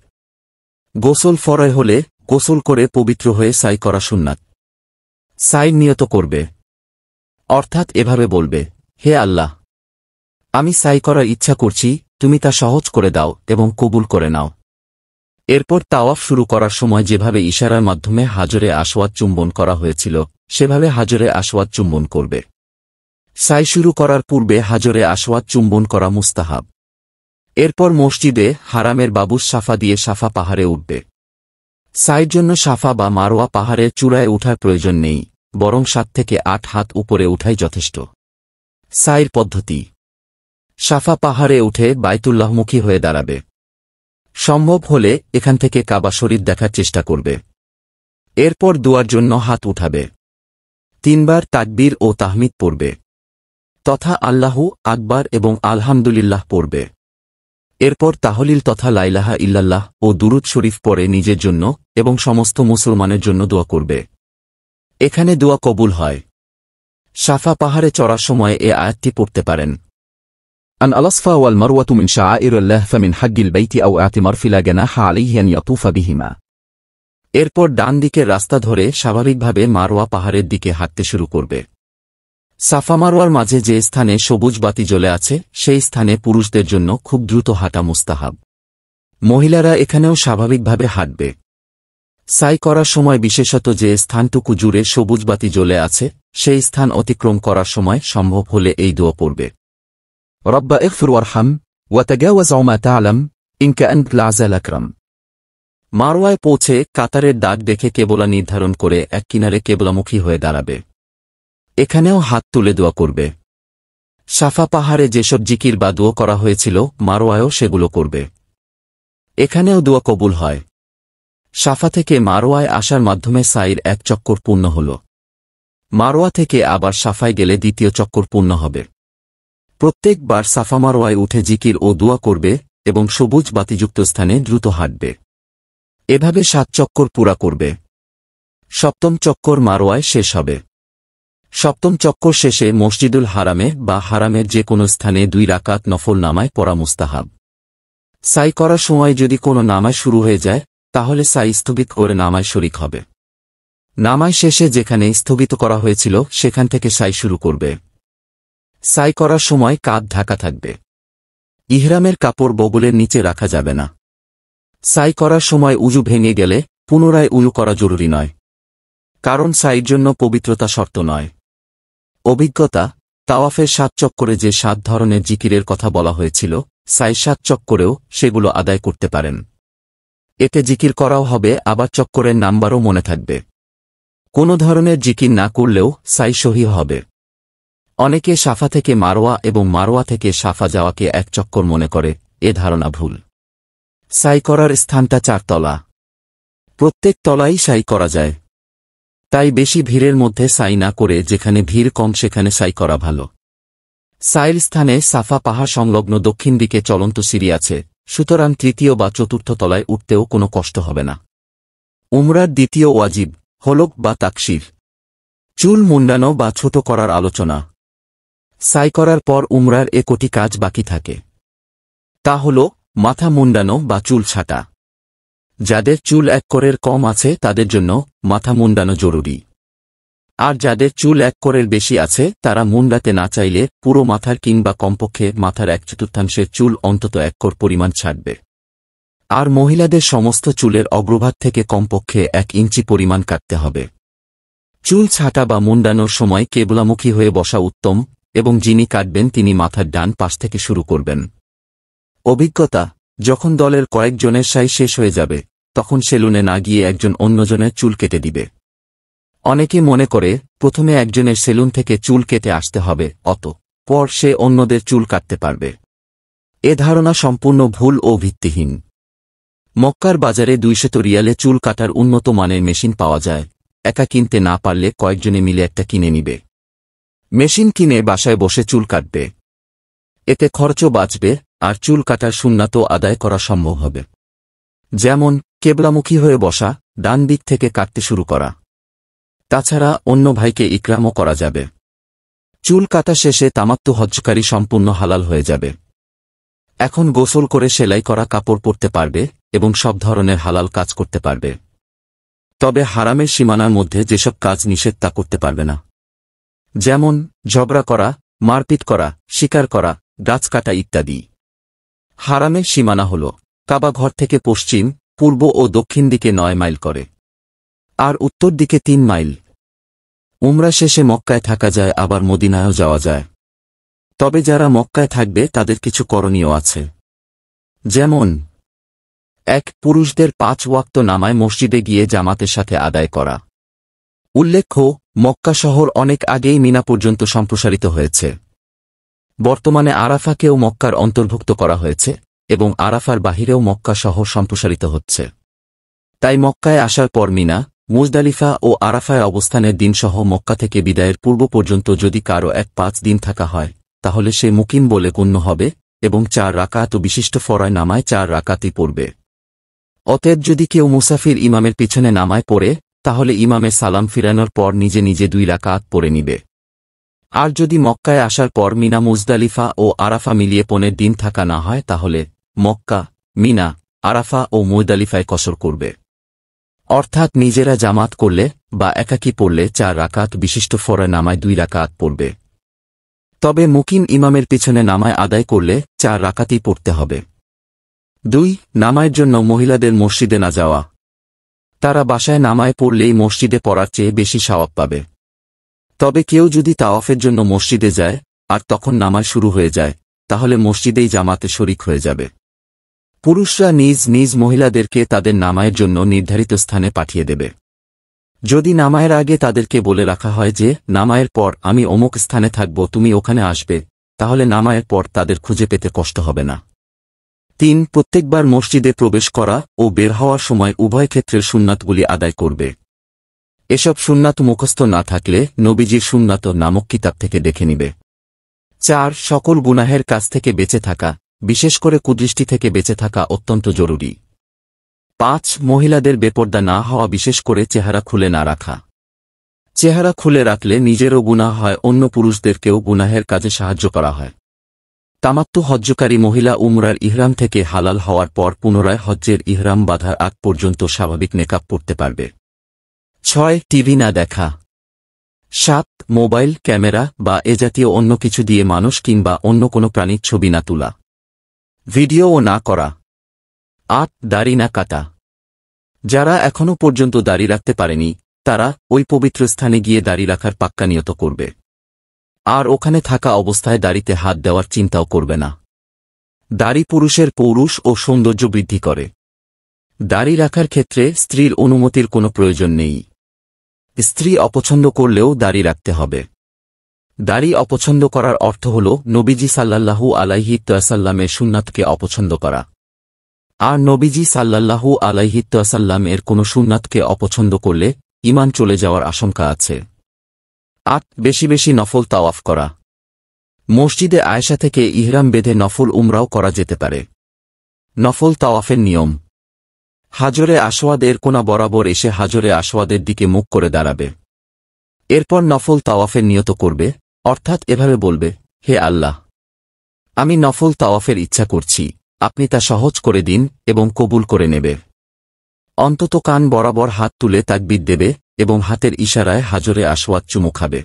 S1: গোসল ফরয় হলে গোসল করে পবিত্র হয়ে সাই করা সুন্নাত সাই নিয়ত করবে অর্থাৎ এভাবে বলবে হে আল্লাহ আমি সাই করার ইচ্ছা করছি তুমি তা সহজ করে দাও এবং কবুল করে নাও এরপর তাওয়াফ শুরু করার সময় যেভাবে ইশারার মাধ্যমে হাজরে আসওয়াত চুম্বন করা হয়েছিল সেভাবে হাজরে আসওয়াত চুম্বন করবে সাই শুরু করার পূর্বে হাজরে আসওয়াত চুম্বন করা মুস্তাহাব এরপর মসজিদে হারামের বাবুর সাফা দিয়ে সাফা পাহাড়ে উঠবে সাইর জন্য সাফা বা মারোয়া পাহাড়ের চূড়ায় ওঠার প্রয়োজন নেই বরং সাত থেকে আট হাত উপরে উঠাই যথেষ্ট সাইর পদ্ধতি সাফা পাহাড়ে উঠে বায়তুল্লাহমুখী হয়ে দাঁড়াবে সম্ভব হলে এখান থেকে কাবা শরীর দেখার চেষ্টা করবে এরপর দুয়ার জন্য হাত উঠাবে তিনবার তাকবীর ও তাহমিদ পড়বে তথা আল্লাহু আকবার এবং আলহামদুলিল্লাহ পড়বে এরপর তাহলিল তথা লাইলাহা ইল্লাল্লাহ ও দুরুদ শরীফ পরে নিজের জন্য এবং সমস্ত মুসলমানের জন্য দোয়া করবে এখানে দোয়া কবুল হয় সাফা পাহাড়ে চড়ার সময় এ আয়াতটি পড়তে পারেন أن الأصفى والمروة من شعائر الله فمن حج البيت أو اعتمر فلا جناح عليه أن يطوف بهما এরপর ডান দিকের রাস্তা ধরে স্বাভাবিকভাবে মারোয়া পাহাড়ের দিকে হাঁটতে শুরু করবে সাফামারোয়ার মাঝে যে স্থানে সবুজ বাতি জ্বলে আছে সেই স্থানে পুরুষদের জন্য খুব দ্রুত হাঁটা মুস্তাহাব মহিলারা এখানেও স্বাভাবিকভাবে হাঁটবে সাই করার সময় বিশেষত যে স্থানটুকু জুড়ে সবুজ বাতি জ্বলে আছে সেই স্থান অতিক্রম করার সময় সম্ভব হলে এই দোয়া পড়বে রব্বা ইফর হাম ওয়াতাগাওয়াজ অমাতা আলম মারোয়ায় পৌঁছে কাতারের দাগ দেখে কেবলা নির্ধারণ করে এক কিনারে কেবলামুখী হয়ে দাঁড়াবে এখানেও হাত তুলে দোয়া করবে সাফা পাহাড়ে যেসব জিকির বা দোয়া করা হয়েছিল মারোয়ায়ও সেগুলো করবে এখানেও দোয়া কবুল হয় সাফা থেকে মারোয়ায় আসার মাধ্যমে সাইর এক চক্কর পূর্ণ হল মারোয়া থেকে আবার সাফায় গেলে দ্বিতীয় চক্কর পূর্ণ হবে প্রত্যেকবার সাফা মারোয়ায় উঠে জিকির ও দোয়া করবে এবং সবুজ বাতিযুক্ত স্থানে দ্রুত হাঁটবে এভাবে সাত চক্কর পুরা করবে সপ্তম চক্কর মারোয়ায় শেষ হবে সপ্তম চক্কর শেষে মসজিদুল হারামে বা হারামের যে কোনো স্থানে দুই রাকাত নফল নামায় পড়া মুস্তাহাব সাই করার সময় যদি কোনো নামায় শুরু হয়ে যায় তাহলে সাই স্থগিত করে নামায় শরিক হবে নামায় শেষে যেখানে স্থগিত করা হয়েছিল সেখান থেকে সাই শুরু করবে সাই করার সময় কাঁধ ঢাকা থাকবে ইহরামের কাপড় বগলের নিচে রাখা যাবে না সাই করার সময় উজু ভেঙে গেলে পুনরায় উলু করা জরুরি নয় কারণ সাইর জন্য পবিত্রতা শর্ত নয় অভিজ্ঞতা তাওয়াফের সাত চক্করে যে সাত ধরনের জিকিরের কথা বলা হয়েছিল সাই সাত চক্করেও সেগুলো আদায় করতে পারেন এতে জিকির করাও হবে আবার চক্করের নাম্বারও মনে থাকবে কোনো ধরনের জিকির না করলেও সাই সহি হবে অনেকে সাফা থেকে মারোয়া এবং মারোয়া থেকে সাফা যাওয়াকে এক চক্কর মনে করে এ ধারণা ভুল সাই করার স্থানটা চারতলা প্রত্যেক তলাই সাই করা যায় তাই বেশি ভিড়ের মধ্যে সাই না করে যেখানে ভিড় কম সেখানে সাই করা ভালো সাইল স্থানে সাফা পাহাড় সংলগ্ন দক্ষিণ দিকে চলন্ত সিঁড়ি আছে সুতরাং তৃতীয় বা চতুর্থ তলায় উঠতেও কোনো কষ্ট হবে না উমরার দ্বিতীয় ওয়াজিব হলক বা তাকশির চুল মুন্ডানো বা ছোট করার আলোচনা সাই করার পর উমরার একটি কাজ বাকি থাকে তা হল মাথা মুন্ডানো বা চুল ছাটা যাদের চুল এক করের কম আছে তাদের জন্য মাথা মুন্ডানো জরুরি আর যাদের চুল এক করের বেশি আছে তারা মুন্ডাতে না চাইলে পুরো মাথার কিংবা কমপক্ষে মাথার এক চতুর্থাংশের চুল অন্তত এক কর পরিমাণ ছাড়বে আর মহিলাদের সমস্ত চুলের অগ্রভাগ থেকে কমপক্ষে এক ইঞ্চি পরিমাণ কাটতে হবে চুল ছাটা বা মুন্ডানোর সময় কেবলামুখী হয়ে বসা উত্তম এবং যিনি কাটবেন তিনি মাথার ডান পাশ থেকে শুরু করবেন অভিজ্ঞতা যখন দলের কয়েকজনের সাই শেষ হয়ে যাবে তখন সেলুনে না গিয়ে একজন অন্যজনের চুল কেটে দিবে অনেকে মনে করে প্রথমে একজনের সেলুন থেকে চুল কেটে আসতে হবে অত পর সে অন্যদের চুল কাটতে পারবে এ ধারণা সম্পূর্ণ ভুল ও ভিত্তিহীন মক্কার বাজারে দুইশত রিয়ালে চুল কাটার উন্নত মানের মেশিন পাওয়া যায় একা কিনতে না পারলে কয়েকজনে মিলে একটা কিনে নিবে মেশিন কিনে বাসায় বসে চুল কাটবে এতে খরচও বাঁচবে আর চুল কাটার শূন্যত আদায় করা সম্ভব হবে যেমন কেবলামুখী হয়ে বসা ডান দিক থেকে কাটতে শুরু করা তাছাড়া অন্য ভাইকে ইকরামও করা যাবে চুল কাটা শেষে তামাত্ম হজকারী সম্পূর্ণ হালাল হয়ে যাবে এখন গোসল করে সেলাই করা কাপড় পরতে পারবে এবং সব ধরনের হালাল কাজ করতে পারবে তবে হারামের সীমানার মধ্যে যেসব কাজ নিষেধ তা করতে পারবে না যেমন ঝগড়া করা মারপিট করা শিকার করা গাছ কাটা ইত্যাদি হারামের সীমানা হল কাবাঘর থেকে পশ্চিম পূর্ব ও দক্ষিণ দিকে নয় মাইল করে আর উত্তর দিকে তিন মাইল উমরা শেষে মক্কায় থাকা যায় আবার মদিনায়ও যাওয়া যায় তবে যারা মক্কায় থাকবে তাদের কিছু করণীয় আছে যেমন এক পুরুষদের পাঁচ ওয়াক্ত নামায় মসজিদে গিয়ে জামাতের সাথে আদায় করা উল্লেখ্য মক্কা শহর অনেক আগেই মিনা পর্যন্ত সম্প্রসারিত হয়েছে বর্তমানে আরাফাকেও মক্কার অন্তর্ভুক্ত করা হয়েছে এবং আরাফার বাহিরেও মক্কা শহর সম্প্রসারিত হচ্ছে তাই মক্কায় আসার পর মিনা মুজদালিফা ও আরাফায় অবস্থানের দিনসহ মক্কা থেকে বিদায়ের পূর্ব পর্যন্ত যদি কারো এক পাঁচ দিন থাকা হয় তাহলে সে মুকিম বলে গণ্য হবে এবং চার রাকাত ও বিশিষ্ট ফরায় নামায় চার রাকাতই পড়বে অতএব যদি কেউ মুসাফির ইমামের পিছনে নামায় পড়ে তাহলে ইমামে সালাম ফিরানোর পর নিজে নিজে দুই রাকাত পড়ে নিবে আর যদি মক্কায় আসার পর মিনা মুজদালিফা ও আরাফা মিলিয়ে পনের দিন থাকা না হয় তাহলে মক্কা মিনা আরাফা ও মৈদালিফায় কসর করবে অর্থাৎ নিজেরা জামাত করলে বা একাকি পড়লে চার রাকাত বিশিষ্ট ফরে নামায় দুই রাকাত পড়বে তবে মুকিম ইমামের পিছনে নামায় আদায় করলে চার রাকাতই পড়তে হবে দুই নামায়ের জন্য মহিলাদের মসজিদে না যাওয়া তারা বাসায় নামায় পড়লেই মসজিদে পড়ার চেয়ে বেশি সওয়াব পাবে তবে কেউ যদি তাওয়াফের জন্য মসজিদে যায় আর তখন নামায় শুরু হয়ে যায় তাহলে মসজিদেই জামাতে শরিক হয়ে যাবে পুরুষরা নিজ নিজ মহিলাদেরকে তাদের নামায়ের জন্য নির্ধারিত স্থানে পাঠিয়ে দেবে যদি নামায়ের আগে তাদেরকে বলে রাখা হয় যে নামায়ের পর আমি অমুক স্থানে থাকব তুমি ওখানে আসবে তাহলে নামায়ের পর তাদের খুঁজে পেতে কষ্ট হবে না তিন প্রত্যেকবার মসজিদে প্রবেশ করা ও বের হওয়ার সময় উভয় ক্ষেত্রের সুন্নাতগুলি আদায় করবে এসব সুন্নাত মুখস্থ না থাকলে নবীজির সুন্নাত নামক কিতাব থেকে দেখে নিবে চার সকল গুনাহের কাছ থেকে বেঁচে থাকা বিশেষ করে কুদৃষ্টি থেকে বেঁচে থাকা অত্যন্ত জরুরি পাঁচ মহিলাদের বেপর্দা না হওয়া বিশেষ করে চেহারা খুলে না রাখা চেহারা খুলে রাখলে নিজেরও গুণা হয় অন্য পুরুষদেরকেও গুনাহের কাজে সাহায্য করা হয় তামাত্তু হজ্জকারী মহিলা উমরার ইহরাম থেকে হালাল হওয়ার পর পুনরায় হজ্জের ইহরাম বাধার আগ পর্যন্ত স্বাভাবিক মেকআপ করতে পারবে ছয় টিভি না দেখা সাত মোবাইল ক্যামেরা বা এ জাতীয় অন্য কিছু দিয়ে মানুষ কিংবা অন্য কোনো প্রাণীর ছবি না তোলা ভিডিও না করা আট দাড়ি না কাটা যারা এখনও পর্যন্ত দাড়ি রাখতে পারেনি তারা ওই পবিত্র স্থানে গিয়ে দাড়ি রাখার পাক্কা নিয়ত করবে আর ওখানে থাকা অবস্থায় দাড়িতে হাত দেওয়ার চিন্তাও করবে না দাড়ি পুরুষের পৌরুষ ও সৌন্দর্য বৃদ্ধি করে দাড়ি রাখার ক্ষেত্রে স্ত্রীর অনুমতির কোনো প্রয়োজন নেই স্ত্রী অপছন্দ করলেও দাড়ি রাখতে হবে দাড়ি অপছন্দ করার অর্থ হল নবীজি সাল্লাল্লাহু আলাইহি তাসাল্লামের সুন্নাতকে অপছন্দ করা আর নবীজি সাল্লাল্লাহু আলাইহি এর কোনো সুন্নাতকে অপছন্দ করলে ইমান চলে যাওয়ার আশঙ্কা আছে আট বেশি বেশি নফল তাওয়াফ করা মসজিদে আয়েশা থেকে ইহরাম বেঁধে নফল উমরাও করা যেতে পারে নফল তাওয়াফের নিয়ম হাজরে আসওয়াদের কোনা বরাবর এসে হাজরে আসওয়াদের দিকে মুখ করে দাঁড়াবে এরপর নফল তাওয়াফের নিয়ত করবে অর্থাৎ এভাবে বলবে হে আল্লাহ আমি নফল তাওয়াফের ইচ্ছা করছি আপনি তা সহজ করে দিন এবং কবুল করে নেবে অন্তত কান বরাবর হাত তুলে তাকবিদ দেবে এবং হাতের ইশারায় হাজরে আসওয়াত চুমু খাবে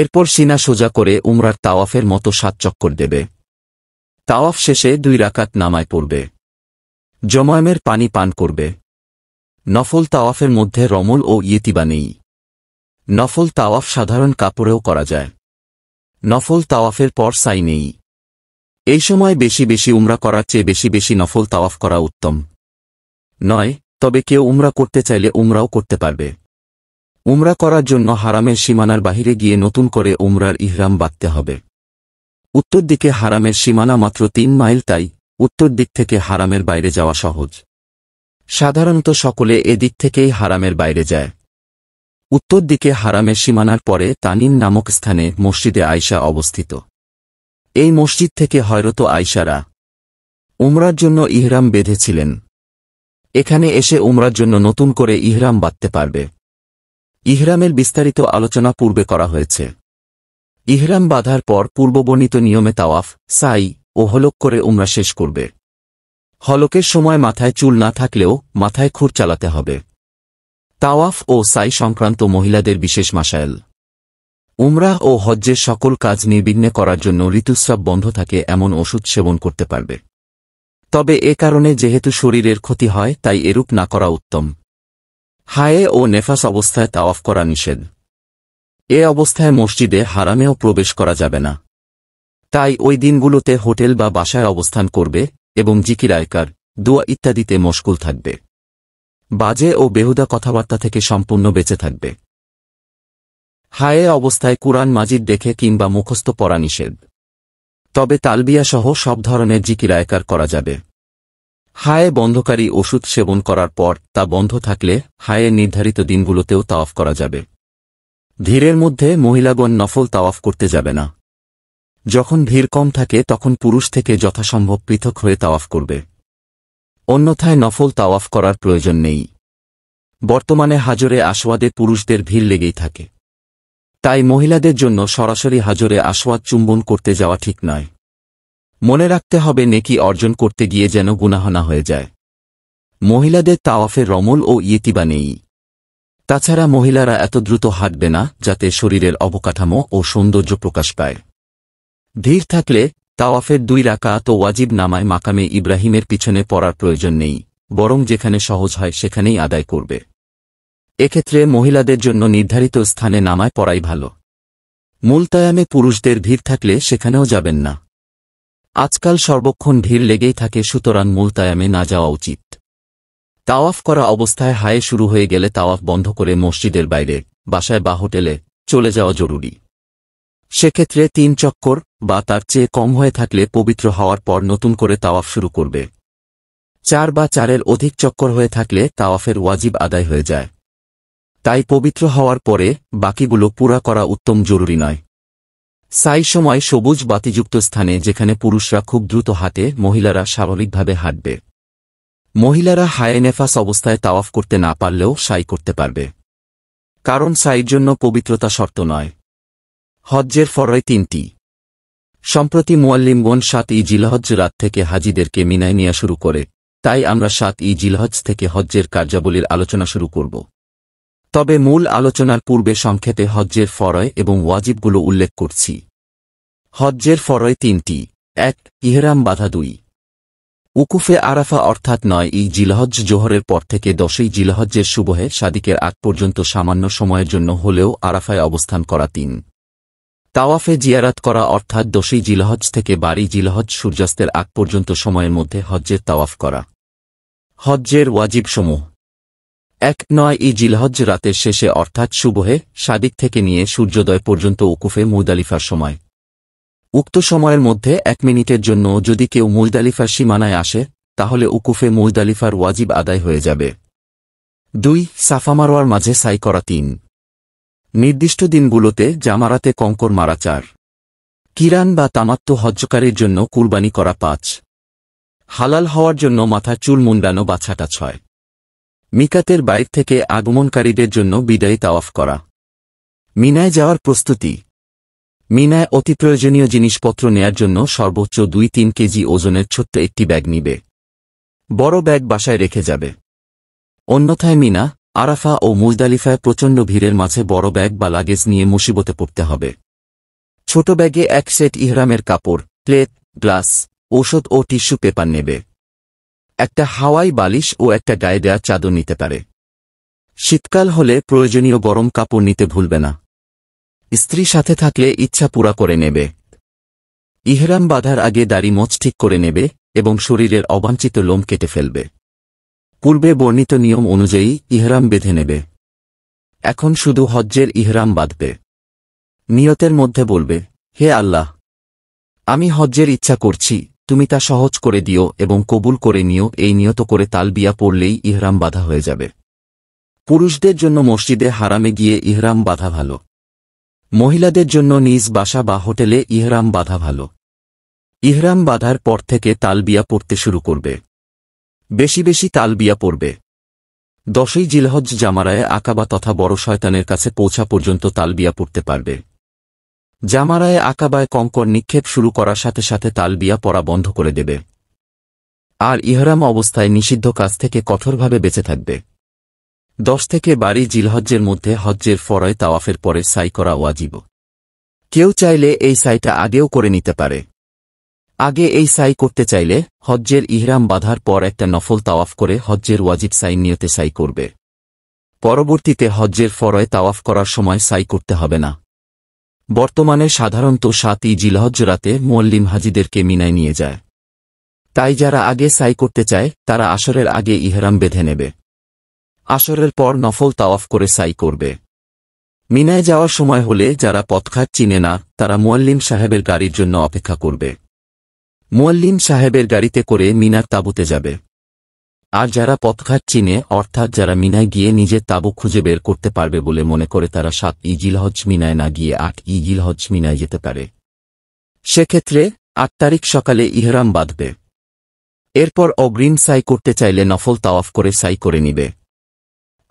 S1: এরপর সিনা সোজা করে উমরার তাওয়াফের মতো সাত চক্কর দেবে তাওয়াফ শেষে দুই রাকাত নামায় পড়বে জমায়মের পানি পান করবে নফল তাওয়াফের মধ্যে রমল ও ইয়েতিবা নেই নফল তাওয়াফ সাধারণ কাপড়েও করা যায় নফল তাওয়াফের পর সাই নেই এই সময় বেশি বেশি উমরা করার চেয়ে বেশি বেশি নফল তাওয়াফ করা উত্তম নয় তবে কেউ উমরা করতে চাইলে উমরাও করতে পারবে উমরা করার জন্য হারামের সীমানার বাহিরে গিয়ে নতুন করে উমরার ইহরাম বাঁধতে হবে উত্তর দিকে হারামের সীমানা মাত্র তিন মাইল তাই উত্তর দিক থেকে হারামের বাইরে যাওয়া সহজ সাধারণত সকলে এদিক থেকেই হারামের বাইরে যায় উত্তর দিকে হারামের সীমানার পরে তানিম নামক স্থানে মসজিদে আয়সা অবস্থিত এই মসজিদ থেকে হয়রত আয়সারা উমরার জন্য ইহরাম বেঁধেছিলেন এখানে এসে উমরার জন্য নতুন করে ইহরাম বাঁধতে পারবে ইহরামের বিস্তারিত আলোচনা পূর্বে করা হয়েছে ইহরাম বাঁধার পর পূর্ববর্ণিত নিয়মে তাওয়াফ সাই ও হলক করে উমরা শেষ করবে হলকের সময় মাথায় চুল না থাকলেও মাথায় খুর চালাতে হবে তাওয়াফ ও সাই সংক্রান্ত মহিলাদের বিশেষ মাসায়েল উমরাহ ও হজ্জের সকল কাজ নির্বিঘ্নে করার জন্য ঋতুস্রাব বন্ধ থাকে এমন ওষুধ সেবন করতে পারবে তবে এ কারণে যেহেতু শরীরের ক্ষতি হয় তাই এরূপ না করা উত্তম হায়ে ও নেফাস অবস্থায় তাওয়াফ করা নিষেধ এ অবস্থায় মসজিদে হারামেও প্রবেশ করা যাবে না তাই ওই দিনগুলোতে হোটেল বা বাসায় অবস্থান করবে এবং জিকিরায়কার দোয়া ইত্যাদিতে মশকুল থাকবে বাজে ও বেহুদা কথাবার্তা থেকে সম্পূর্ণ বেঁচে থাকবে হায়ে অবস্থায় কুরআন মাজিদ দেখে কিংবা মুখস্থ পড়া নিষেধ তবে তালবিয়াসহ সব ধরনের জিকিরায়কার করা যাবে হায়ে বন্ধকারী ওষুধ সেবন করার পর তা বন্ধ থাকলে হায়ে নির্ধারিত দিনগুলোতেও তাওয়াফ করা যাবে ধীরের মধ্যে মহিলাগণ নফল তাওয়াফ করতে যাবে না যখন ভিড় কম থাকে তখন পুরুষ থেকে যথাসম্ভব পৃথক হয়ে তাওয়াফ করবে অন্যথায় নফল তাওয়াফ করার প্রয়োজন নেই বর্তমানে হাজরে আসওয়াদে পুরুষদের ভিড় লেগেই থাকে তাই মহিলাদের জন্য সরাসরি হাজরে আসওয়াদ চুম্বন করতে যাওয়া ঠিক নয় মনে রাখতে হবে নেকি অর্জন করতে গিয়ে যেন গুনাহনা হয়ে যায় মহিলাদের তাওয়াফে রমল ও ইয়েতিবা নেই তাছাড়া মহিলারা এত দ্রুত হাঁটবে না যাতে শরীরের অবকাঠামো ও সৌন্দর্য প্রকাশ পায় ভিড় থাকলে তাওয়াফের দুই রাকাত ও ওয়াজিব নামায় মাকামে ইব্রাহিমের পিছনে পড়ার প্রয়োজন নেই বরং যেখানে সহজ হয় সেখানেই আদায় করবে এক্ষেত্রে মহিলাদের জন্য নির্ধারিত স্থানে নামায় পড়াই ভালো মুলতায়ামে পুরুষদের ভিড় থাকলে সেখানেও যাবেন না আজকাল সর্বক্ষণ ভিড় লেগেই থাকে সুতরাং মুলতায়ামে না যাওয়া উচিত তাওয়াফ করা অবস্থায় হায়ে শুরু হয়ে গেলে তাওয়াফ বন্ধ করে মসজিদের বাইরে বাসায় বা হোটেলে চলে যাওয়া জরুরি সেক্ষেত্রে তিন চক্কর বা তার চেয়ে কম হয়ে থাকলে পবিত্র হওয়ার পর নতুন করে তাওয়াফ শুরু করবে চার বা চারের অধিক চক্কর হয়ে থাকলে তাওয়াফের ওয়াজিব আদায় হয়ে যায় তাই পবিত্র হওয়ার পরে বাকিগুলো পুরা করা উত্তম জরুরি নয় সাই সময় সবুজ বাতিযুক্ত স্থানে যেখানে পুরুষরা খুব দ্রুত হাঁটে মহিলারা স্বাভাবিকভাবে হাঁটবে মহিলারা হায়েনেফাস অবস্থায় তাওয়াফ করতে না পারলেও সাই করতে পারবে কারণ সাইয়ের জন্য পবিত্রতা শর্ত নয় হজ্জের ফরয় তিনটি সম্প্রতি মুয়াল্লিম বোন সাত ই জিলহজ রাত থেকে হাজিদেরকে মিনায় নেওয়া শুরু করে তাই আমরা সাত ই জিলহজ থেকে হজ্জের কার্যাবলীর আলোচনা শুরু করব তবে মূল আলোচনার পূর্বে সংক্ষেপে হজ্জের ফরয় এবং ওয়াজিবগুলো উল্লেখ করছি হজ্জের ফরয় তিনটি এক ইহরাম বাধা দুই উকুফে আরাফা অর্থাৎ নয় ই জিলহজ জোহরের পর থেকে দশই জিলহজ্জের সুবহে সাদিকের আগ পর্যন্ত সামান্য সময়ের জন্য হলেও আরাফায় অবস্থান করা তিন তাওয়াফে জিয়ারাত করা অর্থাৎ দোষী জিলহজ থেকে বাড়ি জিলহজ সূর্যাস্তের আগ পর্যন্ত সময়ের মধ্যে হজ্জের তাওয়াফ করা হজ্জের ওয়াজিব সমূহ এক নয় ই জিলহজ রাতের শেষে অর্থাৎ সুবহে সাদিক থেকে নিয়ে সূর্যোদয় পর্যন্ত উকুফে মুদালিফার সময় উক্ত সময়ের মধ্যে এক মিনিটের জন্য যদি কেউ মুজদালিফার সীমানায় আসে তাহলে উকুফে মুজদালিফার ওয়াজিব আদায় হয়ে যাবে দুই সাফামারোয়ার মাঝে সাই করা তিন নির্দিষ্ট দিনগুলোতে জামারাতে কঙ্কর মারা চার কিরান বা তামাত্ম হজ্জকারীর জন্য কুরবানি করা পাঁচ হালাল হওয়ার জন্য মাথা চুল মুন্ডানো বাছাটা ছয় মিকাতের বাইর থেকে আগমনকারীদের জন্য বিদায়ী তাওয়াফ করা মিনায় যাওয়ার প্রস্তুতি মিনায় অতি প্রয়োজনীয় জিনিসপত্র নেয়ার জন্য সর্বোচ্চ দুই তিন কেজি ওজনের ছোট্ট একটি ব্যাগ নিবে বড় ব্যাগ বাসায় রেখে যাবে অন্যথায় মিনা আরাফা ও মুজদালিফায় প্রচণ্ড ভিড়ের মাঝে বড় ব্যাগ বা লাগেজ নিয়ে মুসিবতে পড়তে হবে ছোট ব্যাগে এক সেট ইহরামের কাপড় প্লেট গ্লাস ঔষধ ও টিস্যু পেপার নেবে একটা হাওয়াই বালিশ ও একটা গায়ে দেয়া চাদর নিতে পারে শীতকাল হলে প্রয়োজনীয় গরম কাপড় নিতে ভুলবে না স্ত্রী সাথে থাকলে ইচ্ছা পুরা করে নেবে ইহরাম বাঁধার আগে দাড়ি মোচ ঠিক করে নেবে এবং শরীরের অবাঞ্ছিত লোম কেটে ফেলবে পূর্বে বর্ণিত নিয়ম অনুযায়ী ইহরাম বেঁধে নেবে এখন শুধু হজ্জের ইহরাম বাঁধবে নিয়তের মধ্যে বলবে হে আল্লাহ আমি হজ্জের ইচ্ছা করছি তুমি তা সহজ করে দিও এবং কবুল করে নিও এই নিয়ত করে তাল বিয়া পড়লেই ইহরাম বাধা হয়ে যাবে পুরুষদের জন্য মসজিদে হারামে গিয়ে ইহরাম বাধা ভালো মহিলাদের জন্য নিজ বাসা বা হোটেলে ইহরাম বাধা ভালো ইহরাম বাধার পর থেকে তালবিয়া পড়তে শুরু করবে বেশি বেশি তালবিয়া পড়বে দশই জিলহজ জামারায় আকাবা তথা বড় শয়তানের কাছে পৌঁছা পর্যন্ত তালবিয়া পড়তে পারবে জামারায় আকাবায় কঙ্কর নিক্ষেপ শুরু করার সাথে সাথে তালবিয়া পড়া বন্ধ করে দেবে আর ইহরাম অবস্থায় নিষিদ্ধ কাজ থেকে কঠোরভাবে বেঁচে থাকবে দশ থেকে বাড়ি জিলহজ্জের মধ্যে হজ্জের ফরয় তাওয়াফের পরে সাই করা ওয়াজিব কেউ চাইলে এই সাইটা আগেও করে নিতে পারে আগে এই সাই করতে চাইলে হজ্জের ইহরাম বাধার পর একটা নফল তাওয়াফ করে হজ্জের ওয়াজিব সাই নিয়তে সাই করবে পরবর্তীতে হজ্জের ফরয়ে তাওয়াফ করার সময় সাই করতে হবে না বর্তমানে সাধারণত সাতই জিলহজ রাতে মোয়াল্লিম হাজিদেরকে মিনায় নিয়ে যায় তাই যারা আগে সাই করতে চায় তারা আসরের আগে ইহরাম বেঁধে নেবে আসরের পর নফল তাওয়াফ করে সাই করবে মিনায় যাওয়ার সময় হলে যারা পথঘাট চিনে না তারা মোয়াল্লিম সাহেবের গাড়ির জন্য অপেক্ষা করবে মুয়াল্লিম সাহেবের গাড়িতে করে মিনার তাঁবুতে যাবে আর যারা পথঘাট চিনে অর্থাৎ যারা মিনায় গিয়ে নিজের তাঁবু খুঁজে বের করতে পারবে বলে মনে করে তারা সাত ইজিলহজ মিনায় না গিয়ে আট ইজিলহজ মিনায় যেতে পারে সেক্ষেত্রে আট তারিখ সকালে ইহরাম বাঁধবে এরপর অগ্রিম সাই করতে চাইলে নফল তাওয়াফ করে সাই করে নিবে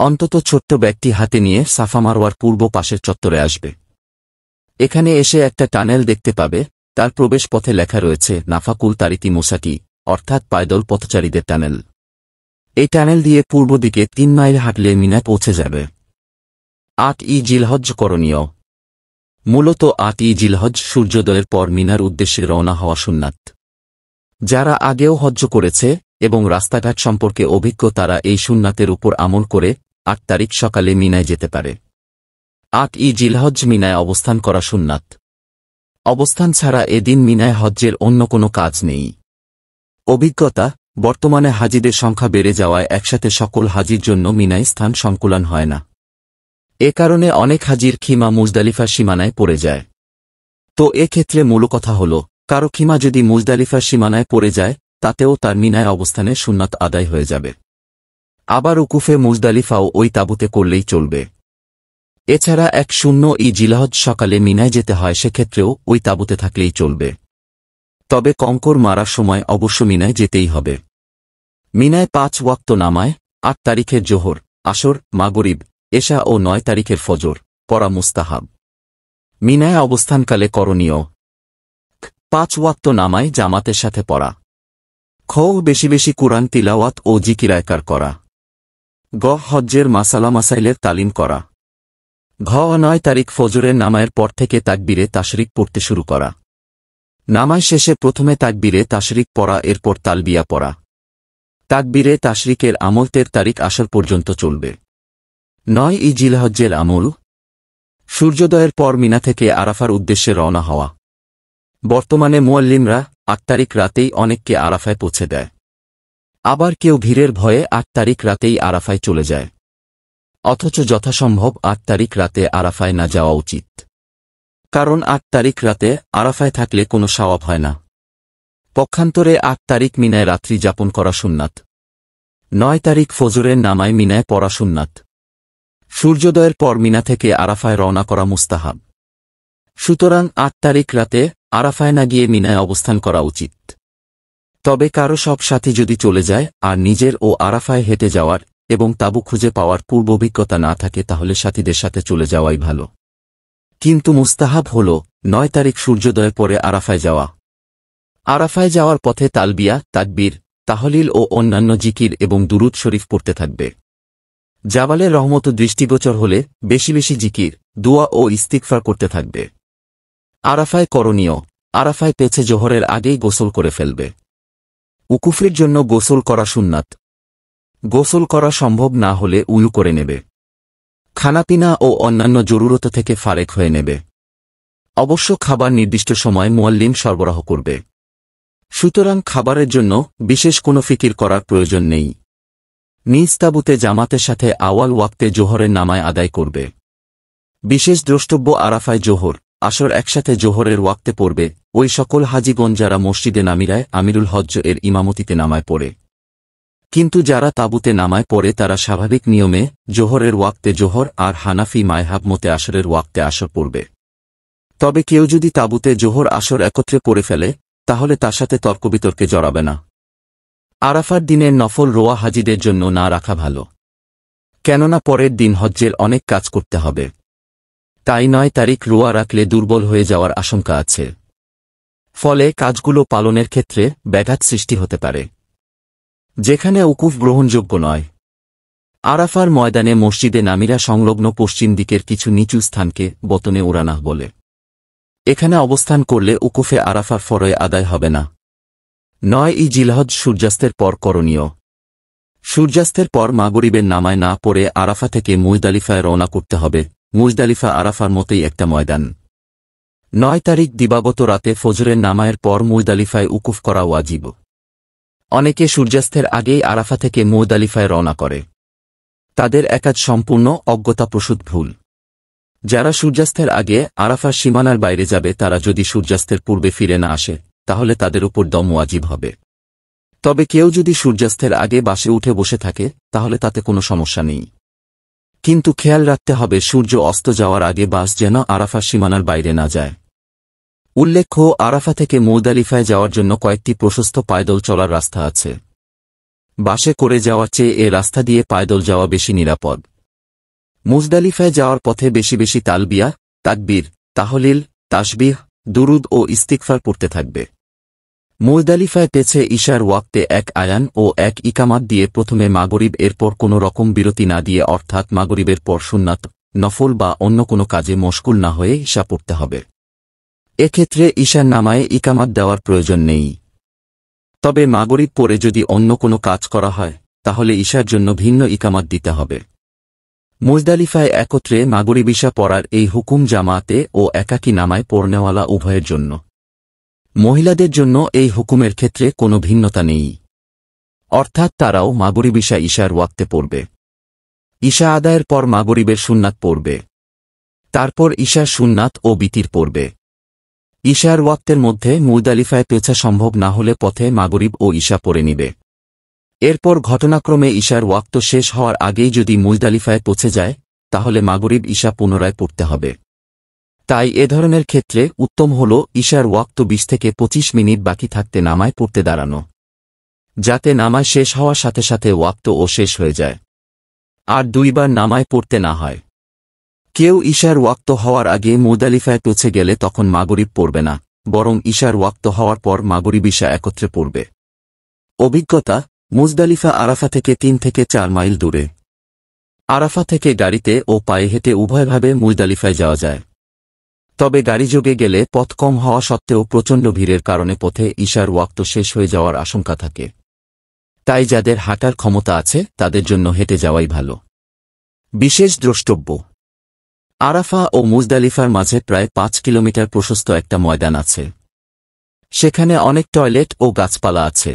S1: অন্তত ছোট্ট ব্যক্তি হাতে নিয়ে সাফা মারওয়ার পূর্ব পাশের চত্বরে আসবে এখানে এসে একটা টানেল দেখতে পাবে তার প্রবেশ পথে লেখা রয়েছে নাফাকুল তারিতি মোসাকি অর্থাৎ পায়দল পথচারীদের টানেল এই টানেল দিয়ে পূর্ব দিকে তিন মাইল হাঁটলে মিনা পৌঁছে যাবে আট ই জিলহজ করণীয় মূলত আট ই জিলহজ সূর্যোদয়ের পর মিনার উদ্দেশ্যে রওনা হওয়া সুন্নাত যারা আগেও হজ্জ করেছে এবং রাস্তাঘাট সম্পর্কে অভিজ্ঞ তারা এই সুন্নাতের উপর আমল করে আট তারিখ সকালে মিনায় যেতে পারে আট ই জিলহজ মিনায় অবস্থান করা সুন্নাত অবস্থান ছাড়া এদিন মিনায় হজ্জের অন্য কোনো কাজ নেই অভিজ্ঞতা বর্তমানে হাজিদের সংখ্যা বেড়ে যাওয়ায় একসাথে সকল হাজির জন্য মিনায় স্থান সংকুলন হয় না এ কারণে অনেক হাজির খিমা মুজদালিফার সীমানায় পড়ে যায় তো এক্ষেত্রে মূল কথা হল কারো খিমা যদি মুজদালিফার সীমানায় পড়ে যায় তাতেও তার মিনায় অবস্থানে সুন্নাত আদায় হয়ে যাবে আবার উকুফে মুজদালিফাও ওই তাবুতে করলেই চলবে এছাড়া এক শূন্য ই জিলাহজ সকালে মিনায় যেতে হয় সেক্ষেত্রেও ওই তাবুতে থাকলেই চলবে তবে কঙ্কর মারার সময় অবশ্য মিনায় যেতেই হবে মিনায় পাঁচ ওয়াক্ত নামায় আট তারিখের জোহর আসর মাগরিব এশা ও নয় তারিখের ফজর পরা মুস্তাহাব মিনায় অবস্থানকালে করণীয় পাঁচ ওয়াক্ত নামায় জামাতের সাথে পড়া খ বেশি বেশি কুরআন তিলাওয়াত ও জিকিরায়কার করা গ হজ্জের মাসালা মাসাইলের তালিম করা ঘ নয় তারিখ ফজরের নামায়ের পর থেকে তাকবীরে তাশরিক পড়তে শুরু করা নামায় শেষে প্রথমে তাকবীরে তাশরিক পড়া এরপর তালবিয়া পড়া তাকবীরে তাশরিকের আমলতের তারিখ আসার পর্যন্ত চলবে নয় ই জিলহজ্জের আমল সূর্যোদয়ের পর মিনা থেকে আরাফার উদ্দেশ্যে রওনা হওয়া বর্তমানে মোয়াল্লিমরা আট তারিখ রাতেই অনেককে আরাফায় পৌঁছে দেয় আবার কেউ ভিড়ের ভয়ে আট তারিখ রাতেই আরাফায় চলে যায় অথচ যথাসম্ভব আট তারিখ রাতে আরাফায় না যাওয়া উচিত কারণ আট তারিখ রাতে আরাফায় থাকলে কোনো স্বভাব হয় না পক্ষান্তরে আট তারিখ মিনায় রাত্রি যাপন করা সুন্নাত নয় তারিখ ফজরের নামায় মিনায় পড়া সুন্নাত সূর্যোদয়ের পর মিনা থেকে আরাফায় রওনা করা মুস্তাহাব সুতরাং আট তারিখ রাতে আরাফায় না গিয়ে মিনায় অবস্থান করা উচিত তবে কারো সব সাথী যদি চলে যায় আর নিজের ও আরাফায় হেঁটে যাওয়ার এবং তাবু খুঁজে পাওয়ার পূর্ব অভিজ্ঞতা না থাকে তাহলে সাথীদের সাথে চলে যাওয়াই ভালো কিন্তু মুস্তাহাব হল নয় তারিখ সূর্যোদয়ের পরে আরাফায় যাওয়া আরাফায় যাওয়ার পথে তালবিয়া তাকবীর তাহলিল ও অন্যান্য জিকির এবং দুরুদ শরীফ পড়তে থাকবে জাবালের রহমত দৃষ্টিগোচর হলে বেশি বেশি জিকির দোয়া ও ইস্তিকফার করতে থাকবে আরাফায় করণীয় আরাফায় পেছে জোহরের আগেই গোসল করে ফেলবে উকুফের জন্য গোসল করা সুন্নাত গোসল করা সম্ভব না হলে উয়ু করে নেবে খানাপিনা ও অন্যান্য জরুরত থেকে ফারেক হয়ে নেবে অবশ্য খাবার নির্দিষ্ট সময় মোয়াল্লিম সরবরাহ করবে সুতরাং খাবারের জন্য বিশেষ কোনো ফিকির করার প্রয়োজন নেই নিজ তাবুতে জামাতের সাথে আওয়াল ওয়াক্তে জোহরের নামায় আদায় করবে বিশেষ দ্রষ্টব্য আরাফায় জোহর আসর একসাথে জোহরের ওয়াক্তে পড়বে ওই সকল হাজিগঞ্জ যারা মসজিদে নামিরায় আমিরুল হজ্জ এর ইমামতিতে নামায় পড়ে কিন্তু যারা তাবুতে নামায় পড়ে তারা স্বাভাবিক নিয়মে জোহরের ওয়াক্তে জোহর আর হানাফি মায়হাব মতে আসরের ওয়াক্তে আসর পড়বে তবে কেউ যদি তাবুতে জোহর আসর একত্রে পড়ে ফেলে তাহলে তার সাথে তর্কবিতর্কে জড়াবে না আরাফার দিনে নফল রোয়া হাজিদের জন্য না রাখা ভালো কেননা পরের দিন হজ্জের অনেক কাজ করতে হবে তাই নয় তারিখ রোয়া রাখলে দুর্বল হয়ে যাওয়ার আশঙ্কা আছে ফলে কাজগুলো পালনের ক্ষেত্রে ব্যাঘাত সৃষ্টি হতে পারে যেখানে উকুফ গ্রহণযোগ্য নয় আরাফার ময়দানে মসজিদে নামিরা সংলগ্ন পশ্চিম দিকের কিছু নিচু স্থানকে বতনে ওড়ানা বলে এখানে অবস্থান করলে উকুফে আরাফার ফরয়ে আদায় হবে না নয় ই জিলহজ সূর্যাস্তের পর করণীয় সূর্যাস্তের পর মাগরিবের নামায় না পড়ে আরাফা থেকে মুজদালিফায় রওনা করতে হবে মুজদালিফা আরাফার মতোই একটা ময়দান নয় তারিখ দিবাগত রাতে ফজরের নামায়ের পর মুজদালিফায় উকুফ করা ওয়াজিব অনেকে সূর্যাস্তের আগেই আরাফা থেকে আলিফায় রওনা করে তাদের একাজ সম্পূর্ণ অজ্ঞতাপ্রসূত ভুল যারা সূর্যাস্তের আগে আরাফার সীমানার বাইরে যাবে তারা যদি সূর্যাস্তের পূর্বে ফিরে না আসে তাহলে তাদের উপর দম ওয়াজিব হবে তবে কেউ যদি সূর্যাস্তের আগে বাসে উঠে বসে থাকে তাহলে তাতে কোনো সমস্যা নেই কিন্তু খেয়াল রাখতে হবে সূর্য অস্ত যাওয়ার আগে বাস যেন আরাফার সীমানার বাইরে না যায় উল্লেখ্য আরাফা থেকে মৌদালিফায় যাওয়ার জন্য কয়েকটি প্রশস্ত পায়দল চলার রাস্তা আছে বাসে করে যাওয়ার চেয়ে এ রাস্তা দিয়ে পায়দল যাওয়া বেশি নিরাপদ মুজদালিফায় যাওয়ার পথে বেশি বেশি তালবিয়া তাকবির তাহলিল তাসবিহ দুরুদ ও ইস্তিকফার পড়তে থাকবে মুজদালিফায় পেছে ইশার ওয়াক্তে এক আয়ান ও এক ইকামাত দিয়ে প্রথমে মাগরিব এরপর কোনো রকম বিরতি না দিয়ে অর্থাৎ মাগরিবের পর সুন্নাত নফল বা অন্য কোনো কাজে মশকুল না হয়ে ইশা পড়তে হবে এক্ষেত্রে ঈশার নামায় ইকামাত দেওয়ার প্রয়োজন নেই তবে মাগরিব পরে যদি অন্য কোনো কাজ করা হয় তাহলে ঈশার জন্য ভিন্ন ইকামাত দিতে হবে মুজদালিফায় একত্রে মাগরিব ঈশা পড়ার এই হুকুম জামাতে ও একাকি নামায় পড়নেওয়ালা উভয়ের জন্য মহিলাদের জন্য এই হুকুমের ক্ষেত্রে কোনো ভিন্নতা নেই অর্থাৎ তারাও মাগরিব ঈশা ঈশার ওয়াক্তে পড়বে ঈশা আদায়ের পর মাগরিবের সুন্নাত পড়বে তারপর ঈশার সুন্নাত ও বিতির পড়বে ঈশার ওয়াক্তের মধ্যে মুদালিফায় পেছা সম্ভব না হলে পথে মাগরিব ও ঈশা পড়ে নিবে এরপর ঘটনাক্রমে ঈশার ওয়াক্ত শেষ হওয়ার আগেই যদি মুজদালিফায় পৌঁছে যায় তাহলে মাগরিব ঈশা পুনরায় পড়তে হবে তাই এ ধরনের ক্ষেত্রে উত্তম হল ঈশার ওয়াক্ত বিশ থেকে ২৫ মিনিট বাকি থাকতে নামায় পড়তে দাঁড়ানো যাতে নামায় শেষ হওয়ার সাথে সাথে ওয়াক্ত ও শেষ হয়ে যায় আর দুইবার নামায় পড়তে না হয় কেউ ঈশার ওয়াক্ত হওয়ার আগে মুদালিফায় পৌঁছে গেলে তখন মাগরীব পড়বে না বরং ঈশার ওয়াক্ত হওয়ার পর মাগরিব ঈশা একত্রে পড়বে অভিজ্ঞতা মুজদালিফা আরাফা থেকে তিন থেকে চার মাইল দূরে আরাফা থেকে গাড়িতে ও পায়ে হেঁটে উভয়ভাবে মুজদালিফায় যাওয়া যায় তবে গাড়িযোগে গেলে পথ কম হওয়া সত্ত্বেও প্রচণ্ড ভিড়ের কারণে পথে ঈশার ওয়াক্ত শেষ হয়ে যাওয়ার আশঙ্কা থাকে তাই যাদের হাঁটার ক্ষমতা আছে তাদের জন্য হেঁটে যাওয়াই ভালো বিশেষ দ্রষ্টব্য আরাফা ও মুজদালিফার মাঝে প্রায় পাঁচ কিলোমিটার প্রশস্ত একটা ময়দান আছে সেখানে অনেক টয়লেট ও গাছপালা আছে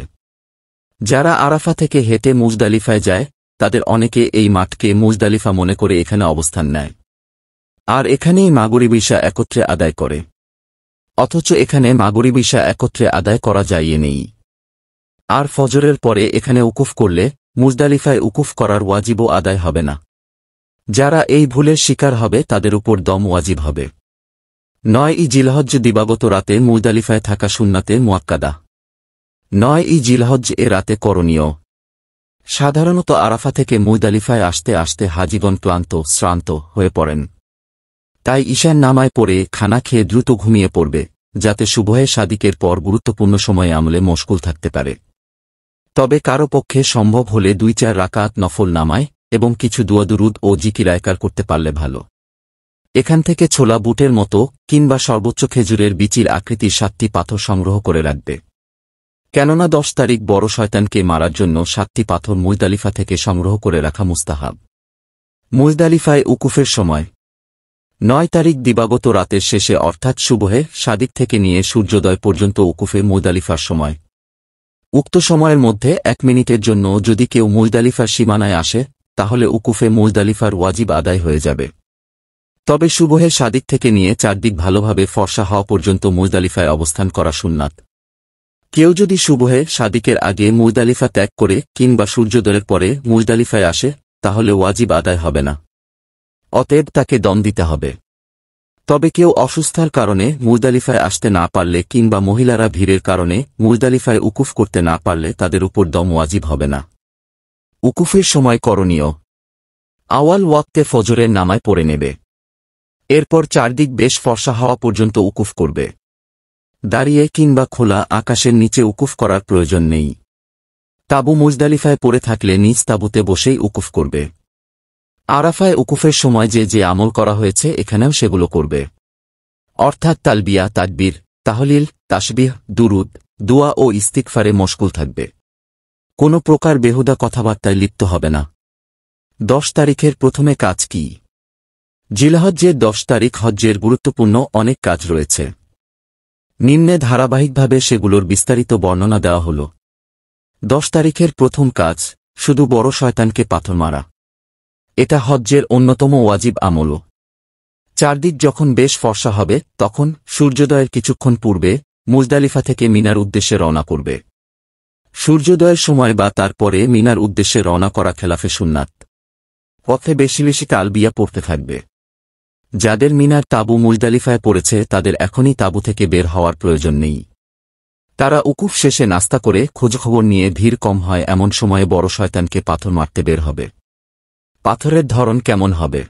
S1: যারা আরাফা থেকে হেঁটে মুজদালিফায় যায় তাদের অনেকে এই মাঠকে মুজদালিফা মনে করে এখানে অবস্থান নেয় আর এখানেই মাগুরি বিষা একত্রে আদায় করে অথচ এখানে মাগুরি বিষা একত্রে আদায় করা যাইয়ে নেই আর ফজরের পরে এখানে উকুফ করলে মুজদালিফায় উকুফ করার ওয়াজিবও আদায় হবে না যারা এই ভুলের শিকার হবে তাদের উপর দম ওয়াজিব হবে নয় ই জিলহজ দিবাগত রাতে মুদালিফায় থাকা সুন্নাতে মোয়াক্কাদা নয় ই জিলহজ এ রাতে করণীয় সাধারণত আরাফা থেকে মুদালিফায় আসতে আসতে হাজীবন ক্লান্ত শ্রান্ত হয়ে পড়েন তাই ঈশান নামায় পড়ে খানা খেয়ে দ্রুত ঘুমিয়ে পড়বে যাতে শুভয়ে সাদিকের পর গুরুত্বপূর্ণ সময়ে আমলে মুশকুল থাকতে পারে তবে কারো পক্ষে সম্ভব হলে দুই চার রাকাত নফল নামায় এবং কিছু দুয়াদুরুদ ও জিকিরায়কার করতে পারলে ভালো এখান থেকে ছোলা বুটের মতো কিংবা সর্বোচ্চ খেজুরের বিচির আকৃতির সাতটি পাথর সংগ্রহ করে রাখবে কেননা দশ তারিখ বড় শয়তানকে মারার জন্য সাতটি পাথর মুজদালিফা থেকে সংগ্রহ করে রাখা মুস্তাহাব মুজদালিফায় উকুফের সময় নয় তারিখ দিবাগত রাতের শেষে অর্থাৎ শুভহে সাদিক থেকে নিয়ে সূর্যোদয় পর্যন্ত উকুফে মুজদালিফার সময় উক্ত সময়ের মধ্যে এক মিনিটের জন্য যদি কেউ মুজদালিফার সীমানায় আসে তাহলে উকুফে মুজদালিফার ওয়াজিব আদায় হয়ে যাবে তবে সুবহের সাদিক থেকে নিয়ে চারদিক ভালোভাবে ফর্সা হওয়া পর্যন্ত মুজদালিফায় অবস্থান করা সুন্নাত কেউ যদি সুবহে সাদিকের আগে মুজদালিফা ত্যাগ করে কিংবা সূর্যোদয়ের পরে মুজদালিফায় আসে তাহলে ওয়াজিব আদায় হবে না অতএব তাকে দম দিতে হবে তবে কেউ অসুস্থার কারণে মুজদালিফায় আসতে না পারলে কিংবা মহিলারা ভিড়ের কারণে মুজদালিফায় উকুফ করতে না পারলে তাদের উপর দম ওয়াজিব হবে না উকুফের সময় করণীয় আওয়াল ওয়াক্তে ফজরের নামায় পড়ে নেবে এরপর চারদিক বেশ ফর্সা হওয়া পর্যন্ত উকুফ করবে দাঁড়িয়ে কিংবা খোলা আকাশের নিচে উকুফ করার প্রয়োজন নেই তাবু মুজদালিফায় পড়ে থাকলে নিজ তাবুতে বসেই উকুফ করবে আরাফায় উকুফের সময় যে যে আমল করা হয়েছে এখানেও সেগুলো করবে অর্থাৎ তালবিয়া তাকবির তাহলিল তাসবিহ দুরুদ দুয়া ও ইস্তিকফারে মশকুল থাকবে কোনো প্রকার বেহুদা কথাবার্তায় লিপ্ত হবে না দশ তারিখের প্রথমে কাজ কি জিলাহজ্জের দশ তারিখ হজ্জের গুরুত্বপূর্ণ অনেক কাজ রয়েছে নিম্নে ধারাবাহিকভাবে সেগুলোর বিস্তারিত বর্ণনা দেওয়া হল দশ তারিখের প্রথম কাজ শুধু বড় শয়তানকে পাথর মারা এটা হজ্জের অন্যতম ওয়াজিব আমলও চারদিক যখন বেশ ফর্সা হবে তখন সূর্যোদয়ের কিছুক্ষণ পূর্বে মুজদালিফা থেকে মিনার উদ্দেশ্যে রওনা করবে সূর্যোদয়ের সময় বা তারপরে মিনার উদ্দেশ্যে রওনা করা খেলাফে সুন্নাত পথে বেশি বেশি কালবিয়া পড়তে থাকবে যাদের মিনার তাবু মুজদালিফায় পড়েছে তাদের এখনই তাবু থেকে বের হওয়ার প্রয়োজন নেই তারা উকুফ শেষে নাস্তা করে খোঁজখবর নিয়ে ভিড় কম হয় এমন সময়ে বড় শয়তানকে পাথর মারতে বের হবে পাথরের ধরন কেমন হবে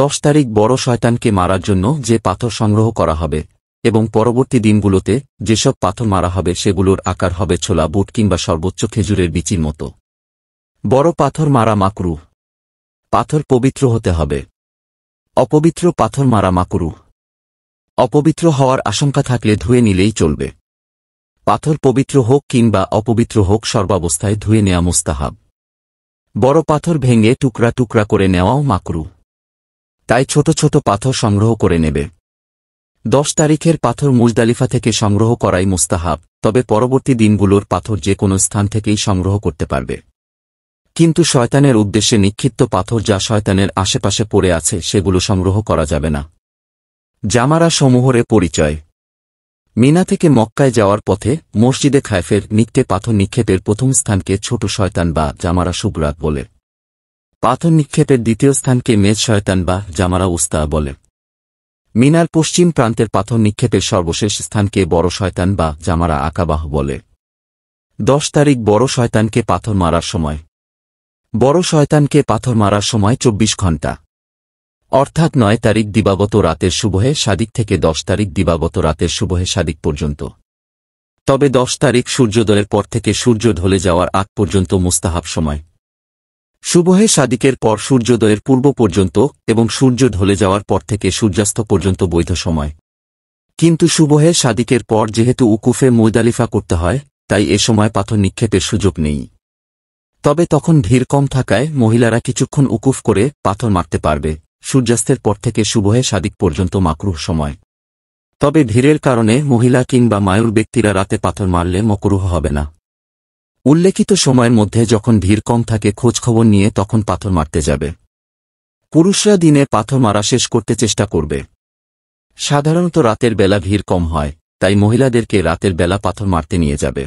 S1: দশ তারিখ বড় শয়তানকে মারার জন্য যে পাথর সংগ্রহ করা হবে এবং পরবর্তী দিনগুলোতে যেসব পাথর মারা হবে সেগুলোর আকার হবে ছোলা বুট কিংবা সর্বোচ্চ খেজুরের বিচির মতো বড় পাথর মারা মাকরু পাথর পবিত্র হতে হবে অপবিত্র পাথর মারা মাকরু অপবিত্র হওয়ার আশঙ্কা থাকলে ধুয়ে নিলেই চলবে পাথর পবিত্র হোক কিংবা অপবিত্র হোক সর্বাবস্থায় ধুয়ে নেওয়া মুস্তাহাব বড় পাথর ভেঙে টুকরা টুকরা করে নেওয়াও মাকরু তাই ছোট ছোট পাথর সংগ্রহ করে নেবে দশ তারিখের পাথর মুজদালিফা থেকে সংগ্রহ করাই মুস্তাহাব তবে পরবর্তী দিনগুলোর পাথর যে কোনো স্থান থেকেই সংগ্রহ করতে পারবে কিন্তু শয়তানের উদ্দেশ্যে নিক্ষিপ্ত পাথর যা শয়তানের আশেপাশে পড়ে আছে সেগুলো সংগ্রহ করা যাবে না জামারা সমূহরে পরিচয় মিনা থেকে মক্কায় যাওয়ার পথে মসজিদে খায়ফের নিত্যে পাথর নিক্ষেপের প্রথম স্থানকে ছোট শয়তান বা জামারা সুবরাত বলে পাথর নিক্ষেপের দ্বিতীয় স্থানকে মেজ শয়তান বা জামারা উস্তা বলে মিনার পশ্চিম প্রান্তের পাথর নিক্ষেপের সর্বশেষ স্থানকে বড় শয়তান বা জামারা আকাবাহ বলে দশ তারিখ বড় শয়তানকে পাথর মারার সময় বড় শয়তানকে পাথর মারার সময় চব্বিশ ঘন্টা অর্থাৎ নয় তারিখ দিবাগত রাতের শুভহে সাদিক থেকে দশ তারিখ দিবাগত রাতের শুভহে সাদিক পর্যন্ত তবে দশ তারিখ সূর্যোদয়ের পর থেকে সূর্য ঢলে যাওয়ার আগ পর্যন্ত মুস্তাহাব সময় সুবহে সাদিকের পর সূর্যোদয়ের পূর্ব পর্যন্ত এবং সূর্য ঢলে যাওয়ার পর থেকে সূর্যাস্ত পর্যন্ত বৈধ সময় কিন্তু সুবহে সাদিকের পর যেহেতু উকুফে মৈদালিফা করতে হয় তাই এ সময় পাথর নিক্ষেপের সুযোগ নেই তবে তখন ভিড় কম থাকায় মহিলারা কিছুক্ষণ উকুফ করে পাথর মারতে পারবে সূর্যাস্তের পর থেকে সুবহে সাদিক পর্যন্ত মাকরুহ সময় তবে ভিড়ের কারণে মহিলা কিংবা মায়ুর ব্যক্তিরা রাতে পাথর মারলে মকরুহ হবে না উল্লেখিত সময়ের মধ্যে যখন ভিড় কম থাকে খোঁজখবর নিয়ে তখন পাথর মারতে যাবে পুরুষরা দিনে পাথর মারা শেষ করতে চেষ্টা করবে সাধারণত রাতের বেলা ভিড় কম হয় তাই মহিলাদেরকে রাতের বেলা পাথর মারতে নিয়ে যাবে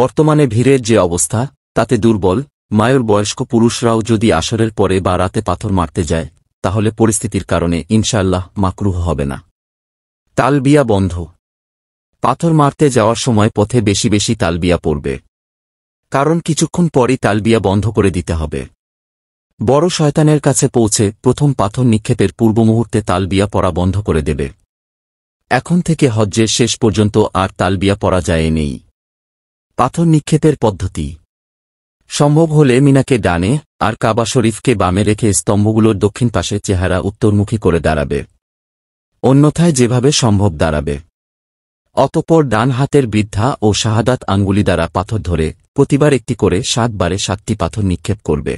S1: বর্তমানে ভিড়ের যে অবস্থা তাতে দুর্বল মায়ের বয়স্ক পুরুষরাও যদি আসরের পরে বা রাতে পাথর মারতে যায় তাহলে পরিস্থিতির কারণে ইনশাল্লাহ মাকরুহ হবে না তালবিয়া বন্ধ পাথর মারতে যাওয়ার সময় পথে বেশি বেশি তালবিয়া পড়বে কারণ কিছুক্ষণ পরই তালবিয়া বন্ধ করে দিতে হবে বড় শয়তানের কাছে পৌঁছে প্রথম পাথর নিক্ষেপের পূর্ব মুহূর্তে তালবিয়া পড়া বন্ধ করে দেবে এখন থেকে হজ্জের শেষ পর্যন্ত আর তালবিয়া পড়া যায় নেই পাথর নিক্ষেপের পদ্ধতি সম্ভব হলে মিনাকে ডানে আর কাবা শরীফকে বামে রেখে স্তম্ভগুলোর দক্ষিণ পাশে চেহারা উত্তরমুখী করে দাঁড়াবে অন্যথায় যেভাবে সম্ভব দাঁড়াবে অতপর ডান হাতের বৃদ্ধা ও শাহাদাত আঙ্গুলি দ্বারা পাথর ধরে প্রতিবার একটি করে সাতবারে সাতটি পাথর নিক্ষেপ করবে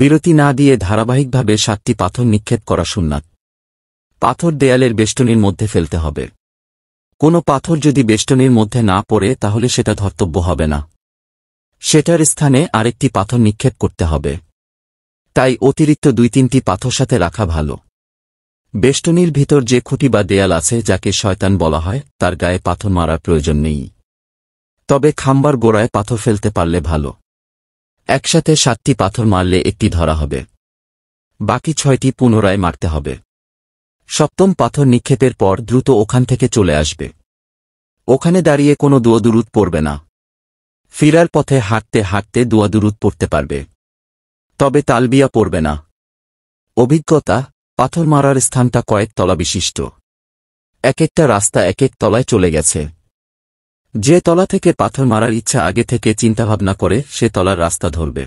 S1: বিরতি না দিয়ে ধারাবাহিকভাবে সাতটি পাথর নিক্ষেপ করা সুন্নাত পাথর দেয়ালের বেষ্টনীর মধ্যে ফেলতে হবে কোনো পাথর যদি বেষ্টনীর মধ্যে না পড়ে তাহলে সেটা ধর্তব্য হবে না সেটার স্থানে আরেকটি পাথর নিক্ষেপ করতে হবে তাই অতিরিক্ত দুই তিনটি পাথর সাথে রাখা ভালো বেষ্টনীর ভিতর যে খুঁটি বা দেয়াল আছে যাকে শয়তান বলা হয় তার গায়ে পাথর মারার প্রয়োজন নেই তবে খাম্বার গোড়ায় পাথর ফেলতে পারলে ভালো একসাথে সাতটি পাথর মারলে একটি ধরা হবে বাকি ছয়টি পুনরায় মারতে হবে সপ্তম পাথর নিক্ষেপের পর দ্রুত ওখান থেকে চলে আসবে ওখানে দাঁড়িয়ে কোনো দুয়াদুরুত পড়বে না ফিরার পথে হাঁটতে হাঁটতে দুয়াদুরুত পড়তে পারবে তবে তালবিয়া পড়বে না অভিজ্ঞতা পাথর মারার স্থানটা কয়েক তলা বিশিষ্ট এক একটা রাস্তা এক এক তলায় চলে গেছে যে তলা থেকে পাথর মারার ইচ্ছা আগে থেকে চিন্তাভাবনা করে সে তলার রাস্তা ধরবে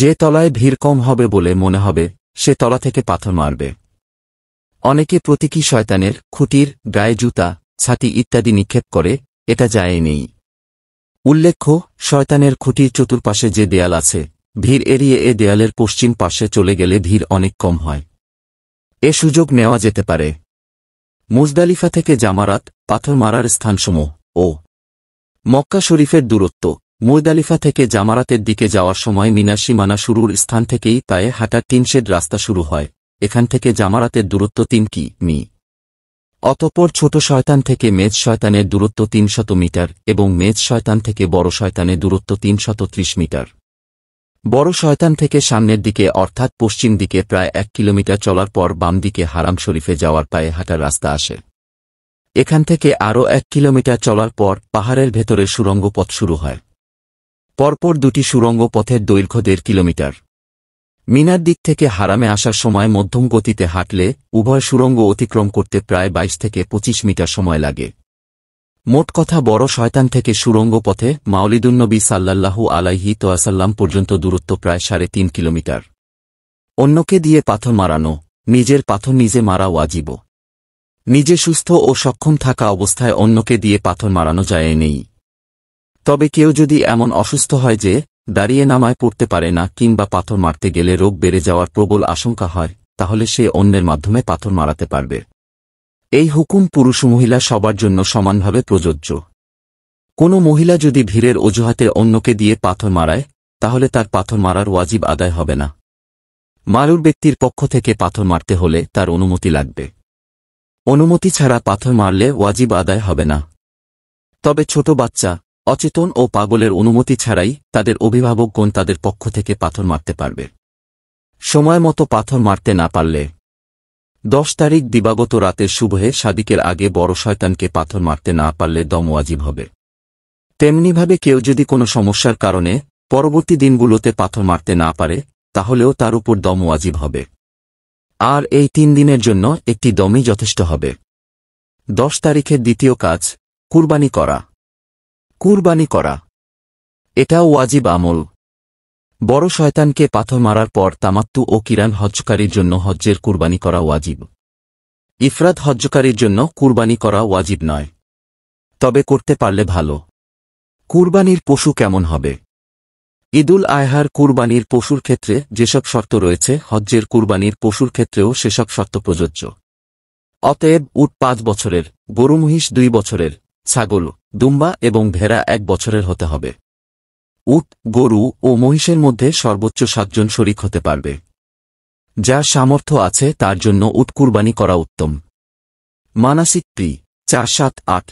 S1: যে তলায় ভিড় কম হবে বলে মনে হবে সে তলা থেকে পাথর মারবে অনেকে প্রতীকী শয়তানের খুঁটির গায়ে জুতা ছাতি ইত্যাদি নিক্ষেপ করে এটা যায় নেই উল্লেখ্য শয়তানের খুঁটির চতুর্পাশে যে দেয়াল আছে ভিড় এড়িয়ে এ দেয়ালের পশ্চিম পাশে চলে গেলে ভিড় অনেক কম হয় এ সুযোগ নেওয়া যেতে পারে মুজদালিফা থেকে জামারাত পাথর মারার স্থানসমূহ ও মক্কা শরীফের দূরত্ব মৈদালিফা থেকে জামারাতের দিকে যাওয়ার সময় মিনা সীমানা শুরুর স্থান থেকেই তায়ে হাঁটা টিনশেড রাস্তা শুরু হয় এখান থেকে জামারাতের দূরত্ব তিন কি মি অতপর ছোট শয়তান থেকে মেজ শয়তানের দূরত্ব তিনশত মিটার এবং মেজ শয়তান থেকে বড় শয়তানের দূরত্ব তিনশত ত্রিশ মিটার বড় শয়তান থেকে সামনের দিকে অর্থাৎ পশ্চিম দিকে প্রায় এক কিলোমিটার চলার পর বাম দিকে হারাম শরীফে যাওয়ার পায়ে হাঁটার রাস্তা আসে এখান থেকে আরও এক কিলোমিটার চলার পর পাহাড়ের ভেতরে সুরঙ্গপথ শুরু হয় পরপর দুটি সুরঙ্গ পথের দৈর্ঘ্য দেড় কিলোমিটার মিনার দিক থেকে হারামে আসার সময় মধ্যম গতিতে হাঁটলে উভয় সুরঙ্গ অতিক্রম করতে প্রায় ২২ থেকে ২৫ মিটার সময় লাগে মোট কথা বড় শয়তান থেকে সুরঙ্গ পথে মাউলিদুন্নবী সাল্লাল্লাহু আলাইহি তোয়াসাল্লাম পর্যন্ত দূরত্ব প্রায় সাড়ে তিন কিলোমিটার অন্যকে দিয়ে পাথর মারানো নিজের পাথর নিজে মারা ওয়াজিব নিজে সুস্থ ও সক্ষম থাকা অবস্থায় অন্যকে দিয়ে পাথর মারানো যায় নেই তবে কেউ যদি এমন অসুস্থ হয় যে দাঁড়িয়ে নামায় পড়তে পারে না কিংবা পাথর মারতে গেলে রোগ বেড়ে যাওয়ার প্রবল আশঙ্কা হয় তাহলে সে অন্যের মাধ্যমে পাথর মারাতে পারবে এই হুকুম পুরুষ মহিলা সবার জন্য সমানভাবে প্রযোজ্য কোনো মহিলা যদি ভিড়ের অজুহাতে অন্যকে দিয়ে পাথর মারায় তাহলে তার পাথর মারার ওয়াজিব আদায় হবে না মারুর ব্যক্তির পক্ষ থেকে পাথর মারতে হলে তার অনুমতি লাগবে অনুমতি ছাড়া পাথর মারলে ওয়াজিব আদায় হবে না তবে ছোট বাচ্চা অচেতন ও পাগলের অনুমতি ছাড়াই তাদের অভিভাবকগণ তাদের পক্ষ থেকে পাথর মারতে পারবে সময় মতো পাথর মারতে না পারলে দশ তারিখ দিবাগত রাতের শুভে সাদিকের আগে বড় শয়তানকে পাথর মারতে না পারলে দম ওয়াজিব হবে তেমনিভাবে কেউ যদি কোনো সমস্যার কারণে পরবর্তী দিনগুলোতে পাথর মারতে না পারে তাহলেও তার উপর দম ওয়াজিব হবে আর এই তিন দিনের জন্য একটি দমই যথেষ্ট হবে দশ তারিখের দ্বিতীয় কাজ কুরবানি করা কুরবানি করা এটাও ওয়াজিব আমল বড় শয়তানকে পাথর মারার পর তামাত্তু ও কিরান হজ্জকারীর জন্য হজ্জের কুরবানি করা ওয়াজিব ইফরাত হজ্জকারীর জন্য কুরবানি করা ওয়াজিব নয় তবে করতে পারলে ভালো কুরবানির পশু কেমন হবে ঈদুল আয়হার কুরবানির পশুর ক্ষেত্রে যেসব শর্ত রয়েছে হজ্জের কুরবানির পশুর ক্ষেত্রেও সেসব শর্ত প্রযোজ্য অতএব উট পাঁচ বছরের গরু মহিষ দুই বছরের ছাগল দুম্বা এবং ভেড়া এক বছরের হতে হবে উট গরু ও মহিষের মধ্যে সর্বোচ্চ সাতজন শরিক হতে পারবে যার সামর্থ্য আছে তার জন্য উট কুরবানি করা উত্তম মানসিক প্রি চার সাত আট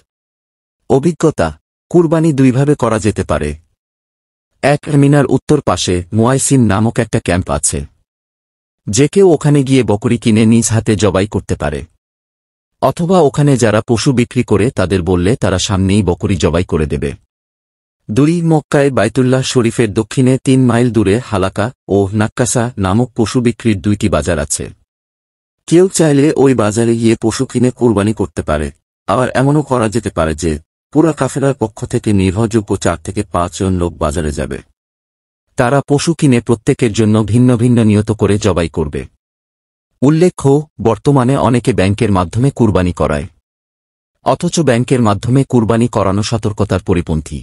S1: অভিজ্ঞতা কুরবানি দুইভাবে করা যেতে পারে এক মিনার উত্তর পাশে মুয়াইসিন নামক একটা ক্যাম্প আছে যে কেউ ওখানে গিয়ে বকরি কিনে নিজ হাতে জবাই করতে পারে অথবা ওখানে যারা পশু বিক্রি করে তাদের বললে তারা সামনেই বকরি জবাই করে দেবে দুই মক্কায় বাইতুল্লাহ শরীফের দক্ষিণে তিন মাইল দূরে হালাকা ও নাক্কাসা নামক পশু বিক্রির দুইটি বাজার আছে কেউ চাইলে ওই বাজারে গিয়ে পশু কিনে কোরবানি করতে পারে আবার এমনও করা যেতে পারে যে পুরা কাফেলার পক্ষ থেকে নির্ভরযোগ্য চার থেকে পাঁচজন লোক বাজারে যাবে তারা পশু কিনে প্রত্যেকের জন্য ভিন্ন ভিন্ন নিয়ত করে জবাই করবে উল্লেখ্য বর্তমানে অনেকে ব্যাংকের মাধ্যমে কুরবানি করায় অথচ ব্যাংকের মাধ্যমে কুরবানি করানো সতর্কতার পরিপন্থী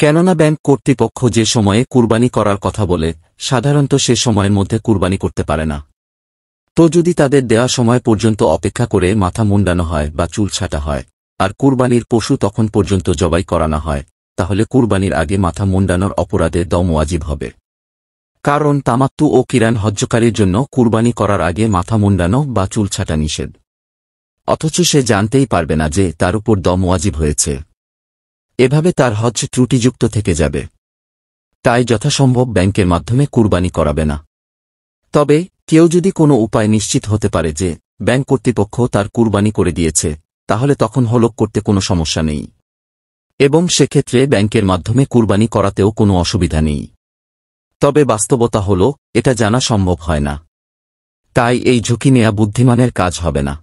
S1: কেননা ব্যাংক কর্তৃপক্ষ যে সময়ে কুরবানি করার কথা বলে সাধারণত সে সময়ের মধ্যে কুরবানি করতে পারে না তো যদি তাদের দেয়া সময় পর্যন্ত অপেক্ষা করে মাথা মুন্ডানো হয় বা চুল ছাটা হয় আর কুরবানির পশু তখন পর্যন্ত জবাই করানো হয় তাহলে কুরবানির আগে মাথা মুন্ডানোর অপরাধে দম ওয়াজিব হবে কারণ তামাত্তু ও কিরান হজ্জকারীর জন্য কুরবানি করার আগে মাথা মুন্ডানো বা চুল ছাটা নিষেধ অথচ সে জানতেই পারবে না যে তার উপর দম ওয়াজিব হয়েছে এভাবে তার হজ ত্রুটিযুক্ত থেকে যাবে তাই যথাসম্ভব ব্যাংকের মাধ্যমে কুরবানি করাবে না তবে কেউ যদি কোনো উপায় নিশ্চিত হতে পারে যে ব্যাংক কর্তৃপক্ষ তার কুরবানি করে দিয়েছে তাহলে তখন হলক করতে কোনো সমস্যা নেই এবং সেক্ষেত্রে ব্যাংকের মাধ্যমে কুরবানি করাতেও কোনো অসুবিধা নেই তবে বাস্তবতা হল এটা জানা সম্ভব হয় না তাই এই ঝুঁকি নেয়া বুদ্ধিমানের কাজ হবে না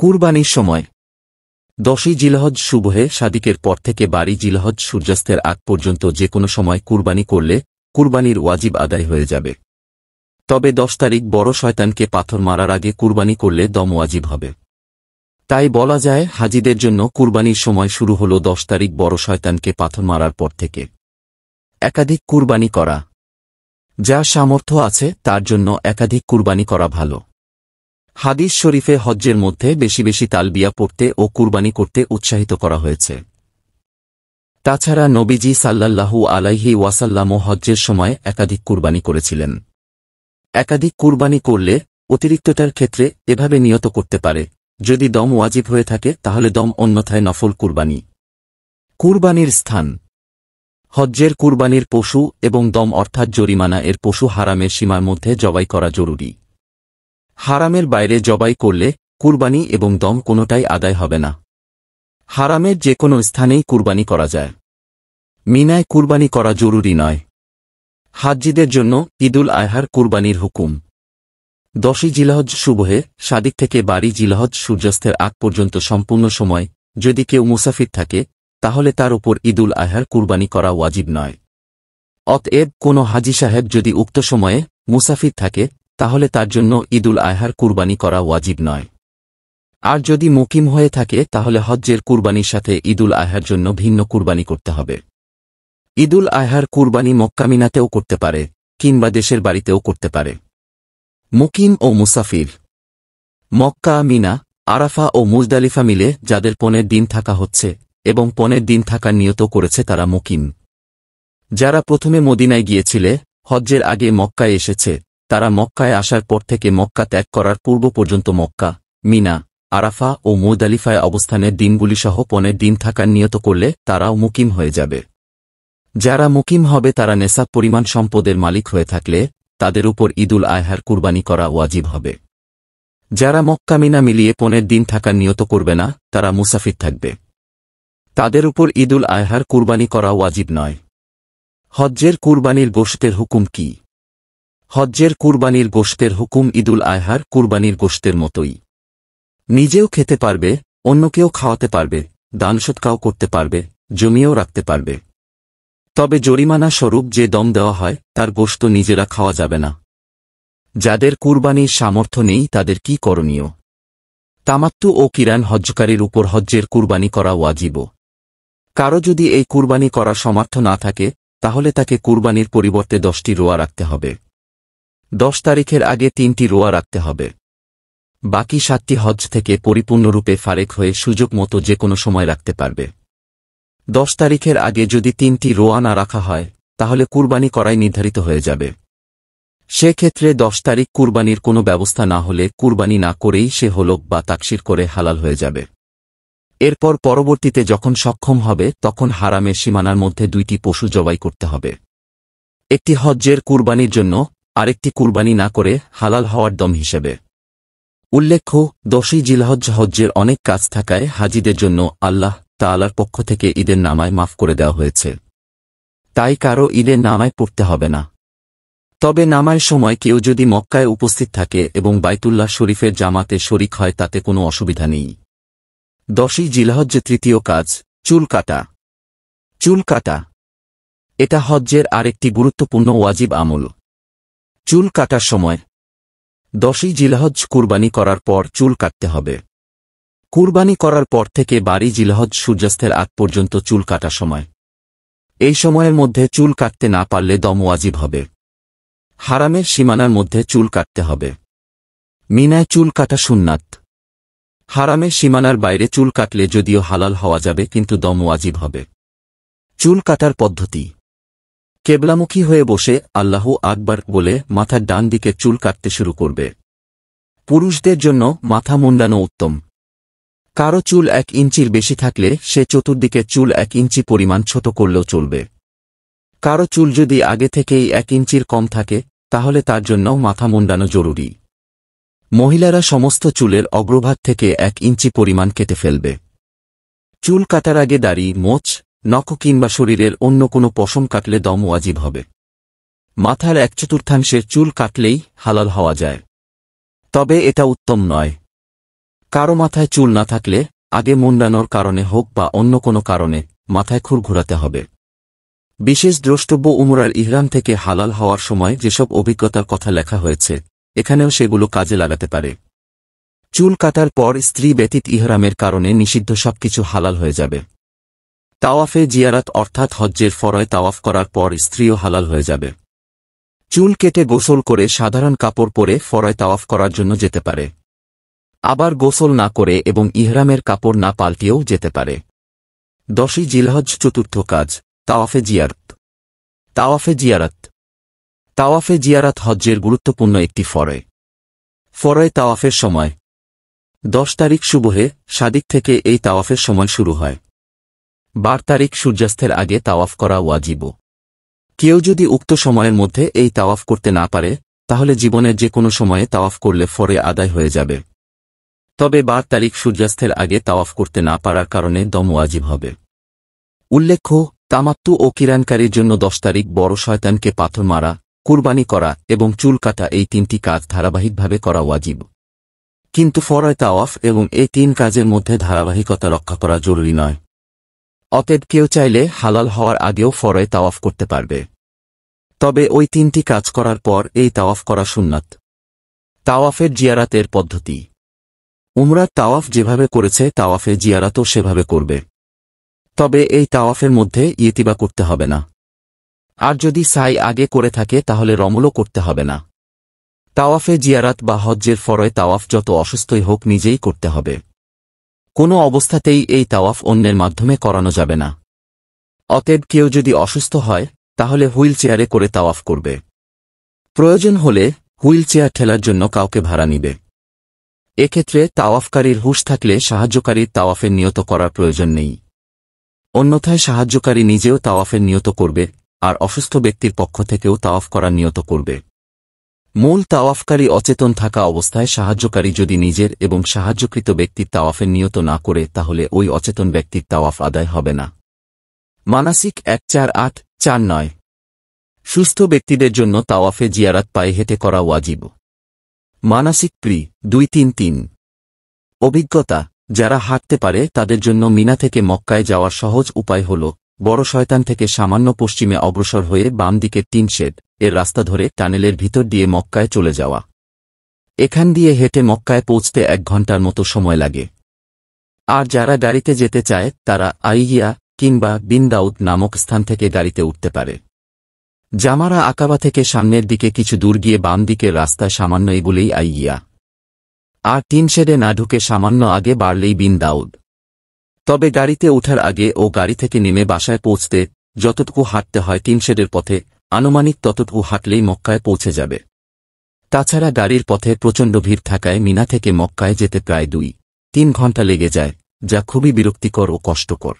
S1: কুরবানির সময় দশই জিলহজ শুভহে সাদিকের পর থেকে বাড়ি জিলহজ সূর্যাস্তের আগ পর্যন্ত যে কোনো সময় কুরবানি করলে কুরবানির ওয়াজিব আদায় হয়ে যাবে তবে দশ তারিখ বড় শয়তানকে পাথর মারার আগে কুরবানি করলে দম ওয়াজিব হবে তাই বলা যায় হাজিদের জন্য কুরবানির সময় শুরু হল দশ তারিখ বড় শয়তানকে পাথর মারার পর থেকে একাধিক কুরবানি করা যা সামর্থ্য আছে তার জন্য একাধিক কুরবানি করা ভালো হাদিস শরীফে হজ্জের মধ্যে বেশি বেশি তালবিয়া পড়তে ও কুরবানি করতে উৎসাহিত করা হয়েছে তাছাড়া নবীজি সাল্লাল্লাহু আলাইহি ওয়াসাল্লামও হজ্জের সময় একাধিক কুরবানি করেছিলেন একাধিক কুরবানি করলে অতিরিক্তটার ক্ষেত্রে এভাবে নিয়ত করতে পারে যদি দম ওয়াজিব হয়ে থাকে তাহলে দম অন্যথায় নফল কুরবানি কুরবানির স্থান হজ্জের কুরবানির পশু এবং দম অর্থাৎ জরিমানা এর পশু হারামের সীমার মধ্যে জবাই করা জরুরি হারামের বাইরে জবাই করলে কুরবানি এবং দম কোনোটাই আদায় হবে না হারামের যে কোনো স্থানেই কুরবানি করা যায় মিনায় কুরবানি করা জরুরি নয় হাজ্জিদের জন্য ঈদুল আহার কুরবানির হুকুম দশই জিলহজ শুভহে সাদিক থেকে বাড়ি জিলহজ সূর্যাস্তের আগ পর্যন্ত সম্পূর্ণ সময় যদি কেউ মুসাফির থাকে তাহলে তার উপর ঈদুল আহার কুরবানি করা ওয়াজিব নয় অতএব কোন হাজি সাহেব যদি উক্ত সময়ে মুসাফির থাকে তাহলে তার জন্য ঈদুল আহার কুরবানি করা ওয়াজিব নয় আর যদি মুকিম হয়ে থাকে তাহলে হজ্জের কুরবানির সাথে ঈদুল আহার জন্য ভিন্ন কুরবানি করতে হবে ঈদুল আহার কুরবানি মক্কামিনাতেও করতে পারে কিংবা দেশের বাড়িতেও করতে পারে মুকিম ও মুসাফির মক্কা মিনা আরাফা ও মুজদালিফা মিলে যাদের পনের দিন থাকা হচ্ছে এবং পনের দিন থাকার নিয়ত করেছে তারা মুকিম যারা প্রথমে মদিনায় গিয়েছিলে হজ্জের আগে মক্কায় এসেছে তারা মক্কায় আসার পর থেকে মক্কা ত্যাগ করার পূর্ব পর্যন্ত মক্কা মিনা আরাফা ও মুদালিফায় অবস্থানের দিনগুলি সহ পনের দিন থাকার নিয়ত করলে তারাও মুকিম হয়ে যাবে যারা মুকিম হবে তারা নেশাব পরিমাণ সম্পদের মালিক হয়ে থাকলে তাদের উপর ঈদুল আয়হার কুরবানি করা ওয়াজিব হবে যারা মক্কামিনা মিলিয়ে পনের দিন থাকা নিয়ত করবে না তারা মুসাফির থাকবে তাদের উপর ঈদুল আয়হার কুরবানি করা ওয়াজিব নয় হজ্জের কুরবানির গোষ্ঠের হুকুম কি হজ্জের কুরবানির গোষ্ঠের হুকুম ঈদুল আয়হার কুরবানির গোষ্ঠের মতোই নিজেও খেতে পারবে অন্যকেও খাওয়াতে পারবে দান সৎকাও করতে পারবে জমিয়েও রাখতে পারবে তবে জরিমানা স্বরূপ যে দম দেওয়া হয় তার গোস্ত নিজেরা খাওয়া যাবে না যাদের কুরবানির সামর্থ্য নেই তাদের কি করণীয় তামাত্তু ও কিরান হজ্জকারীর উপর হজ্জের কুরবানি করা ওয়াজিব কারো যদি এই কুরবানি করা সমর্থ না থাকে তাহলে তাকে কুরবানির পরিবর্তে দশটি রোয়া রাখতে হবে দশ তারিখের আগে তিনটি রোয়া রাখতে হবে বাকি সাতটি হজ থেকে পরিপূর্ণরূপে ফারেক হয়ে সুযোগ মতো যে কোনো সময় রাখতে পারবে দশ তারিখের আগে যদি তিনটি রোয়ানা রাখা হয় তাহলে কুরবানি করাই নির্ধারিত হয়ে যাবে সেক্ষেত্রে দশ তারিখ কুরবানির কোনো ব্যবস্থা না হলে কুরবানি না করেই সে হলক বা তাকসির করে হালাল হয়ে যাবে এরপর পরবর্তীতে যখন সক্ষম হবে তখন হারামের সীমানার মধ্যে দুইটি পশু জবাই করতে হবে একটি হজ্জের কুরবানির জন্য আরেকটি কুরবানি না করে হালাল হওয়ার দম হিসেবে উল্লেখ্য দশই জিলহজ হজ্জের অনেক কাজ থাকায় হাজিদের জন্য আল্লাহ তালার পক্ষ থেকে ঈদের নামায় মাফ করে দেওয়া হয়েছে তাই কারো ঈদের নামায় পড়তে হবে না তবে নামায় সময় কেউ যদি মক্কায় উপস্থিত থাকে এবং বাইতুল্লাহ শরীফের জামাতে শরিক হয় তাতে কোনো অসুবিধা নেই দশই জিলহজ্জে তৃতীয় কাজ চুল কাটা চুল কাটা এটা হজ্জের আরেকটি গুরুত্বপূর্ণ ওয়াজিব আমল চুল কাটার সময় দশই জিলহজ কুরবানি করার পর চুল কাটতে হবে কুরবানি করার পর থেকে বাড়ি জিলহজ সূর্যাস্তের আগ পর্যন্ত চুল কাটা সময় এই সময়ের মধ্যে চুল কাটতে না পারলে দম ওয়াজিব হবে হারামের সীমানার মধ্যে চুল কাটতে হবে মিনায় চুল কাটা সুন্নাত হারামের সীমানার বাইরে চুল কাটলে যদিও হালাল হওয়া যাবে কিন্তু দম ওয়াজিব হবে চুল কাটার পদ্ধতি কেবলামুখী হয়ে বসে আল্লাহ আকবর বলে মাথার ডান দিকে চুল কাটতে শুরু করবে পুরুষদের জন্য মাথা মুন্ডানো উত্তম কারো চুল এক ইঞ্চির বেশি থাকলে সে চতুর্দিকে চুল এক ইঞ্চি পরিমাণ ছোট করলেও চলবে কারো চুল যদি আগে থেকেই এক ইঞ্চির কম থাকে তাহলে তার জন্য মাথা মুন্ডানো জরুরি মহিলারা সমস্ত চুলের অগ্রভাগ থেকে এক ইঞ্চি পরিমাণ কেটে ফেলবে চুল কাটার আগে দাড়ি মোচ নখ কিংবা শরীরের অন্য কোনো পশম কাটলে দম ওয়াজিব হবে মাথার এক চতুর্থাংশের চুল কাটলেই হালাল হওয়া যায় তবে এটা উত্তম নয় কারো মাথায় চুল না থাকলে আগে মুন্ডানোর কারণে হোক বা অন্য কোনো কারণে মাথায় খুর ঘোরাতে হবে বিশেষ দ্রষ্টব্য উমরার ইহরাম থেকে হালাল হওয়ার সময় যেসব অভিজ্ঞতার কথা লেখা হয়েছে এখানেও সেগুলো কাজে লাগাতে পারে চুল কাটার পর স্ত্রী ব্যতীত ইহরামের কারণে নিষিদ্ধ সবকিছু হালাল হয়ে যাবে তাওয়াফে জিয়ারাত অর্থাৎ হজ্জের ফরয় তাওয়াফ করার পর স্ত্রীও হালাল হয়ে যাবে চুল কেটে গোসল করে সাধারণ কাপড় পরে ফরয় তাওয়াফ করার জন্য যেতে পারে আবার গোসল না করে এবং ইহরামের কাপড় না পাল্টিয়েও যেতে পারে দশই জিলহজ চতুর্থ কাজ তাওয়াফে জিয়ারত তাওয়াফে জিয়ারাত তাওয়াফে জিয়ারাত হজ্জের গুরুত্বপূর্ণ একটি ফরয় ফরয় তাওয়াফের সময় দশ তারিখ সুবহে সাদিক থেকে এই তাওয়াফের সময় শুরু হয় বার তারিখ সূর্যাস্তের আগে তাওয়াফ করা ওয়াজিব কেউ যদি উক্ত সময়ের মধ্যে এই তাওয়াফ করতে না পারে তাহলে জীবনের যে কোনো সময়ে তাওয়াফ করলে ফরে আদায় হয়ে যাবে তবে বার তারিখ সূর্যাস্তের আগে তাওয়াফ করতে না পারার কারণে দম ওয়াজিব হবে উল্লেখ্য তামাত্তু ও কিরানকারীর জন্য দশ তারিখ বড় শয়তানকে পাথর মারা কুরবানি করা এবং চুল কাটা এই তিনটি কাজ ধারাবাহিকভাবে করা ওয়াজিব কিন্তু ফরয় তাওয়াফ এবং এই তিন কাজের মধ্যে ধারাবাহিকতা রক্ষা করা জরুরি নয় অতএব কেউ চাইলে হালাল হওয়ার আগেও ফরয়ে তাওয়াফ করতে পারবে তবে ওই তিনটি কাজ করার পর এই তাওয়াফ করা সুন্নাত তাওয়াফের জিয়ারাতের পদ্ধতি উমরার তাওয়াফ যেভাবে করেছে তাওয়াফে জিয়ারাতও সেভাবে করবে তবে এই তাওয়াফের মধ্যে ইয়েতিবা করতে হবে না আর যদি সাই আগে করে থাকে তাহলে রমলও করতে হবে না তাওয়াফে জিয়ারাত বা হজ্জের ফরয় তাওয়াফ যত অসুস্থই হোক নিজেই করতে হবে কোনো অবস্থাতেই এই তাওয়াফ অন্যের মাধ্যমে করানো যাবে না অতএব কেউ যদি অসুস্থ হয় তাহলে হুইল চেয়ারে করে তাওয়াফ করবে প্রয়োজন হলে হুইল চেয়ার ঠেলার জন্য কাউকে ভাড়া নিবে এক্ষেত্রে তাওয়াফকারীর হুশ থাকলে সাহায্যকারীর তাওয়াফের নিয়ত করার প্রয়োজন নেই অন্যথায় সাহায্যকারী নিজেও তাওয়াফের নিয়ত করবে আর অসুস্থ ব্যক্তির পক্ষ থেকেও তাওয়াফ করার নিয়ত করবে মূল তাওয়াফকারী অচেতন থাকা অবস্থায় সাহায্যকারী যদি নিজের এবং সাহায্যকৃত ব্যক্তির তাওয়াফে নিয়ত না করে তাহলে ওই অচেতন ব্যক্তির তাওয়াফ আদায় হবে না মানসিক এক চার আট চার নয় সুস্থ ব্যক্তিদের জন্য তাওয়াফে জিয়ারাত পায়ে হেঁটে করা ওয়াজিব মানসিক প্রি দুই তিন তিন অভিজ্ঞতা যারা হাঁটতে পারে তাদের জন্য মিনা থেকে মক্কায় যাওয়ার সহজ উপায় হল বড় শয়তান থেকে সামান্য পশ্চিমে অগ্রসর হয়ে বাম দিকে তিন শেড এর রাস্তা ধরে টানেলের ভিতর দিয়ে মক্কায় চলে যাওয়া এখান দিয়ে হেঁটে মক্কায় পৌঁছতে এক ঘন্টার মতো সময় লাগে আর যারা গাড়িতে যেতে চায় তারা আইয়া কিংবা বিনদাউদ নামক স্থান থেকে গাড়িতে উঠতে পারে জামারা আকাবা থেকে সামনের দিকে কিছু দূর গিয়ে বাম দিকের রাস্তায় সামান্য এগুলেই আইয়া আর তিন শেডে না ঢুকে সামান্য আগে বাড়লেই বিন দাউদ তবে গাড়িতে ওঠার আগে ও গাড়ি থেকে নেমে বাসায় পৌঁছতে যতটুকু হাঁটতে হয় শেডের পথে আনুমানিক ততটুকু হাঁটলেই মক্কায় পৌঁছে যাবে তাছাড়া গাড়ির পথে প্রচণ্ড ভিড় থাকায় মিনা থেকে মক্কায় যেতে প্রায় দুই তিন ঘন্টা লেগে যায় যা খুবই বিরক্তিকর ও কষ্টকর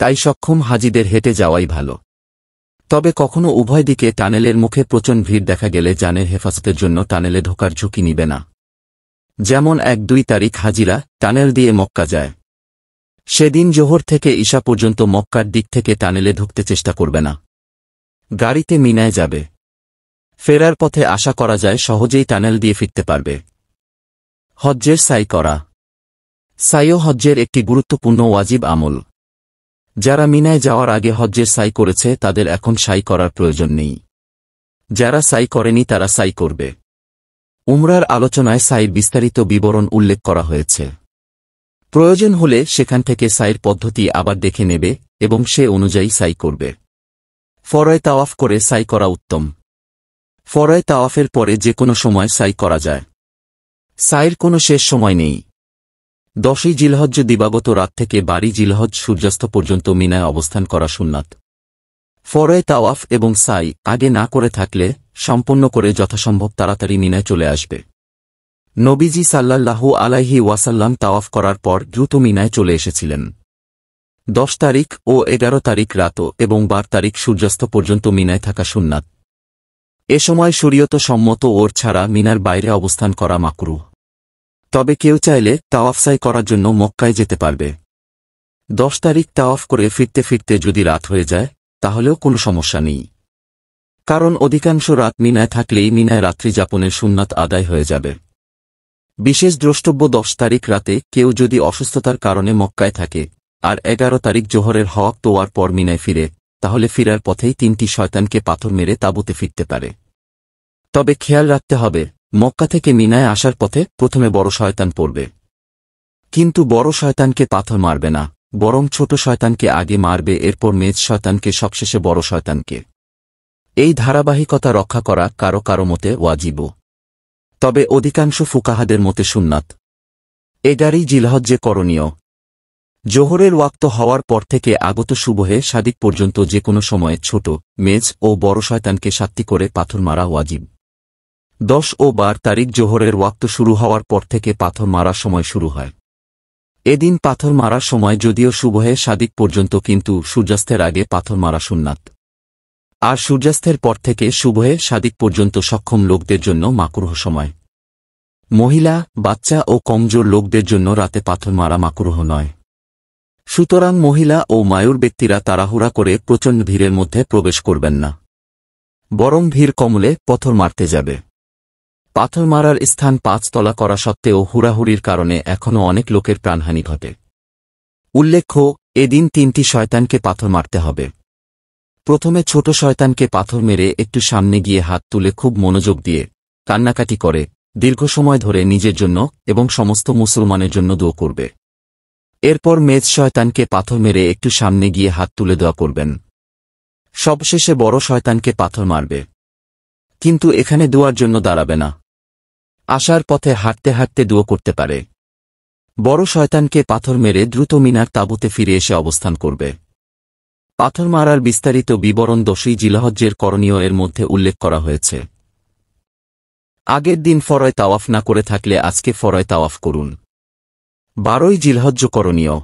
S1: তাই সক্ষম হাজিদের হেঁটে যাওয়াই ভালো তবে কখনো উভয় দিকে টানেলের মুখে প্রচণ্ড ভিড় দেখা গেলে যানের হেফাজতের জন্য টানেলে ঢোকার ঝুঁকি নিবে না যেমন এক দুই তারিখ হাজিরা টানেল দিয়ে মক্কা যায় সেদিন জোহর থেকে ঈশা পর্যন্ত মক্কার দিক থেকে টানেলে ঢুকতে চেষ্টা করবে না গাড়িতে মিনায় যাবে ফেরার পথে আশা করা যায় সহজেই টানেল দিয়ে ফিরতে পারবে হজ্জের সাই করা সাইও হজ্জের একটি গুরুত্বপূর্ণ ওয়াজিব আমল যারা মিনায় যাওয়ার আগে হজ্জের সাই করেছে তাদের এখন সাই করার প্রয়োজন নেই যারা সাই করেনি তারা সাই করবে উমরার আলোচনায় সাইর বিস্তারিত বিবরণ উল্লেখ করা হয়েছে প্রয়োজন হলে সেখান থেকে সাইর পদ্ধতি আবার দেখে নেবে এবং সে অনুযায়ী সাই করবে ফরয় তাওয়াফ করে সাই করা উত্তম ফরয় তাওয়াফের পরে যে কোনো সময় সাই করা যায় সাইর কোনো শেষ সময় নেই দশই জিলহজ্জ দিবাগত রাত থেকে বাড়ি জিলহজ সূর্যাস্ত পর্যন্ত মিনায় অবস্থান করা সুন্নাত ফরয় তাওয়াফ এবং সাই আগে না করে থাকলে সম্পন্ন করে যথাসম্ভব তাড়াতাড়ি মিনায় চলে আসবে নবীজি সাল্লাল্লাহু আলাইহি ওয়াসাল্লাম তাওয়াফ করার পর দ্রুত মিনায় চলে এসেছিলেন দশ তারিখ ও এগারো তারিখ রাত এবং বার তারিখ সূর্যাস্ত পর্যন্ত মিনায় থাকা সুন্নাত এ সময় সুরিয়ত সম্মত ওর ছাড়া মিনার বাইরে অবস্থান করা মাকরু তবে কেউ চাইলে তাওয়াফসাই করার জন্য মক্কায় যেতে পারবে দশ তারিখ তাওয়াফ করে ফিরতে ফিরতে যদি রাত হয়ে যায় তাহলেও কোনো সমস্যা নেই কারণ অধিকাংশ রাত মিনায় থাকলেই মিনায় রাত্রি যাপনের সুন্নাত আদায় হয়ে যাবে বিশেষ দ্রষ্টব্য দশ তারিখ রাতে কেউ যদি অসুস্থতার কারণে মক্কায় থাকে আর এগারো তারিখ জোহরের হক তোয়ার পর মিনায় ফিরে তাহলে ফিরার পথেই তিনটি শয়তানকে পাথর মেরে তাবুতে ফিরতে পারে তবে খেয়াল রাখতে হবে মক্কা থেকে মিনায় আসার পথে প্রথমে বড় শয়তান পড়বে কিন্তু বড় শয়তানকে পাথর মারবে না বরং ছোট শয়তানকে আগে মারবে এরপর মেজ শয়তানকে সবশেষে বড় শয়তানকে এই ধারাবাহিকতা রক্ষা করা কারো কারো মতে ওয়াজিব তবে অধিকাংশ ফুকাহাদের মতে সুন্নাত এডারই জিলহজ্জে করণীয় জোহরের ওয়াক্ত হওয়ার পর থেকে আগত সুবহে সাদিক পর্যন্ত যে কোনো সময়ে ছোট মেজ ও বড় শয়তানকে সাতটি করে পাথর মারা ওয়াজিব দশ ও বার তারিখ জোহরের ওয়াক্ত শুরু হওয়ার পর থেকে পাথর মারা সময় শুরু হয় এদিন পাথর মারার সময় যদিও শুভহে সাদিক পর্যন্ত কিন্তু সূর্যাস্তের আগে পাথর মারা সুন্নাত আর সূর্যাস্তের পর থেকে শুভয়ে সাদিক পর্যন্ত সক্ষম লোকদের জন্য মাকুরহ সময় মহিলা বাচ্চা ও কমজোর লোকদের জন্য রাতে পাথর মারা মাকুরহ নয় সুতরাং মহিলা ও মায়ুর ব্যক্তিরা তাড়াহুড়া করে প্রচণ্ড ভিড়ের মধ্যে প্রবেশ করবেন না বরং ভিড় কমলে পথর মারতে যাবে পাথর মারার স্থান পাঁচতলা করা সত্ত্বেও হুড়াহুড়ির কারণে এখনও অনেক লোকের প্রাণহানি ঘটে উল্লেখ্য এদিন তিনটি শয়তানকে পাথর মারতে হবে প্রথমে ছোট শয়তানকে পাথর মেরে একটু সামনে গিয়ে হাত তুলে খুব মনোযোগ দিয়ে কান্নাকাটি করে দীর্ঘ সময় ধরে নিজের জন্য এবং সমস্ত মুসলমানের জন্য দোয়া করবে এরপর মেজ শয়তানকে পাথর মেরে একটু সামনে গিয়ে হাত তুলে দেওয়া করবেন সবশেষে বড় শয়তানকে পাথর মারবে কিন্তু এখানে দোয়ার জন্য দাঁড়াবে না আসার পথে হাঁটতে হাঁটতে দোয়া করতে পারে বড় শয়তানকে পাথর মেরে দ্রুত মিনার তাঁবুতে ফিরে এসে অবস্থান করবে পাথর মারার বিস্তারিত বিবরণ দোষী জিলাহজ্জের করণীয় এর মধ্যে উল্লেখ করা হয়েছে আগের দিন ফরয় তাওয়াফ না করে থাকলে আজকে ফরয় তাওয়াফ করুন বারোই জিলহজ্জ করণীয়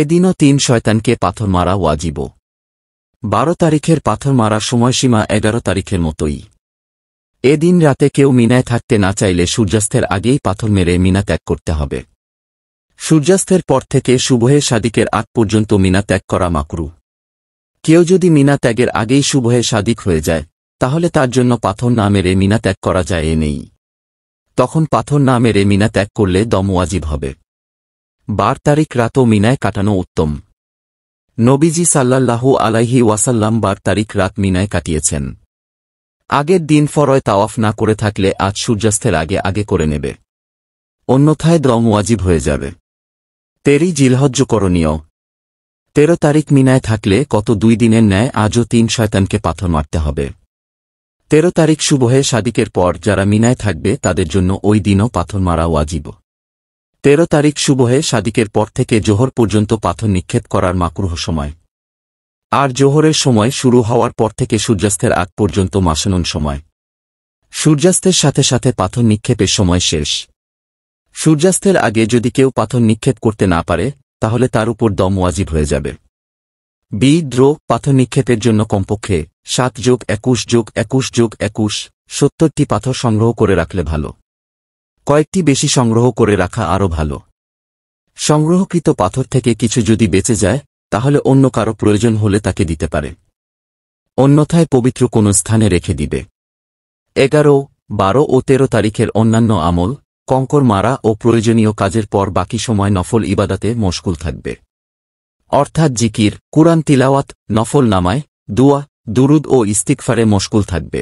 S1: এদিনও তিন শয়তানকে পাথর মারা ওয়াজিব বারো তারিখের পাথর মারার সময়সীমা এগারো তারিখের মতোই এদিন রাতে কেউ মিনায় থাকতে না চাইলে সূর্যাস্তের আগেই পাথর মেরে মিনা ত্যাগ করতে হবে সূর্যাস্তের পর থেকে শুভহে সাদিকের আগ পর্যন্ত মিনা ত্যাগ করা মাকরু কেউ যদি মিনা ত্যাগের আগেই শুভয়ে সাদিক হয়ে যায় তাহলে তার জন্য পাথর না মেরে মিনা ত্যাগ করা যায় এ নেই তখন পাথর না মেরে মিনা ত্যাগ করলে দমওয়াজিব হবে বার তারিখ রাতও মিনায় কাটানো উত্তম নবীজি সাল্লাল্লাহু আলাইহি ওয়াসাল্লাম বার তারিখ রাত মিনায় কাটিয়েছেন আগের দিন ফরয় তাওয়াফ না করে থাকলে আজ সূর্যাস্তের আগে আগে করে নেবে অন্যথায় দম ওয়াজিব হয়ে যাবে তেরি জিলহজ্জ করণীয় তেরো তারিখ মিনায় থাকলে কত দুই দিনের ন্যায় আজও তিন শয়তানকে পাথর মারতে হবে তেরো তারিখ সুবহে সাদিকের পর যারা মিনায় থাকবে তাদের জন্য ওই দিনও পাথর মারাও আজীব তেরো তারিখ সুবহে সাদিকের পর থেকে জোহর পর্যন্ত পাথর নিক্ষেপ করার মাকরুহ সময় আর জোহরের সময় শুরু হওয়ার পর থেকে সূর্যাস্তের আগ পর্যন্ত মাসানন সময় সূর্যাস্তের সাথে সাথে পাথর নিক্ষেপের সময় শেষ সূর্যাস্তের আগে যদি কেউ পাথর নিক্ষেপ করতে না পারে তাহলে তার উপর দম ওয়াজিব হয়ে যাবে বিদ্রো পাথর নিক্ষেপের জন্য কমপক্ষে সাত যোগ একুশ যোগ একুশ যোগ একুশ সত্তরটি পাথর সংগ্রহ করে রাখলে ভালো কয়েকটি বেশি সংগ্রহ করে রাখা আরও ভালো সংগ্রহকৃত পাথর থেকে কিছু যদি বেঁচে যায় তাহলে অন্য কারো প্রয়োজন হলে তাকে দিতে পারে অন্যথায় পবিত্র কোনো স্থানে রেখে দিবে এগারো বারো ও তেরো তারিখের অন্যান্য আমল কঙ্কর মারা ও প্রয়োজনীয় কাজের পর বাকি সময় নফল ইবাদাতে মশকুল থাকবে অর্থাৎ জিকির কুরআন তিলাওয়াত নফল নামায় দুয়া দুরুদ ও ইস্তিকফারে মশকুল থাকবে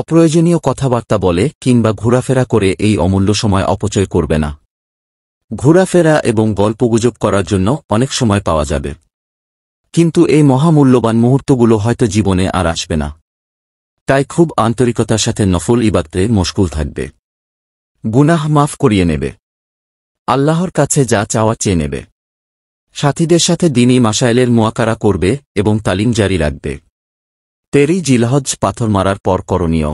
S1: অপ্রয়োজনীয় কথাবার্তা বলে কিংবা ঘোরাফেরা করে এই অমূল্য সময় অপচয় করবে না ঘোরাফেরা এবং গল্পগুজব করার জন্য অনেক সময় পাওয়া যাবে কিন্তু এই মহামূল্যবান মুহূর্তগুলো হয়তো জীবনে আর আসবে না তাই খুব আন্তরিকতার সাথে নফল ইবাদতে মশকুল থাকবে গুনাহ মাফ করিয়ে নেবে আল্লাহর কাছে যা চাওয়া চেয়ে নেবে সাথীদের সাথে দিনই মাসাইলের মোয়াকারা করবে এবং তালিম জারি রাখবে তেরি জিলহজ পাথর মারার পর করণীয়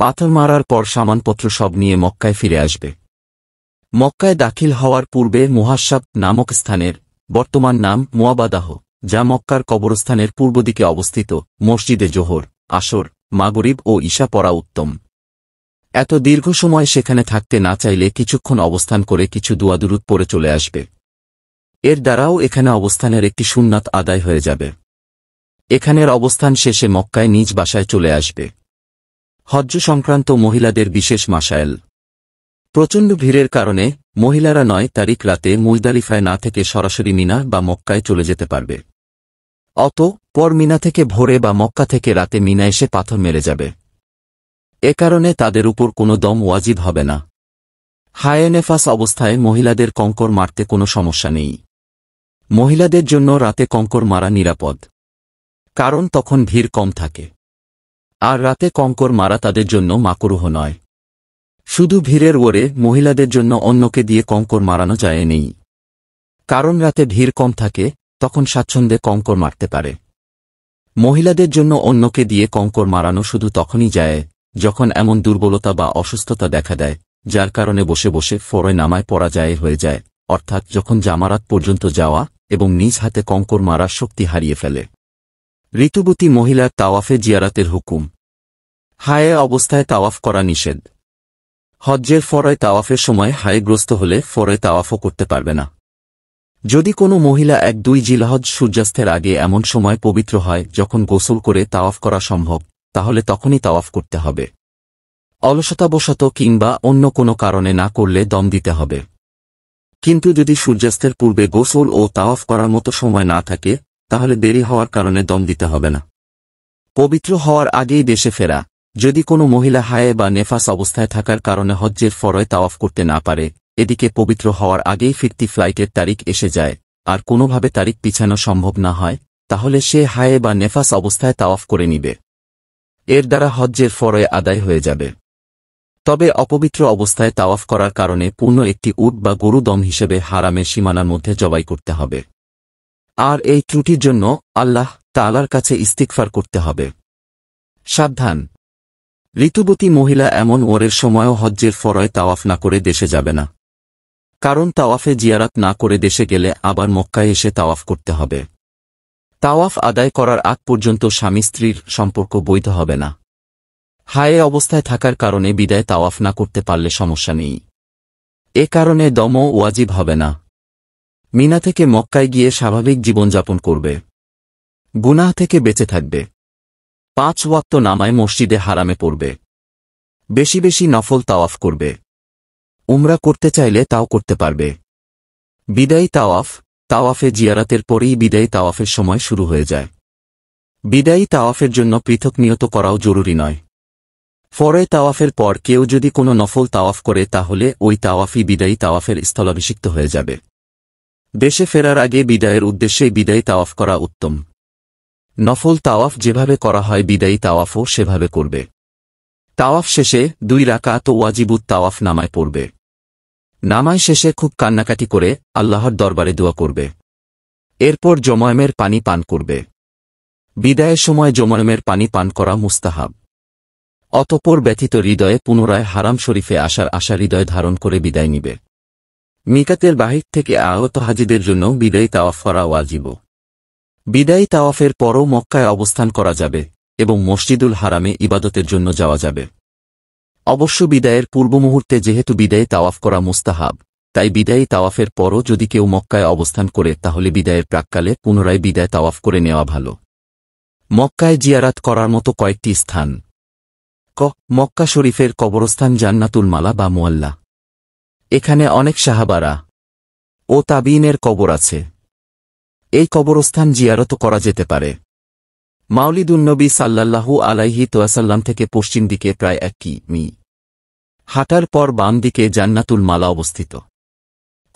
S1: পাথর মারার পর সামানপত্র সব নিয়ে মক্কায় ফিরে আসবে মক্কায় দাখিল হওয়ার পূর্বে মুহাসাব নামক স্থানের বর্তমান নাম মুয়াবাদাহ যা মক্কার কবরস্থানের পূর্বদিকে অবস্থিত মসজিদে জোহর আসর মাগরিব ও ঈশা পরা উত্তম এত দীর্ঘ সময় সেখানে থাকতে না চাইলে কিছুক্ষণ অবস্থান করে কিছু দুয়াদুরুত পরে চলে আসবে এর দ্বারাও এখানে অবস্থানের একটি সুন্নাত আদায় হয়ে যাবে এখানের অবস্থান শেষে মক্কায় নিজ বাসায় চলে আসবে হজ্জ সংক্রান্ত মহিলাদের বিশেষ মাসায়েল প্রচণ্ড ভিড়ের কারণে মহিলারা নয় তারিখ রাতে মুজদালিফায় না থেকে সরাসরি মিনা বা মক্কায় চলে যেতে পারবে অত পর মিনা থেকে ভোরে বা মক্কা থেকে রাতে মিনা এসে পাথর মেরে যাবে এ কারণে তাদের উপর কোনো দম ওয়াজিব হবে না হায়েনেফাস অবস্থায় মহিলাদের কঙ্কর মারতে কোনো সমস্যা নেই মহিলাদের জন্য রাতে কঙ্কর মারা নিরাপদ কারণ তখন ভিড় কম থাকে আর রাতে কঙ্কর মারা তাদের জন্য মাকরুহ নয় শুধু ভিড়ের ওরে মহিলাদের জন্য অন্যকে দিয়ে কঙ্কর মারানো যায় নেই কারণ রাতে ভিড় কম থাকে তখন স্বাচ্ছন্দ্যে কঙ্কর মারতে পারে মহিলাদের জন্য অন্যকে দিয়ে কঙ্কর মারানো শুধু তখনই যায় যখন এমন দুর্বলতা বা অসুস্থতা দেখা দেয় যার কারণে বসে বসে ফরে নামায় পরাজয় হয়ে যায় অর্থাৎ যখন জামারাত পর্যন্ত যাওয়া এবং নিজ হাতে কঙ্কর মারার শক্তি হারিয়ে ফেলে ঋতুবতী মহিলার তাওয়াফে জিয়ারাতের হুকুম হায়ে অবস্থায় তাওয়াফ করা নিষেধ হজ্জের ফরয় তাওয়াফের সময় হায়েগ্রস্ত হলে ফরয় তাওয়াফও করতে পারবে না যদি কোনো মহিলা এক দুই জিলহজ সূর্যাস্তের আগে এমন সময় পবিত্র হয় যখন গোসল করে তাওয়াফ করা সম্ভব তাহলে তখনই তাওয়াফ করতে হবে অলসতাবশত কিংবা অন্য কোনো কারণে না করলে দম দিতে হবে কিন্তু যদি সূর্যাস্তের পূর্বে গোসল ও তাওয়াফ করার মতো সময় না থাকে তাহলে দেরি হওয়ার কারণে দম দিতে হবে না পবিত্র হওয়ার আগেই দেশে ফেরা যদি কোনো মহিলা হায়ে বা নেফাস অবস্থায় থাকার কারণে হজ্জের ফরয় তাওয়াফ করতে না পারে এদিকে পবিত্র হওয়ার আগেই ফিরতি ফ্লাইটের তারিখ এসে যায় আর কোনোভাবে তারিখ পিছানো সম্ভব না হয় তাহলে সে হায়ে বা নেফাস অবস্থায় তাওয়াফ করে নিবে এর দ্বারা হজ্জের ফরয়ে আদায় হয়ে যাবে তবে অপবিত্র অবস্থায় তাওয়াফ করার কারণে পূর্ণ একটি উট বা গরু দম হিসেবে হারামের সীমানার মধ্যে জবাই করতে হবে আর এই ত্রুটির জন্য আল্লাহ তালার কাছে ইস্তিকফার করতে হবে সাবধান ঋতুবতী মহিলা এমন ওরের সময়ও হজ্জের ফরয় তাওয়াফ না করে দেশে যাবে না কারণ তাওয়াফে জিয়ারাত না করে দেশে গেলে আবার মক্কায় এসে তাওয়াফ করতে হবে তাওয়াফ আদায় করার আগ পর্যন্ত স্বামী স্ত্রীর সম্পর্ক বৈধ হবে না হায়ে অবস্থায় থাকার কারণে বিদায় তাওয়াফ না করতে পারলে সমস্যা নেই এ কারণে দমও ওয়াজিব হবে না মিনা থেকে মক্কায় গিয়ে স্বাভাবিক জীবনযাপন করবে গুনাহ থেকে বেঁচে থাকবে পাঁচ ওয়াক্ত নামায় মসজিদে হারামে পড়বে বেশি বেশি নফল তাওয়াফ করবে উমরা করতে চাইলে তাও করতে পারবে বিদায়ী তাওয়াফ তাওয়াফে জিয়ারাতের পরেই বিদায়ী তাওয়াফের সময় শুরু হয়ে যায় বিদায়ী তাওয়াফের জন্য পৃথক নিয়ত করাও জরুরি নয় ফরে তাওয়াফের পর কেউ যদি কোনো নফল তাওয়াফ করে তাহলে ওই তাওয়াফি বিদায়ী তাওয়াফের স্থলাভিষিক্ত হয়ে যাবে দেশে ফেরার আগে বিদায়ের উদ্দেশ্যে বিদায়ী তাওয়াফ করা উত্তম নফল তাওয়াফ যেভাবে করা হয় বিদায়ী তাওয়াফও সেভাবে করবে তাওয়াফ শেষে দুই রাকাত ওয়াজিবুত তাওয়াফ নামায় পড়বে নামায় শেষে খুব কান্নাকাটি করে আল্লাহর দরবারে দোয়া করবে এরপর জমায়মের পানি পান করবে বিদায়ের সময় জমায়মের পানি পান করা মুস্তাহাব অতপর ব্যথিত হৃদয়ে পুনরায় হারাম শরীফে আসার আশা হৃদয় ধারণ করে বিদায় নিবে মিকাতের বাহির থেকে আহত হাজিদের জন্য বিদায়ী তাওয়াফ করা ওয়াজিব বিদায়ী তাওয়াফের পরও মক্কায় অবস্থান করা যাবে এবং মসজিদুল হারামে ইবাদতের জন্য যাওয়া যাবে অবশ্য বিদায়ের পূর্ব মুহূর্তে যেহেতু বিদায় তাওয়াফ করা মুস্তাহাব তাই বিদায়ী তাওয়াফের পরও যদি কেউ মক্কায় অবস্থান করে তাহলে বিদায়ের প্রাককালে পুনরায় বিদায় তাওয়াফ করে নেওয়া ভালো মক্কায় জিয়ারাত করার মতো কয়েকটি স্থান ক মক্কা শরীফের কবরস্থান জান্নাতুল মালা বা মোয়াল্লা এখানে অনেক সাহাবারা ও তাবিনের কবর আছে এই কবরস্থান জিয়ারত করা যেতে পারে মাউলিদুন্নবী সাল্লাল্লাহু আলাইহি তোয়াসাল্লাম থেকে পশ্চিম দিকে প্রায় এক কি মি হাঁটার পর বাম দিকে জান্নাতুল মালা অবস্থিত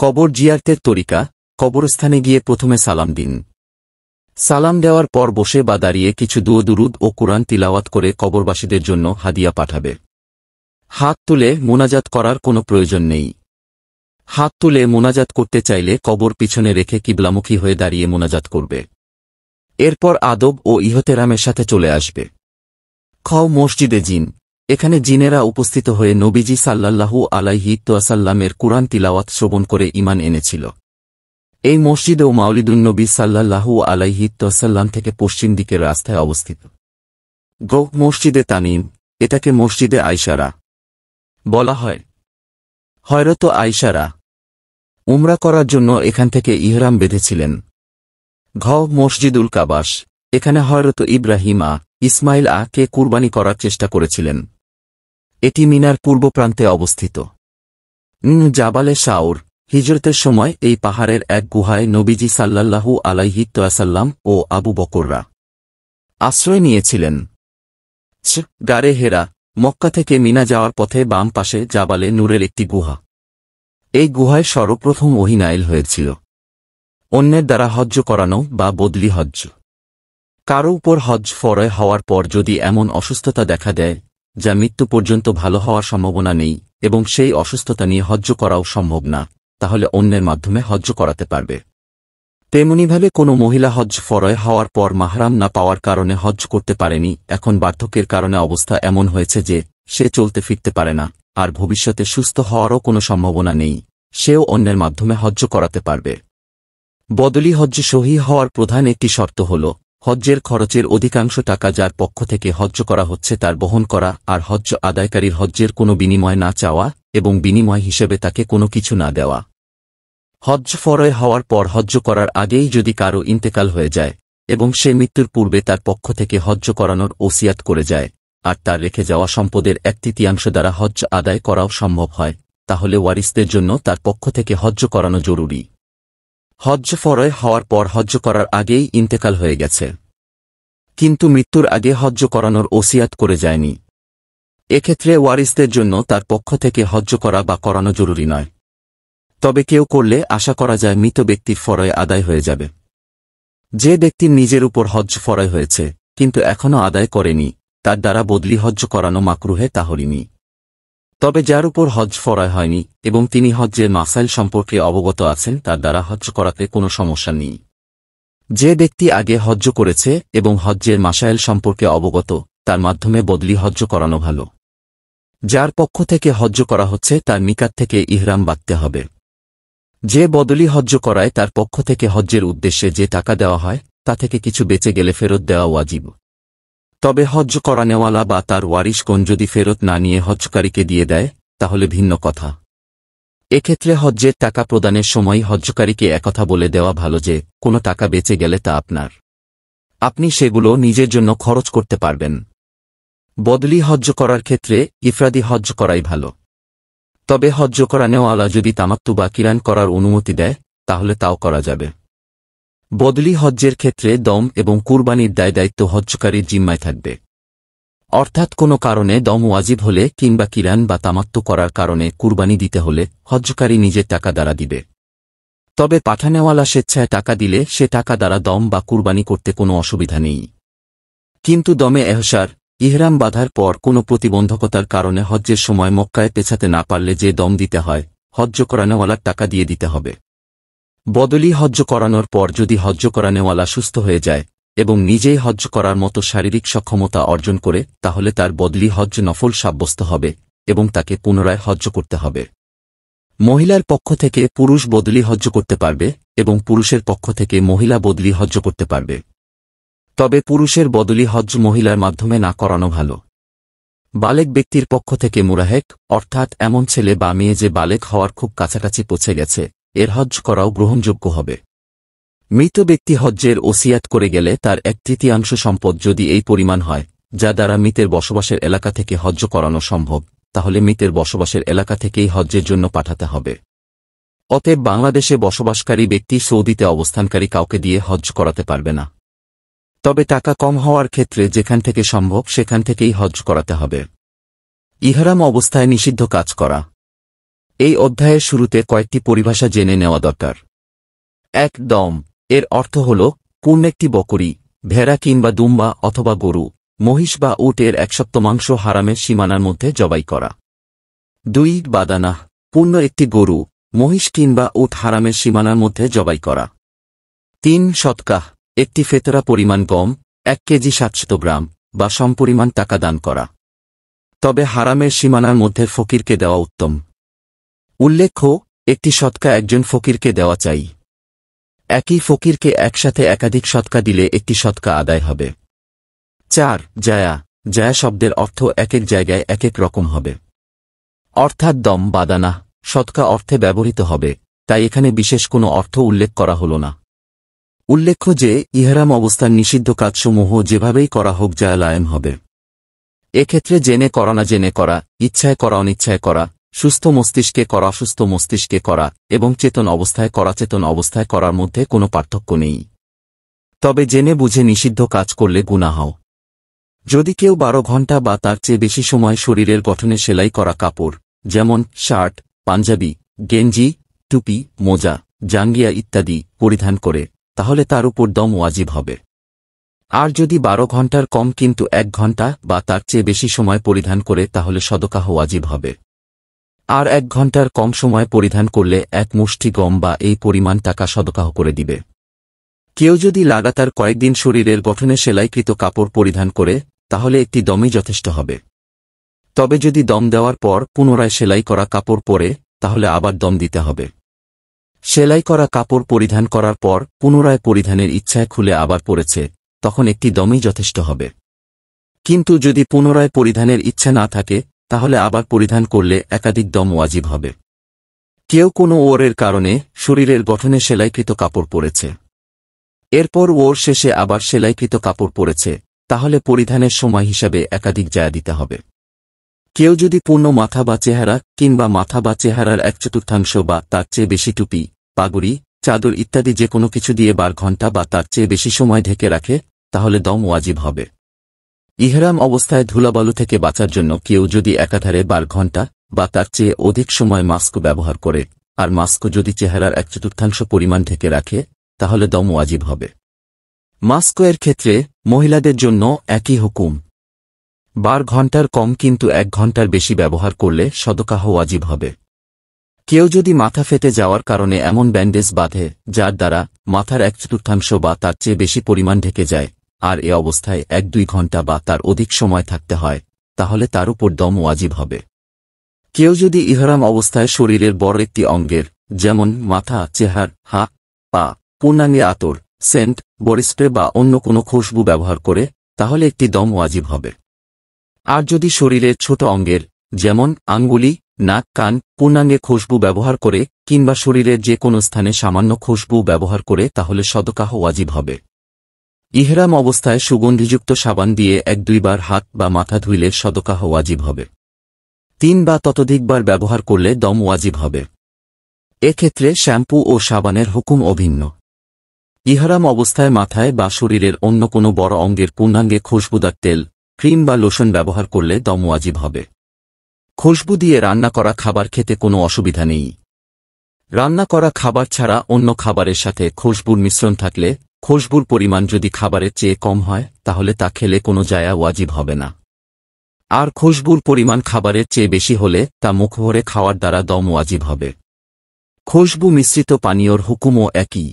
S1: কবর জিয়ারতের তরিকা কবরস্থানে গিয়ে প্রথমে সালাম দিন সালাম দেওয়ার পর বসে বা দাঁড়িয়ে কিছু দুরুদ ও কোরআন তিলাওয়াত করে কবরবাসীদের জন্য হাদিয়া পাঠাবে হাত তুলে মোনাজাত করার কোনো প্রয়োজন নেই হাত তুলে মোনাজাত করতে চাইলে কবর পিছনে রেখে কিবলামুখী হয়ে দাঁড়িয়ে মোনাজাত করবে এরপর আদব ও ইহতেরামের সাথে চলে আসবে খ মসজিদে জিন এখানে জিনেরা উপস্থিত হয়ে নবীজি সাল্লাল্লাহু আলাইহি তোয়াসাল্লামের কুরআন তিলাওয়াত শ্রবণ করে ইমান এনেছিল এই মসজিদেও মাউলিদুলনবী সাল্লাল্লাহু আলাইহি তোয়াসাল্লাম থেকে পশ্চিম দিকের রাস্তায় অবস্থিত গোক মসজিদে তানিম এটাকে মসজিদে আইসারা বলা হয় হয়রত আইসারা উমরা করার জন্য এখান থেকে ইহরাম বেঁধেছিলেন ঘ মসজিদুল কাবাস এখানে হয়রত ইব্রাহিমা ইসমাইল আকে কুরবানি করার চেষ্টা করেছিলেন এটি মিনার পূর্ব প্রান্তে অবস্থিত জাবালে শাওর হিজরতের সময় এই পাহাড়ের এক গুহায় নবীজি সাল্লাল্লাহু আলাইহি তয়াসাল্লাম ও আবু বকররা আশ্রয় নিয়েছিলেন গারে হেরা মক্কা থেকে মিনা যাওয়ার পথে বাম পাশে জাবালে নূরের একটি গুহা এই গুহায় সর্বপ্রথম ওহিনাইল হয়েছিল অন্যের দ্বারা হজ্জ করানো বা বদলি হজ্জ কারো উপর হজ ফরয় হওয়ার পর যদি এমন অসুস্থতা দেখা দেয় যা মৃত্যু পর্যন্ত ভালো হওয়ার সম্ভাবনা নেই এবং সেই অসুস্থতা নিয়ে হজ্জ করাও সম্ভব না তাহলে অন্যের মাধ্যমে হজ্জ করাতে পারবে তেমনিভাবে কোনো মহিলা হজ ফরয় হওয়ার পর মাহরাম না পাওয়ার কারণে হজ করতে পারেনি এখন বার্ধক্যের কারণে অবস্থা এমন হয়েছে যে সে চলতে ফিরতে পারে না আর ভবিষ্যতে সুস্থ হওয়ারও কোনো সম্ভাবনা নেই সেও অন্যের মাধ্যমে হজ্জ করাতে পারবে বদলি হজ্জ সহি হওয়ার প্রধান একটি শর্ত হল হজ্জের খরচের অধিকাংশ টাকা যার পক্ষ থেকে হজ্জ করা হচ্ছে তার বহন করা আর হজ্জ আদায়কারীর হজ্জের কোনো বিনিময় না চাওয়া এবং বিনিময় হিসেবে তাকে কোনো কিছু না দেওয়া হজ্জ ফরয় হওয়ার পর হজ্জ করার আগেই যদি কারো ইন্তেকাল হয়ে যায় এবং সে মৃত্যুর পূর্বে তার পক্ষ থেকে হজ্জ করানোর ওসিয়াত করে যায় আর তার রেখে যাওয়া সম্পদের এক তৃতীয়াংশ দ্বারা হজ্জ আদায় করাও সম্ভব হয় তাহলে ওয়ারিসদের জন্য তার পক্ষ থেকে হজ্জ করানো জরুরি হজ্জ ফরয় হওয়ার পর হজ্জ করার আগেই ইন্তেকাল হয়ে গেছে কিন্তু মৃত্যুর আগে হজ্জ করানোর ওসিয়াত করে যায়নি এক্ষেত্রে ওয়ারিসদের জন্য তার পক্ষ থেকে হজ্জ করা বা করানো জরুরি নয় তবে কেউ করলে আশা করা যায় মৃত ব্যক্তির ফরয় আদায় হয়ে যাবে যে ব্যক্তির নিজের উপর হজ্জ ফরয় হয়েছে কিন্তু এখনও আদায় করেনি তার দ্বারা বদলি হজ্জ করানো মাকরুহে তাহরিনী তবে যার উপর হজ ফরায় হয়নি এবং তিনি হজ্জের মাসাইল সম্পর্কে অবগত আছেন তার দ্বারা হজ করাতে কোনো সমস্যা নেই যে ব্যক্তি আগে হজ্জ করেছে এবং হজ্জের মাসাইল সম্পর্কে অবগত তার মাধ্যমে বদলি হজ্জ করানো ভালো যার পক্ষ থেকে হজ্জ করা হচ্ছে তার নিকাত থেকে ইহরাম বাঁধতে হবে যে বদলি হজ্জ করায় তার পক্ষ থেকে হজ্জের উদ্দেশ্যে যে টাকা দেওয়া হয় তা থেকে কিছু বেঁচে গেলে ফেরত দেওয়া ওয়াজিব তবে হজ করা নেওয়ালা বা তার ওয়ারিশগণ যদি ফেরত না নিয়ে হজকারীকে দিয়ে দেয় তাহলে ভিন্ন কথা এক্ষেত্রে হজ্জের টাকা প্রদানের সময় হজ্জকারীকে একথা বলে দেওয়া ভালো যে কোনো টাকা বেঁচে গেলে তা আপনার আপনি সেগুলো নিজের জন্য খরচ করতে পারবেন বদলি হজ্জ করার ক্ষেত্রে ইফরাদি হজ্জ করাই ভালো তবে হজ্জ করা নেওয়ালা যদি তামাত্তু বা কিরান করার অনুমতি দেয় তাহলে তাও করা যাবে বদলি হজ্জের ক্ষেত্রে দম এবং কুরবানির দায় দায়িত্ব হজ্জকারীর জিম্মায় থাকবে অর্থাৎ কোনো কারণে দম ওয়াজিব হলে কিংবা কিরান বা তামাত্ম করার কারণে কুরবানি দিতে হলে হজ্জকারী নিজের টাকা দ্বারা দিবে তবে পাঠানেওয়ালা স্বেচ্ছায় টাকা দিলে সে টাকা দ্বারা দম বা কুরবানি করতে কোনো অসুবিধা নেই কিন্তু দমে এহসার ইহরাম বাধার পর কোনো প্রতিবন্ধকতার কারণে হজ্জের সময় মক্কায় পেছাতে না পারলে যে দম দিতে হয় হজ্জ করানেওয়ালার টাকা দিয়ে দিতে হবে বদলি হজ্জ করানোর পর যদি হজ্জ করানেওয়ালা সুস্থ হয়ে যায় এবং নিজেই হজ্জ করার মতো শারীরিক সক্ষমতা অর্জন করে তাহলে তার বদলি হজ্জ নফল সাব্যস্ত হবে এবং তাকে পুনরায় হজ্জ করতে হবে মহিলার পক্ষ থেকে পুরুষ বদলি হজ্জ করতে পারবে এবং পুরুষের পক্ষ থেকে মহিলা বদলি হজ্জ করতে পারবে তবে পুরুষের বদলি হজ্জ মহিলার মাধ্যমে না করানো ভালো বালেক ব্যক্তির পক্ষ থেকে মুরাহেক অর্থাৎ এমন ছেলে বা মেয়ে যে বালেক হওয়ার খুব কাছাকাছি পৌঁছে গেছে এর হজ করাও গ্রহণযোগ্য হবে মৃত ব্যক্তি হজ্জের ওসিয়াত করে গেলে তার এক তৃতীয়াংশ সম্পদ যদি এই পরিমাণ হয় যা দ্বারা মৃতের বসবাসের এলাকা থেকে হজ্জ করানো সম্ভব তাহলে মৃতের বসবাসের এলাকা থেকেই হজ্জের জন্য পাঠাতে হবে অতএব বাংলাদেশে বসবাসকারী ব্যক্তি সৌদিতে অবস্থানকারী কাউকে দিয়ে হজ করাতে পারবে না তবে টাকা কম হওয়ার ক্ষেত্রে যেখান থেকে সম্ভব সেখান থেকেই হজ করাতে হবে ইহারাম অবস্থায় নিষিদ্ধ কাজ করা এই অধ্যায়ের শুরুতে কয়েকটি পরিভাষা জেনে নেওয়া দরকার এক দম এর অর্থ হল কোন একটি বকরি ভেড়া কিংবা দুম্বা অথবা গরু মহিষ বা উটের এক সপ্তমাংশ হারামের সীমানার মধ্যে জবাই করা দুই বাদানাহ পূর্ণ একটি গরু মহিষ কিংবা উট হারামের সীমানার মধ্যে জবাই করা তিন শতকাহ একটি ফেতরা পরিমাণ কম এক কেজি সাতশত গ্রাম বা সমপরিমাণ টাকা দান করা তবে হারামের সীমানার মধ্যে ফকিরকে দেওয়া উত্তম উল্লেখ্য একটি সৎকা একজন ফকিরকে দেওয়া চাই একই ফকিরকে একসাথে একাধিক সৎকা দিলে একটি সৎকা আদায় হবে চার জায়া জায়া শব্দের অর্থ এক এক জায়গায় এক এক রকম হবে অর্থাৎ দম বাদানা সৎকা অর্থে ব্যবহৃত হবে তাই এখানে বিশেষ কোনো অর্থ উল্লেখ করা হল না উল্লেখ্য যে ইহারাম অবস্থার নিষিদ্ধ কাজসমূহ যেভাবেই করা হোক জায়ালায়ম হবে এক্ষেত্রে জেনে করা না জেনে করা ইচ্ছায় করা অনিচ্ছায় করা সুস্থ মস্তিষ্কে করা সুস্থ মস্তিষ্কে করা এবং চেতন অবস্থায় করা চেতন অবস্থায় করার মধ্যে কোনো পার্থক্য নেই তবে জেনে বুঝে নিষিদ্ধ কাজ করলে গুণা হও যদি কেউ বারো ঘন্টা বা তার চেয়ে বেশি সময় শরীরের গঠনে সেলাই করা কাপড় যেমন শার্ট পাঞ্জাবি গেঞ্জি টুপি মোজা জাঙ্গিয়া ইত্যাদি পরিধান করে তাহলে তার উপর দম ওয়াজিব হবে আর যদি বারো ঘন্টার কম কিন্তু এক ঘন্টা বা তার চেয়ে বেশি সময় পরিধান করে তাহলে সদকাহ ওয়াজিব হবে আর এক ঘন্টার কম সময় পরিধান করলে এক মুষ্টি গম বা এই পরিমাণ টাকা সদকাহ করে দিবে কেউ যদি লাগাতার কয়েকদিন শরীরের গঠনে সেলাইকৃত কাপড় পরিধান করে তাহলে একটি দমই যথেষ্ট হবে তবে যদি দম দেওয়ার পর পুনরায় সেলাই করা কাপড় পরে তাহলে আবার দম দিতে হবে সেলাই করা কাপড় পরিধান করার পর পুনরায় পরিধানের ইচ্ছায় খুলে আবার পড়েছে তখন একটি দমই যথেষ্ট হবে কিন্তু যদি পুনরায় পরিধানের ইচ্ছা না থাকে তাহলে আবার পরিধান করলে একাধিক দম ওয়াজিব হবে কেউ কোনো ওরের কারণে শরীরের গঠনে সেলাইকৃত কাপড় পরেছে এরপর ওর শেষে আবার সেলাইকৃত কাপড় পরেছে তাহলে পরিধানের সময় হিসাবে একাধিক জায়া দিতে হবে কেউ যদি পূর্ণ মাথা বা চেহারা কিংবা মাথা বা চেহারার এক চতুর্থাংশ বা তার চেয়ে বেশি টুপি পাগুড়ি চাদর ইত্যাদি যে কোনো কিছু দিয়ে বার ঘন্টা বা তার চেয়ে বেশি সময় ঢেকে রাখে তাহলে দম ওয়াজিব হবে ইহরাম অবস্থায় ধুলাবালু থেকে বাঁচার জন্য কেউ যদি একাধারে বার ঘণ্টা বা তার চেয়ে অধিক সময় মাস্ক ব্যবহার করে আর মাস্ক যদি চেহারার এক চতুর্থাংশ পরিমাণ ঢেকে রাখে তাহলে দম ওয়াজিব হবে মাস্ক এর ক্ষেত্রে মহিলাদের জন্য একই হুকুম বার ঘণ্টার কম কিন্তু এক ঘণ্টার বেশি ব্যবহার করলে সদকাহ ওয়াজিব হবে কেউ যদি মাথা ফেটে যাওয়ার কারণে এমন ব্যান্ডেজ বাঁধে যার দ্বারা মাথার এক চতুর্থাংশ বা তার চেয়ে বেশি পরিমাণ ঢেকে যায় আর এ অবস্থায় এক দুই ঘন্টা বা তার অধিক সময় থাকতে হয় তাহলে তার উপর দম ওয়াজিব হবে কেউ যদি ইহরাম অবস্থায় শরীরের বড় একটি অঙ্গের যেমন মাথা চেহার হাত পা পূর্ণাঙ্গে আতর সেন্ট বরিস্প্রে বা অন্য কোনো খুশবু ব্যবহার করে তাহলে একটি দম ওয়াজিব হবে আর যদি শরীরের ছোট অঙ্গের যেমন আঙ্গুলি নাক কান পূর্ণাঙ্গে খুশবু ব্যবহার করে কিংবা শরীরের যে কোনো স্থানে সামান্য খুশবু ব্যবহার করে তাহলে সদকাহ ওয়াজিব হবে ইহরাম অবস্থায় সুগন্ধিযুক্ত সাবান দিয়ে এক দুইবার হাত বা মাথা ধুইলে সদকাহ ওয়াজিব হবে তিন বা ততোধিকবার ব্যবহার করলে দম ওয়াজিব হবে এক্ষেত্রে শ্যাম্পু ও সাবানের হুকুম অভিন্ন ইহারাম অবস্থায় মাথায় বা শরীরের অন্য কোনো বড় অঙ্গের পূর্ণাঙ্গে খুশবুদার তেল ক্রিম বা লোশন ব্যবহার করলে দম ওয়াজিব হবে খুশবু দিয়ে রান্না করা খাবার খেতে কোনো অসুবিধা নেই রান্না করা খাবার ছাড়া অন্য খাবারের সাথে খুশবুর মিশ্রণ থাকলে খুশবুর পরিমাণ যদি খাবারের চেয়ে কম হয় তাহলে তা খেলে কোনো জায়া ওয়াজিব হবে না আর খুশবুর পরিমাণ খাবারের চেয়ে বেশি হলে তা মুখ ভরে খাওয়ার দ্বারা দম ওয়াজিব হবে খুশবু মিশ্রিত পানীয়র হুকুমও একই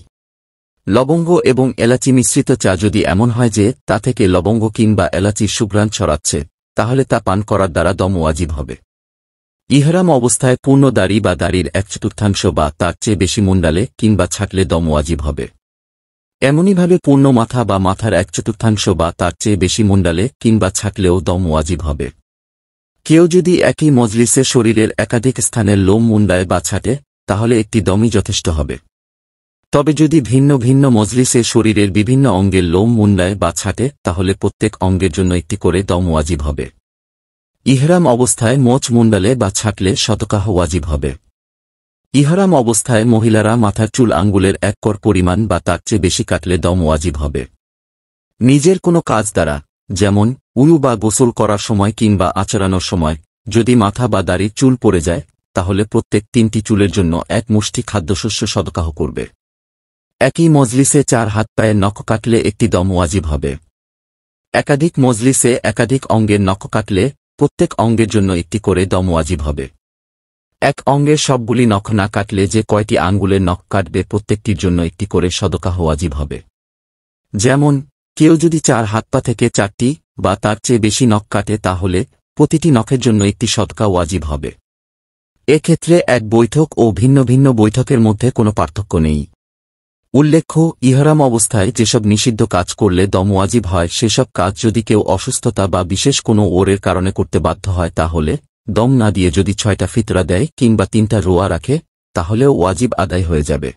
S1: লবঙ্গ এবং এলাচি মিশ্রিত চা যদি এমন হয় যে তা থেকে লবঙ্গ কিংবা এলাচির সুগ্রাণ ছড়াচ্ছে তাহলে তা পান করার দ্বারা দম ওয়াজিব হবে ইহরাম অবস্থায় পূর্ণ দাড়ি বা দাড়ির এক চতুর্থাংশ বা তার চেয়ে বেশি মুন্ডালে কিংবা ছাটলে দম ওয়াজিব হবে এমনইভাবে পূর্ণ মাথা বা মাথার এক চতুর্থাংশ বা তার চেয়ে বেশি মুন্ডালে কিংবা ছাকলেও দম ওয়াজিব হবে কেউ যদি একই মজলিসে শরীরের একাধিক স্থানের লোম মুন্ডায় বা ছাটে তাহলে একটি দমই যথেষ্ট হবে তবে যদি ভিন্ন ভিন্ন মজলিসে শরীরের বিভিন্ন অঙ্গের লোম মুন্ডায় বা ছাটে তাহলে প্রত্যেক অঙ্গের জন্য একটি করে দম ওয়াজিব হবে ইহরাম অবস্থায় মোচ মুন্ডালে বা ছাটলে শতকাহ ওয়াজিব হবে ইহারাম অবস্থায় মহিলারা মাথার চুল আঙ্গুলের এক কর পরিমাণ বা তার চেয়ে বেশি কাটলে দম ওয়াজিব হবে নিজের কোনো কাজ দ্বারা যেমন উলু বা গোসল করার সময় কিংবা আচরানোর সময় যদি মাথা বা দাড়ি চুল পড়ে যায় তাহলে প্রত্যেক তিনটি চুলের জন্য এক মুষ্টি খাদ্যশস্য সদকাহ করবে একই মজলিসে চার হাত পায়ে নখ কাটলে একটি দম ওয়াজিব হবে একাধিক মজলিসে একাধিক অঙ্গের নখ কাটলে প্রত্যেক অঙ্গের জন্য একটি করে দম ওয়াজিব হবে এক অঙ্গের সবগুলি নখ না কাটলে যে কয়টি আঙ্গুলের নখ কাটবে প্রত্যেকটির জন্য একটি করে সদকা হওয়াজিব হবে যেমন কেউ যদি চার হাত পা থেকে চারটি বা তার চেয়ে বেশি নখ কাটে তাহলে প্রতিটি নখের জন্য একটি সদকা ওয়াজিব হবে এক্ষেত্রে এক বৈঠক ও ভিন্ন ভিন্ন বৈঠকের মধ্যে কোনো পার্থক্য নেই উল্লেখ্য ইহরাম অবস্থায় যেসব নিষিদ্ধ কাজ করলে দম ওয়াজিব হয় সেসব কাজ যদি কেউ অসুস্থতা বা বিশেষ কোনো ওরের কারণে করতে বাধ্য হয় তাহলে দম না দিয়ে যদি ছয়টা ফিতরা দেয় কিংবা তিনটা রোয়া রাখে তাহলেও ওয়াজিব আদায় হয়ে যাবে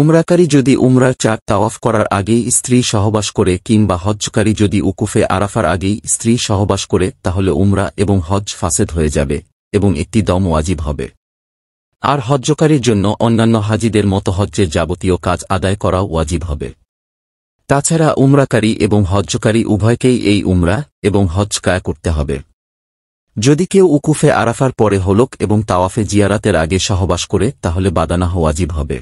S1: উমরাকারী যদি উমরার চার তাওয়াফ করার আগেই স্ত্রী সহবাস করে কিংবা হজকারী যদি উকুফে আরাফার আগেই স্ত্রী সহবাস করে তাহলে উমরা এবং হজ ফাসেদ হয়ে যাবে এবং একটি দম ওয়াজিব হবে আর হজ্জকারীর জন্য অন্যান্য হাজিদের মতো হজ্জের যাবতীয় কাজ আদায় করা ওয়াজিব হবে তাছাড়া উমরাকারী এবং হজ্জকারী উভয়কেই এই উমরা এবং হজ কায়া করতে হবে যদি কেউ উকুফে আরাফার পরে হলক এবং তাওয়াফে জিয়ারাতের আগে সহবাস করে তাহলে বাদানা হওয়াজিব হবে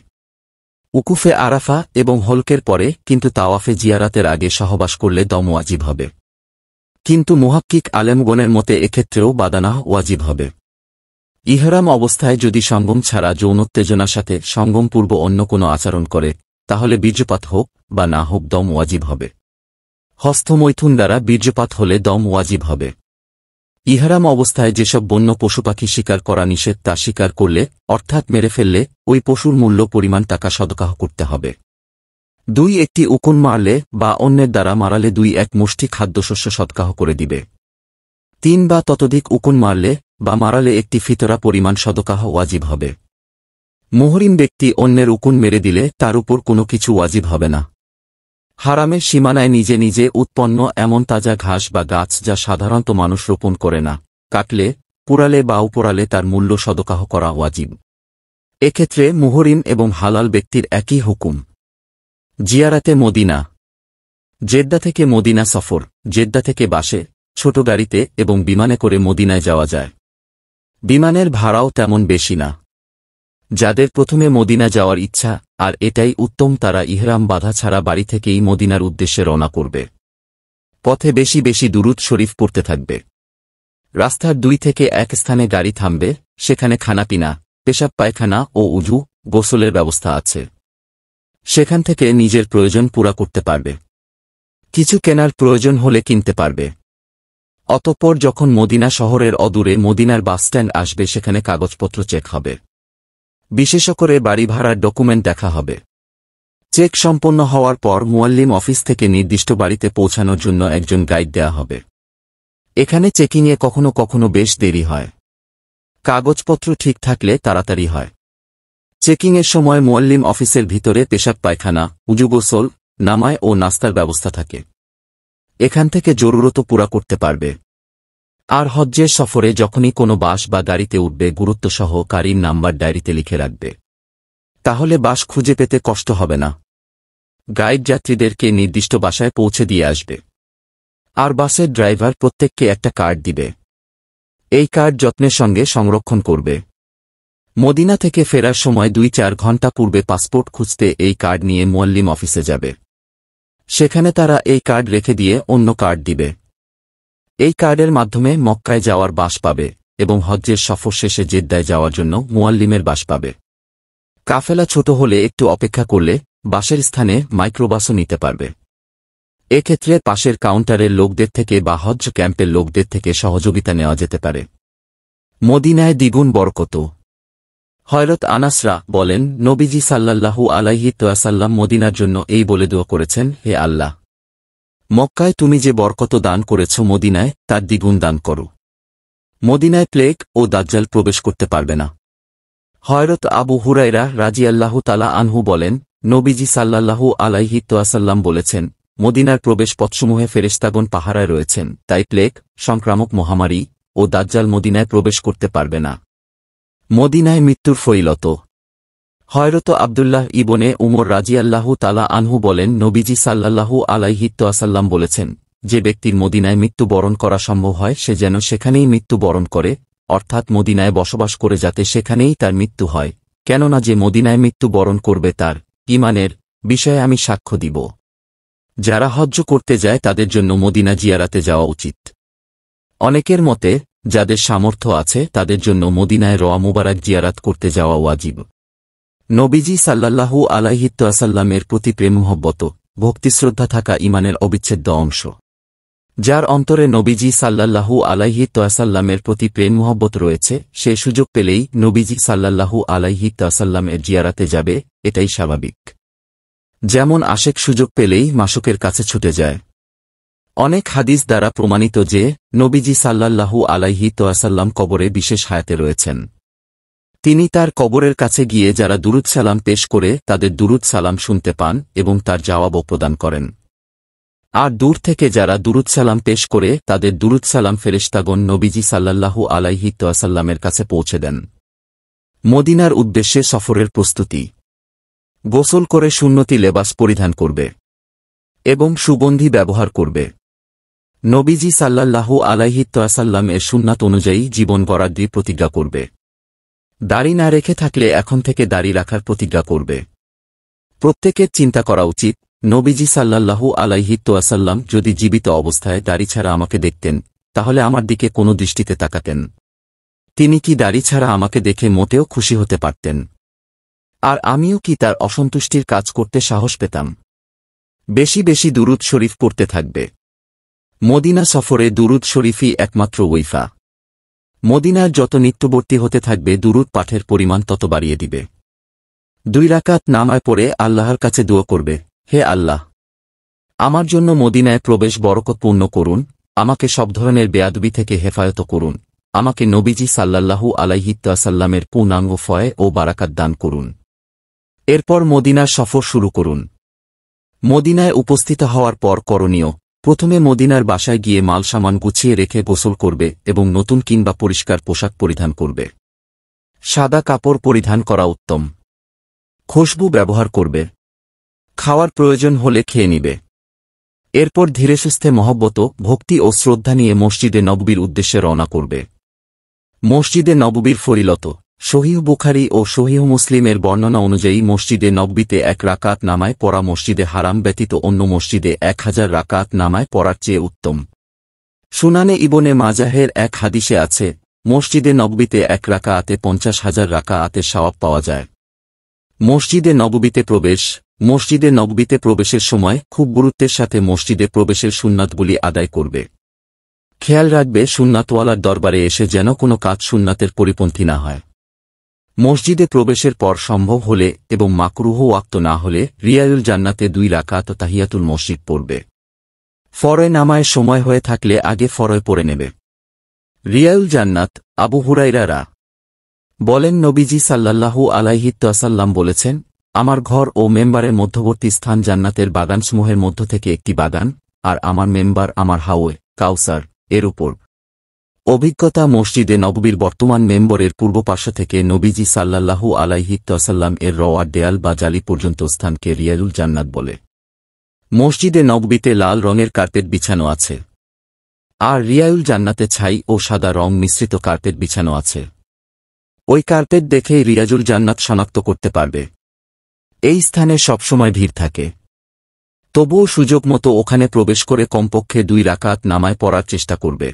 S1: উকুফে আরাফা এবং হলকের পরে কিন্তু তাওয়াফে জিয়ারাতের আগে সহবাস করলে দম ওয়াজিব হবে কিন্তু মুহাক্কিক আলেমগণের মতে এক্ষেত্রেও বাদানা ওয়াজিব হবে ইহরাম অবস্থায় যদি সঙ্গম ছাড়া যৌনোত্তেজনার সাথে সঙ্গম পূর্ব অন্য কোনো আচরণ করে তাহলে বীর্যপাত হোক বা না হোক দম ওয়াজিব হবে হস্তমৈথুন দ্বারা বীর্যপাত হলে দম ওয়াজিব হবে ইহারাম অবস্থায় যেসব বন্য পশু পাখি শিকার করা নিষেধ তা শিকার করলে অর্থাৎ মেরে ফেললে ওই পশুর মূল্য পরিমাণ টাকা সদকাহ করতে হবে দুই একটি উকুন মারলে বা অন্যের দ্বারা মারালে দুই এক মুষ্টি খাদ্যশস্য সদকাহ করে দিবে তিন বা ততোধিক উকুন মারলে বা মারালে একটি ফিতরা পরিমাণ সদকাহ ওয়াজিব হবে মোহরিম ব্যক্তি অন্যের উকুন মেরে দিলে তার উপর কোনো কিছু ওয়াজিব হবে না হারামের সীমানায় নিজে নিজে উৎপন্ন এমন তাজা ঘাস বা গাছ যা সাধারণত মানুষ রোপণ করে না কাটলে পুরালে বা উপরালে তার মূল্য সদকাহ করা ওয়াজিব এক্ষেত্রে মুহরিম এবং হালাল ব্যক্তির একই হুকুম জিয়ারাতে মদিনা জেদ্দা থেকে মদিনা সফর জেদ্দা থেকে বাসে ছোট গাড়িতে এবং বিমানে করে মদিনায় যাওয়া যায় বিমানের ভাড়াও তেমন বেশি না যাদের প্রথমে মদিনা যাওয়ার ইচ্ছা আর এটাই উত্তম তারা ইহরাম বাধা ছাড়া বাড়ি থেকেই মদিনার উদ্দেশ্যে রওনা করবে পথে বেশি বেশি দুরুদ শরীফ পড়তে থাকবে রাস্তার দুই থেকে এক স্থানে গাড়ি থামবে সেখানে খানাপিনা পেশাব পায়খানা ও উজু গোসলের ব্যবস্থা আছে সেখান থেকে নিজের প্রয়োজন পুরা করতে পারবে কিছু কেনার প্রয়োজন হলে কিনতে পারবে অতঃপর যখন মদিনা শহরের অদূরে মদিনার বাসস্ট্যান্ড আসবে সেখানে কাগজপত্র চেক হবে বিশেষ করে বাড়ি ভাড়ার ডকুমেন্ট দেখা হবে চেক সম্পন্ন হওয়ার পর মুয়াল্লিম অফিস থেকে নির্দিষ্ট বাড়িতে পৌঁছানোর জন্য একজন গাইড দেয়া হবে এখানে চেকিংয়ে কখনো কখনো বেশ দেরি হয় কাগজপত্র ঠিক থাকলে তাড়াতাড়ি হয় চেকিংয়ের সময় মুয়াল্লিম অফিসের ভিতরে পেশাব পায়খানা উজুগোসল নামায় ও নাস্তার ব্যবস্থা থাকে এখান থেকে জরুরত পুরা করতে পারবে আর হজ্জের সফরে যখনই কোনো বাস বা গাড়িতে উঠবে সহ কারির নাম্বার ডায়েরিতে লিখে রাখবে তাহলে বাস খুঁজে পেতে কষ্ট হবে না গাইড যাত্রীদেরকে নির্দিষ্ট বাসায় পৌঁছে দিয়ে আসবে আর বাসের ড্রাইভার প্রত্যেককে একটা কার্ড দিবে এই কার্ড যত্নের সঙ্গে সংরক্ষণ করবে মদিনা থেকে ফেরার সময় দুই চার ঘন্টা পূর্বে পাসপোর্ট খুঁজতে এই কার্ড নিয়ে মোয়াল্লিম অফিসে যাবে সেখানে তারা এই কার্ড রেখে দিয়ে অন্য কার্ড দিবে এই কার্ডের মাধ্যমে মক্কায় যাওয়ার বাস পাবে এবং হজ্জের সফর শেষে জেদ্দায় যাওয়ার জন্য মুয়াল্লিমের বাস পাবে কাফেলা ছোট হলে একটু অপেক্ষা করলে বাসের স্থানে মাইক্রোবাসও নিতে পারবে এক্ষেত্রে পাশের কাউন্টারের লোকদের থেকে বা হজ ক্যাম্পের লোকদের থেকে সহযোগিতা নেওয়া যেতে পারে মদিনায় দ্বিগুণ বরকত হয়রত আনাসরা বলেন নবীজি সাল্লাহু আলাহি তোয়াসাল্লাম মদিনার জন্য এই বলে দোয়া করেছেন হে আল্লাহ মক্কায় তুমি যে বরকত দান করেছ মদিনায় তার দ্বিগুণ দান করো মদিনায় প্লেগ ও দাজ্জাল প্রবেশ করতে পারবে না হয়রত আবু হুরাইরা আল্লাহ তালা আনহু বলেন নবীজি সাল্লাল্লাহু আলাইহি বলেছেন মদিনার প্রবেশ পথসমূহে ফেরেস্তাগন পাহারায় রয়েছেন তাই প্লেগ সংক্রামক মহামারী ও দাজ্জাল মদিনায় প্রবেশ করতে পারবে না মদিনায় মৃত্যুর ফৈলত হয়রত আবদুল্লাহ ইবনে উমর রাজিয়াল্লাহু তালা আনহু বলেন নবীজি সাল্লাহু আলাইহিত্তাসাল্লাম বলেছেন যে ব্যক্তির মদিনায় মৃত্যুবরণ করা সম্ভব হয় সে যেন সেখানেই মৃত্যুবরণ করে অর্থাৎ মদিনায় বসবাস করে যাতে সেখানেই তার মৃত্যু হয় কেননা যে মদিনায় মৃত্যুবরণ করবে তার ইমানের বিষয়ে আমি সাক্ষ্য দিব যারা হজ্জ করতে যায় তাদের জন্য মদিনা জিয়ারাতে যাওয়া উচিত অনেকের মতে যাদের সামর্থ্য আছে তাদের জন্য মদিনায় রোয়া মুবারক জিয়ারাত করতে যাওয়া ওয়াজিব নবীজি সাল্লাহু আলাহিতাসাল্লামের প্রতি প্রেমহব্বত ভক্তিশ্রদ্ধা থাকা ইমানের অবিচ্ছেদ্য অংশ যার অন্তরে নবীজি সাল্লাহু আলাইহিতাসাল্লামের প্রতি প্রেম মহব্বত রয়েছে সে সুযোগ পেলেই নবীজি সাল্লাহু আলাইহিতাসাল্লামের জিয়ারাতে যাবে এটাই স্বাভাবিক যেমন আশেক সুযোগ পেলেই মাসুকের কাছে ছুটে যায় অনেক হাদিস দ্বারা প্রমাণিত যে নবীজি সাল্লাহু তোয়াসাল্লাম কবরে বিশেষ হায়াতে রয়েছেন তিনি তার কবরের কাছে গিয়ে যারা দুরুদ সালাম পেশ করে তাদের দুরুদ সালাম শুনতে পান এবং তার জবাবও প্রদান করেন আর দূর থেকে যারা দুরুদ সালাম পেশ করে তাদের দুরুদ সালাম ফেরেশতাগণ নবীজি সাল্লাল্লাহু আলাইহি তাসাল্লামের কাছে পৌঁছে দেন মদিনার উদ্দেশ্যে সফরের প্রস্তুতি গোসল করে সুন্নতি লেবাস পরিধান করবে এবং সুগন্ধি ব্যবহার করবে নবীজি সাল্লাল্লাহু আলাইহি তোয়াসাল্লাম এর সুন্নাত অনুযায়ী জীবন গড়ার দিয়ে প্রতিজ্ঞা করবে দাড়ি না রেখে থাকলে এখন থেকে দাড়ি রাখার প্রতিজ্ঞা করবে প্রত্যেকের চিন্তা করা উচিত নবীজি সাল্লাল্লাহু আলাইহি তোয়াসাল্লাম যদি জীবিত অবস্থায় দাড়ি ছাড়া আমাকে দেখতেন তাহলে আমার দিকে কোনো দৃষ্টিতে তাকাতেন তিনি কি দাড়ি ছাড়া আমাকে দেখে মোটেও খুশি হতে পারতেন আর আমিও কি তার অসন্তুষ্টির কাজ করতে সাহস পেতাম বেশি বেশি দুরুদ শরীফ পড়তে থাকবে মদিনা সফরে দুরুদ শরীফই একমাত্র ওইফা মদিনার যত নিত্যবর্তী হতে থাকবে দুরুদ পাঠের পরিমাণ তত বাড়িয়ে দিবে দুই রাকাত নামায় পড়ে আল্লাহর কাছে দোয়া করবে হে আল্লাহ আমার জন্য মদিনায় প্রবেশ বরকতপূর্ণ করুন আমাকে সব ধরনের বেয়াদবি থেকে হেফায়ত করুন আমাকে নবীজি সাল্লাল্লাহু আলাইহিত্তাসাল্লামের পূর্ণাঙ্গ ফয় ও বারাকাত দান করুন এরপর মদিনার সফর শুরু করুন মদিনায় উপস্থিত হওয়ার পর করণীয় প্রথমে মদিনার বাসায় গিয়ে মাল সামান গুছিয়ে রেখে গোসল করবে এবং নতুন কিংবা পরিষ্কার পোশাক পরিধান করবে সাদা কাপড় পরিধান করা উত্তম খুশবু ব্যবহার করবে খাওয়ার প্রয়োজন হলে খেয়ে নিবে এরপর ধীরে সুস্থে মহব্বত ভক্তি ও শ্রদ্ধা নিয়ে মসজিদে নববীর উদ্দেশ্যে রওনা করবে মসজিদে নববীর ফরিলত শহীহ বুখারি ও শহীহ মুসলিমের বর্ণনা অনুযায়ী মসজিদে নব্বীতে এক রাকাত নামায় পড়া মসজিদে হারাম ব্যতীত অন্য মসজিদে এক হাজার রাকাত নামায় পড়ার চেয়ে উত্তম সুনানে ইবনে মাজাহের এক হাদিসে আছে মসজিদে নব্বীতে এক রাকা আতে পঞ্চাশ হাজার রাকা আতে সওয়াব পাওয়া যায় মসজিদে নববীতে প্রবেশ মসজিদে নববীতে প্রবেশের সময় খুব গুরুত্বের সাথে মসজিদে প্রবেশের সুন্নাতগুলি আদায় করবে খেয়াল রাখবে সুন্নাতওয়ালার দরবারে এসে যেন কোনো কাজ সুন্নাতের পরিপন্থী না হয় মসজিদে প্রবেশের পর সম্ভব হলে এবং মাকরুহ আক্ত না হলে রিয়ায়ুল জান্নাতে দুই রাকাত তাহিয়াতুল মসজিদ পড়বে ফরয় নামায় সময় হয়ে থাকলে আগে ফরয় পড়ে নেবে রিয়ায়ুল জান্নাত আবু হুরাইরারা বলেন নবীজি সাল্লাল্লাহু আলাইহিত্তাসাল্লাম বলেছেন আমার ঘর ও মেম্বারের মধ্যবর্তী স্থান জান্নাতের বাগানসমূহের মধ্য থেকে একটি বাগান আর আমার মেম্বার আমার হাওয়ে কাউসার এর উপর অভিজ্ঞতা মসজিদে নববীর বর্তমান মেম্বরের পূর্ব পাশা থেকে নবীজি সাল্লাল্লাহু আলাইহি তসাল্লাম এর রওয়ার দেয়াল বা জালি পর্যন্ত স্থানকে রিয়ালুল জান্নাত বলে মসজিদে নববীতে লাল রঙের কার্পেট বিছানো আছে আর রিয়ায়ুল জান্নাতে ছাই ও সাদা রং মিশ্রিত কার্পেট বিছানো আছে ওই কার্পেট দেখেই রিয়াজুল জান্নাত শনাক্ত করতে পারবে এই স্থানে সবসময় ভিড় থাকে তবুও সুযোগ মতো ওখানে প্রবেশ করে কমপক্ষে দুই রাকাত নামায় পড়ার চেষ্টা করবে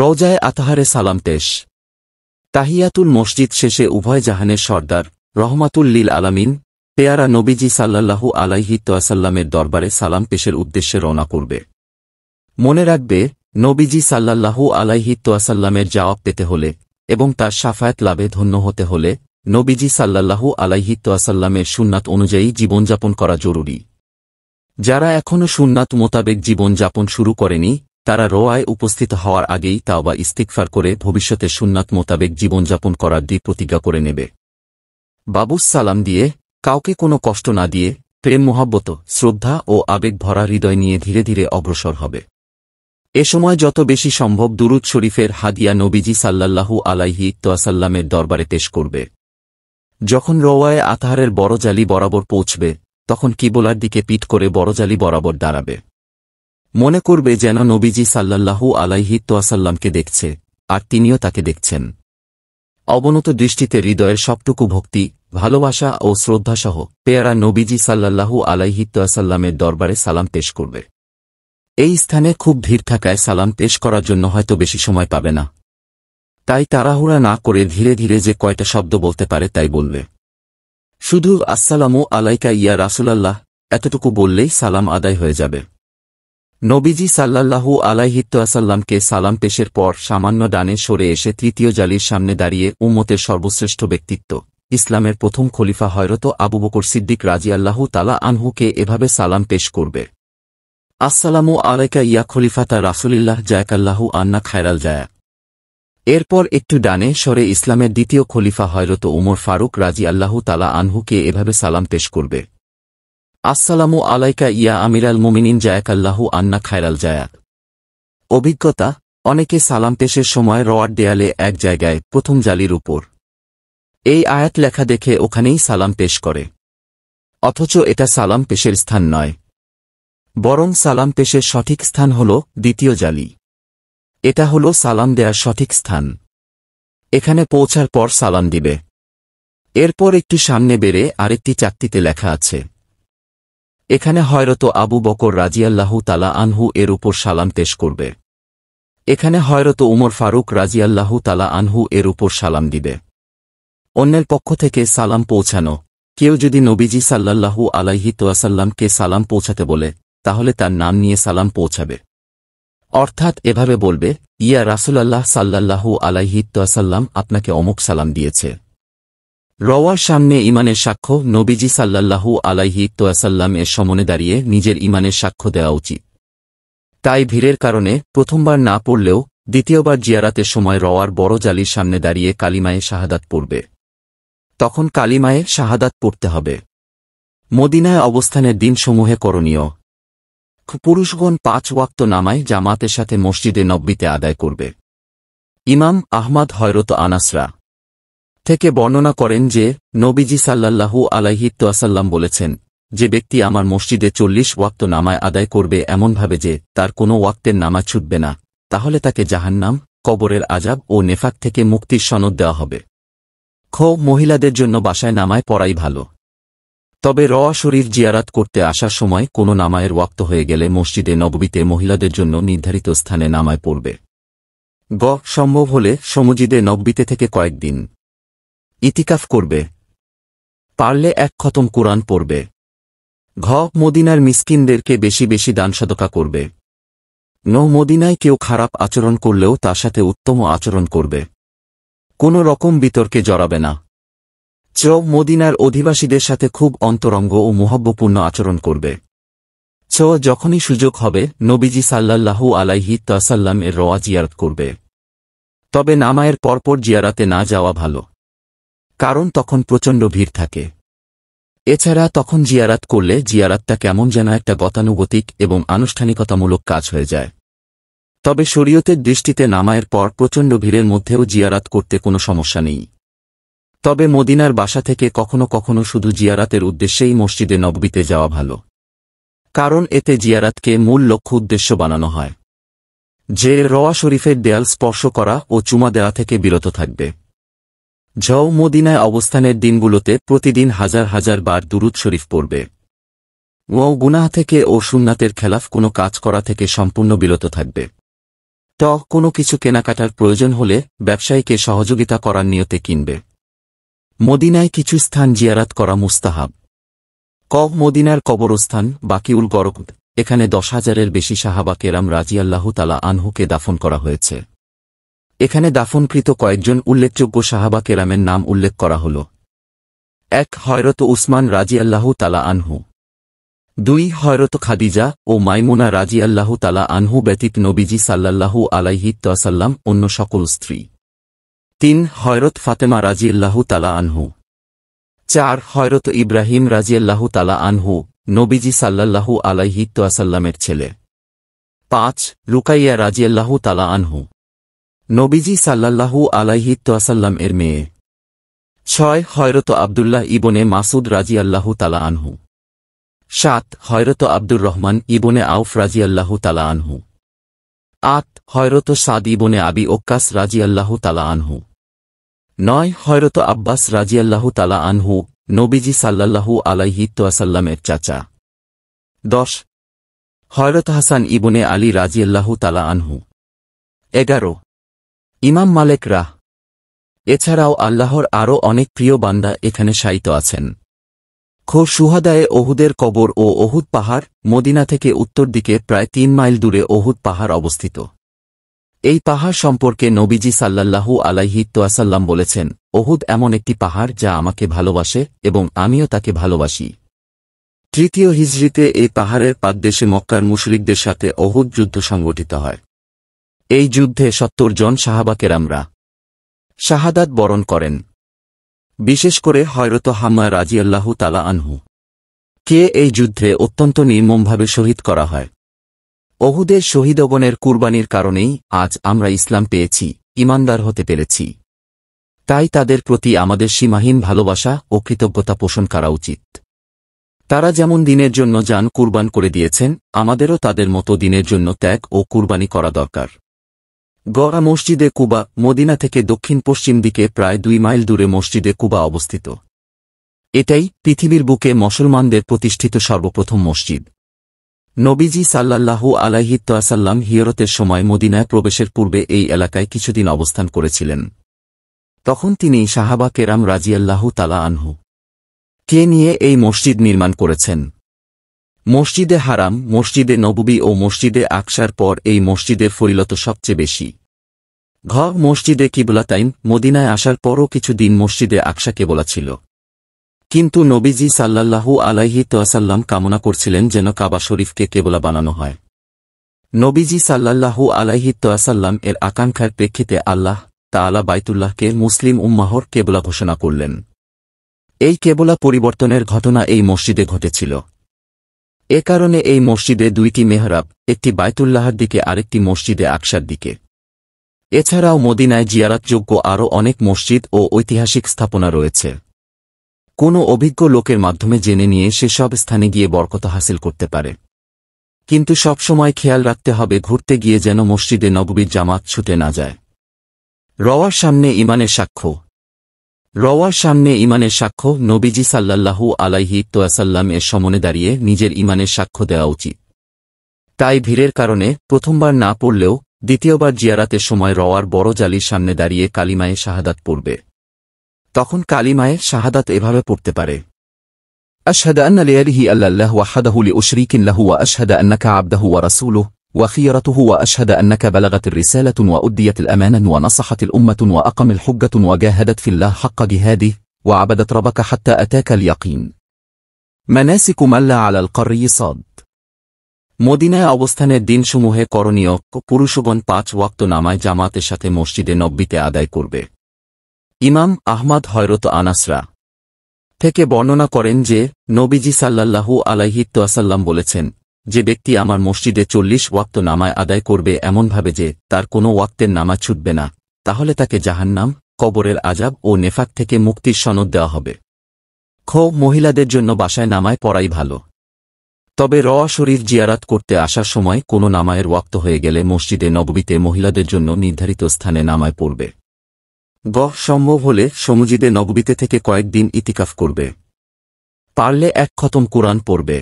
S1: রওজায় আতাহারে সালাম তেশ তাহিয়াতুল মসজিদ শেষে উভয় জাহানের সর্দার রহমাতুল লীল আলামিন পেয়ারা নবীজি সাল্লাল্লাহু আলাইহি তোয়াসাল্লামের দরবারে সালাম পেশের উদ্দেশ্যে রওনা করবে মনে রাখবে নবীজি সাল্লাল্লাহু আলাইহি তোয়াসাল্লামের জবাব পেতে হলে এবং তার সাফায়াত লাভে ধন্য হতে হলে নবীজি সাল্লাল্লাহু আলাইহি তোয়াসাল্লামের সুন্নাত অনুযায়ী জীবনযাপন করা জরুরি যারা এখনও সুন্নাত মোতাবেক জীবনযাপন শুরু করেনি তারা রোয়ায় উপস্থিত হওয়ার আগেই তাওবা ইস্তিকফার করে ভবিষ্যতে সুন্নাত মোতাবেক জীবনযাপন করার দিক প্রতিজ্ঞা করে নেবে বাবুস সালাম দিয়ে কাউকে কোনো কষ্ট না দিয়ে প্রেম মোহাব্বত শ্রদ্ধা ও আবেগ ভরা হৃদয় নিয়ে ধীরে ধীরে অগ্রসর হবে এ সময় যত বেশি সম্ভব দুরুদ শরীফের হাদিয়া নবীজি সাল্লাল্লাহু আলাইহি তোয়াসাল্লামের দরবারে পেশ করবে যখন রোয়ায়ে আতাহারের বড় জালি বরাবর পৌঁছবে তখন কিবোলার দিকে পিট করে বড় জালি বরাবর দাঁড়াবে মনে করবে যেন নবীজি সাল্লাহু আলাইহি তোয়াসাল্লামকে দেখছে আর তিনিও তাকে দেখছেন অবনত দৃষ্টিতে হৃদয়ের সবটুকু ভক্তি ভালোবাসা ও শ্রদ্ধাসহ পেয়ারা নবীজি সাল্লাল্লাহু আলাইহিত্তাসাল্লামের দরবারে সালাম পেশ করবে এই স্থানে খুব ভিড় থাকায় সালাম পেশ করার জন্য হয়তো বেশি সময় পাবে না তাই তাড়াহুড়া না করে ধীরে ধীরে যে কয়টা শব্দ বলতে পারে তাই বলবে শুধু আসসালামু আলাইকা ইয়া রাসুলাল্লাহ এতটুকু বললেই সালাম আদায় হয়ে যাবে নবীজি সাল্লাল্লাহু আলাইহিত্তাসাল্লামকে সালাম পেশের পর সামান্য ডানে সরে এসে তৃতীয় জালির সামনে দাঁড়িয়ে উম্মতের সর্বশ্রেষ্ঠ ব্যক্তিত্ব ইসলামের প্রথম খলিফা হয়রত আবু বকর সিদ্দিক আল্লাহু তালা আনহুকে এভাবে সালাম পেশ করবে আসসালামু আলাইকা ইয়া খলিফা তা রাসুলিল্লাহ জায়কাল্লাহু আন্না খায়রাল জায়া এরপর একটু ডানে সরে ইসলামের দ্বিতীয় খলিফা হয়রত উমর ফারুক রাজি আল্লাহু তালা আনহুকে এভাবে সালাম পেশ করবে আসসালামু আলাইকা ইয়া আমিরাল মুমিনিন জায়াকাল্লাহু আন্না খায়রাল জায়াক অভিজ্ঞতা অনেকে সালাম পেশের সময় রওয়ার দেয়ালে এক জায়গায় প্রথম জালির উপর এই আয়াত লেখা দেখে ওখানেই সালাম পেশ করে অথচ এটা সালাম পেশের স্থান নয় বরং সালাম পেশের সঠিক স্থান হল দ্বিতীয় জালি এটা হল সালাম দেয়ার সঠিক স্থান এখানে পৌঁছার পর সালাম দিবে এরপর একটি সামনে বেড়ে আরেকটি চাকতিতে লেখা আছে এখানে হয়রত আবু বকর রাজিয়াল্লাহু তালা আনহু এর উপর সালাম পেশ করবে এখানে হয়রত উমর ফারুক রাজিয়াল্লাহু তালা আনহু এর উপর সালাম দিবে অন্যের পক্ষ থেকে সালাম পৌঁছানো কেউ যদি নবীজি সাল্লাল্লাহু আলাইহি তোয়াসাল্লামকে সালাম পৌঁছাতে বলে তাহলে তার নাম নিয়ে সালাম পৌঁছাবে অর্থাৎ এভাবে বলবে ইয়া রাসুলাল্লাহ সাল্লাল্লাহু আলাইহি তোয়াসাল্লাম আপনাকে অমুক সালাম দিয়েছে রওয়ার সামনে ইমানের সাক্ষ্য নবীজি সাল্লাল্লাহু আলাইহি তোয়াসাল্লাম এর সমনে দাঁড়িয়ে নিজের ইমানের সাক্ষ্য দেওয়া উচিত তাই ভিড়ের কারণে প্রথমবার না পড়লেও দ্বিতীয়বার জিয়ারাতের সময় রওয়ার বড় জালির সামনে দাঁড়িয়ে কালিমায়ে শাহাদাত পড়বে তখন কালিমায়ে শাহাদাত পড়তে হবে মদিনায় অবস্থানের দিনসমূহে করণীয় পুরুষগণ পাঁচ ওয়াক্ত নামায় জামাতের সাথে মসজিদে নব্বীতে আদায় করবে ইমাম আহমদ হয়রত আনাসরা থেকে বর্ণনা করেন যে নবীজি সাল্লাল্লাহু আলাইহিত্তাসাল্লাম বলেছেন যে ব্যক্তি আমার মসজিদে চল্লিশ ওয়াক্ত নামায় আদায় করবে এমনভাবে যে তার কোনো ওয়াক্তের নামা ছুটবে না তাহলে তাকে জাহান্নাম কবরের আজাব ও নেফাক থেকে মুক্তির সনদ দেওয়া হবে খ মহিলাদের জন্য বাসায় নামায় পড়াই ভালো তবে র শরীফ জিয়ারাত করতে আসার সময় কোনো নামায়ের ওয়াক্ত হয়ে গেলে মসজিদে নববীতে মহিলাদের জন্য নির্ধারিত স্থানে নামায় পড়বে গ সম্ভব হলে সমজিদে নববীতে থেকে কয়েকদিন ইতিকাফ করবে পারলে এক খতম কোরআন পড়বে ঘ মদিনার মিসকিনদেরকে বেশি বেশি দানসাদকা করবে ন মদিনায় কেউ খারাপ আচরণ করলেও তার সাথে উত্তম আচরণ করবে কোনো রকম বিতর্কে জড়াবে না চ মদিনার অধিবাসীদের সাথে খুব অন্তরঙ্গ ও মোহাব্যপূর্ণ আচরণ করবে চ যখনই সুযোগ হবে নবীজি সাল্লাল্লাহু আলাইহি তাসাল্লাম এর রওয়া জিয়ারত করবে তবে নামায়ের পরপর জিয়ারাতে না যাওয়া ভালো কারণ তখন প্রচণ্ড ভিড় থাকে এছাড়া তখন জিয়ারাত করলে জিয়ারাতটা কেমন যেন একটা গতানুগতিক এবং আনুষ্ঠানিকতামূলক কাজ হয়ে যায় তবে শরীয়তের দৃষ্টিতে নামায়ের পর প্রচণ্ড ভিড়ের মধ্যেও জিয়ারাত করতে কোনো সমস্যা নেই তবে মদিনার বাসা থেকে কখনো কখনো শুধু জিয়ারাতের উদ্দেশ্যেই মসজিদে নববিতে যাওয়া ভালো কারণ এতে জিয়ারাতকে মূল লক্ষ্য উদ্দেশ্য বানানো হয় যে রওয়া শরীফের দেয়াল স্পর্শ করা ও চুমা দেওয়া থেকে বিরত থাকবে ঝৌ মদিনায় অবস্থানের দিনগুলোতে প্রতিদিন হাজার হাজার বার দুরুদ শরীফ পড়বে ও গুনাহ থেকে ও সুন্নাতের খেলাফ কোনো কাজ করা থেকে সম্পূর্ণ বিরত থাকবে ত কোনো কিছু কেনাকাটার প্রয়োজন হলে ব্যবসায়ীকে সহযোগিতা করার নিয়তে কিনবে মদিনায় কিছু স্থান জিয়ারাত করা মুস্তাহাব ক মদিনার কবরস্থান বাকিউল গরক এখানে দশ হাজারের বেশি সাহাবাকেরাম রাজিয়াল্লাহ তালা আনহুকে দাফন করা হয়েছে এখানে দাফনকৃত কয়েকজন উল্লেখযোগ্য সাহাবা কেরামের নাম উল্লেখ করা হল এক হয়রত উসমান রাজি আল্লাহ তালা আনহু দুই হয়রত খাদিজা ও মাইমুনা রাজি আল্লাহ তালা আনহু ব্যতীত নবীজি সাল্লাল্লাহু আলাইহি তাসাল্লাম অন্য সকল স্ত্রী তিন হয়রত ফাতেমা রাজি আল্লাহ তালা আনহু চার হয়রত ইব্রাহিম রাজি আল্লাহ তালা আনহু নবীজি সাল্লাল্লাহু আলাইহি তাসাল্লামের ছেলে পাঁচ রুকাইয়া রাজি আল্লাহ তালা আনহু নবীজি সাল্লাহু আলাইহিত্তাসাল্লাম এর মেয়ে ছয় হয়রত আবদুল্লাহ ইবনে মাসুদ রাজি আল্লাহু তালা আনহু সাত হয়রত আব্দুর রহমান ইবনে আউফ রাজি আল্লাহু তালা আনহু আট হয়রত সাদ ইবনে আবি ওক্কাস রাজি আল্লাহু তালা আনহু নয় হয়রত আব্বাস রাজি আল্লাহু তালা আনহু নবীজি সাল্লাহু আলাইহিত্তাসাল্লামের চাচা দশ হয়রত হাসান ইবনে আলী রাজি আল্লাহু তালা আনহু এগারো ইমাম মালেক রাহ এছাড়াও আল্লাহর আরও অনেক প্রিয় বান্দা এখানে শায়িত আছেন খো সুহাদায়ে ওহুদের কবর ও ওহুদ পাহাড় মদিনা থেকে উত্তর দিকে প্রায় তিন মাইল দূরে ওহুদ পাহাড় অবস্থিত এই পাহাড় সম্পর্কে নবীজি সাল্লাল্লাহু আলাইহি তোয়াসাল্লাম বলেছেন ওহুদ এমন একটি পাহাড় যা আমাকে ভালোবাসে এবং আমিও তাকে ভালোবাসি তৃতীয় হিজড়িতে এই পাহাড়ের পাদদেশে মক্কার মুশরিকদের সাথে অহুদ যুদ্ধ সংগঠিত হয় এই যুদ্ধে সত্তর জন সাহাবাকের আমরা শাহাদাত বরণ করেন বিশেষ করে হয়রত হাম্মা আল্লাহ তালা আনহু কে এই যুদ্ধে অত্যন্ত নির্মমভাবে শহীদ করা হয় অহুদের শহীদগণের কুরবানির কারণেই আজ আমরা ইসলাম পেয়েছি ইমানদার হতে পেরেছি তাই তাদের প্রতি আমাদের সীমাহীন ভালোবাসা ও কৃতজ্ঞতা পোষণ করা উচিত তারা যেমন দিনের জন্য যান কুরবান করে দিয়েছেন আমাদেরও তাদের মতো দিনের জন্য ত্যাগ ও কুরবানি করা দরকার গড়া মসজিদে কুবা মদিনা থেকে দক্ষিণ পশ্চিম দিকে প্রায় দুই মাইল দূরে মসজিদে কুবা অবস্থিত এটাই পৃথিবীর বুকে মুসলমানদের প্রতিষ্ঠিত সর্বপ্রথম মসজিদ নবীজি সাল্লাল্লাহু আলাহি হিয়রতের সময় মদিনায় প্রবেশের পূর্বে এই এলাকায় কিছুদিন অবস্থান করেছিলেন তখন তিনি সাহাবা কেরাম রাজিয়াল্লাহু তালা আনহু কে নিয়ে এই মসজিদ নির্মাণ করেছেন মসজিদে হারাম মসজিদে নববী ও মসজিদে আকসার পর এই মসজিদের ফরিলত সবচেয়ে বেশি ঘ মসজিদে কিবলাতাইন মদিনায় আসার পরও কিছুদিন মসজিদে আকসা কেবলা ছিল কিন্তু নবীজি সাল্লাল্লাহু আলাইহি তোয়াসাল্লাম কামনা করছিলেন যেন কাবা শরীফকে কেবলা বানানো হয় নবীজি সাল্লাল্লাহু আলাইহি তোয়াসাল্লাম এর আকাঙ্ক্ষার প্রেক্ষিতে আল্লাহ আলা বাইতুল্লাহকে মুসলিম উম্মাহর কেবলা ঘোষণা করলেন এই কেবলা পরিবর্তনের ঘটনা এই মসজিদে ঘটেছিল এ কারণে এই মসজিদে দুইটি মেহরাব একটি বায়তুল্লাহার দিকে আরেকটি মসজিদে আকসার দিকে এছাড়াও মদিনায় জিয়ারাতযোগ্য আরও অনেক মসজিদ ও ঐতিহাসিক স্থাপনা রয়েছে কোনো অভিজ্ঞ লোকের মাধ্যমে জেনে নিয়ে সেসব স্থানে গিয়ে বরকত হাসিল করতে পারে কিন্তু সবসময় খেয়াল রাখতে হবে ঘুরতে গিয়ে যেন মসজিদে নববীর জামাত ছুটে না যায় রওয়ার সামনে ইমানের সাক্ষ্য রওয়ার সামনে ইমানের সাক্ষ্য নবীজি সাল্লাল্লাহু আলাইহি তোয়াসাল্লাম এর সমনে দাঁড়িয়ে নিজের ইমানের সাক্ষ্য দেওয়া উচিত তাই ভিড়ের কারণে প্রথমবার না পড়লেও দ্বিতীয়বার জিয়ারাতের সময় রওয়ার বড় জালির সামনে দাঁড়িয়ে কালিমায়ে শাহাদাত পড়বে তখন কালিমায়ে শাহাদাত এভাবে পড়তে পারে আশহাদা আন্না লিয়ালিহি আল্লাহ ওয়াহাদাহুল ও লাহু ওয়া আশহাদা আন্নাকা আবদাহু ওয়া রাসূলুহু وخيرته وأشهد أنك بلغت الرسالة وأديت الأمانة ونصحت الأمة وأقم الحجة وجاهدت في الله حق جهاده وعبدت ربك حتى أتاك اليقين مناسك ملا على القري صاد মদিনায় অবস্থানের দিন সমূহে করণীয় পুরুষগণ পাঁচ ওয়াক্ত নামায় জামাতের সাথে মসজিদে নব্বীতে আদায় করবে ইমাম আহমদ হয়রত আনাসরা থেকে বর্ণনা করেন যে নবীজি عليه আলাইহিত্তাসাল্লাম বলেছেন যে ব্যক্তি আমার মসজিদে চল্লিশ ওয়াক্ত নামায় আদায় করবে এমনভাবে যে তার কোনো ওয়াক্তের নামা ছুটবে না তাহলে তাকে জাহান্নাম কবরের আজাব ও নেফাক থেকে মুক্তির সনদ দেওয়া হবে খ মহিলাদের জন্য বাসায় নামায় পড়াই ভালো তবে র শরীর জিয়ারাত করতে আসার সময় কোনো নামায়ের ওয়াক্ত হয়ে গেলে মসজিদে নববীতে মহিলাদের জন্য নির্ধারিত স্থানে নামায় পড়বে গ সম্ভব হলে সমুজিদে নববীতে থেকে কয়েকদিন ইতিকাফ করবে পারলে এক খতম কোরআন পড়বে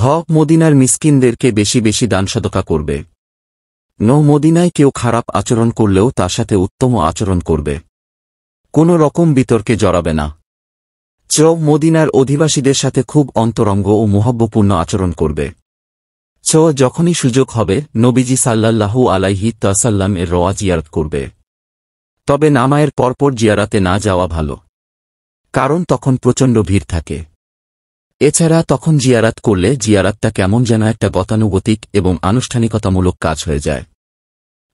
S1: ঘ মদিনার মিসকিনদেরকে বেশি বেশি দান সদকা করবে ন মদিনায় কেউ খারাপ আচরণ করলেও তার সাথে উত্তম আচরণ করবে কোন রকম বিতর্কে জড়াবে না চ মদিনার অধিবাসীদের সাথে খুব অন্তরঙ্গ ও মোহাব্যপূর্ণ আচরণ করবে চ যখনই সুযোগ হবে নবীজি সাল্লাল্লাহু আলাইহি তাসাল্লাম এর রওয়া জিয়ারত করবে তবে নামায়ের পরপর জিয়ারাতে না যাওয়া ভালো কারণ তখন প্রচণ্ড ভিড় থাকে এছাড়া তখন জিয়ারাত করলে জিয়ারাতটা কেমন যেন একটা গতানুগতিক এবং আনুষ্ঠানিকতামূলক কাজ হয়ে যায়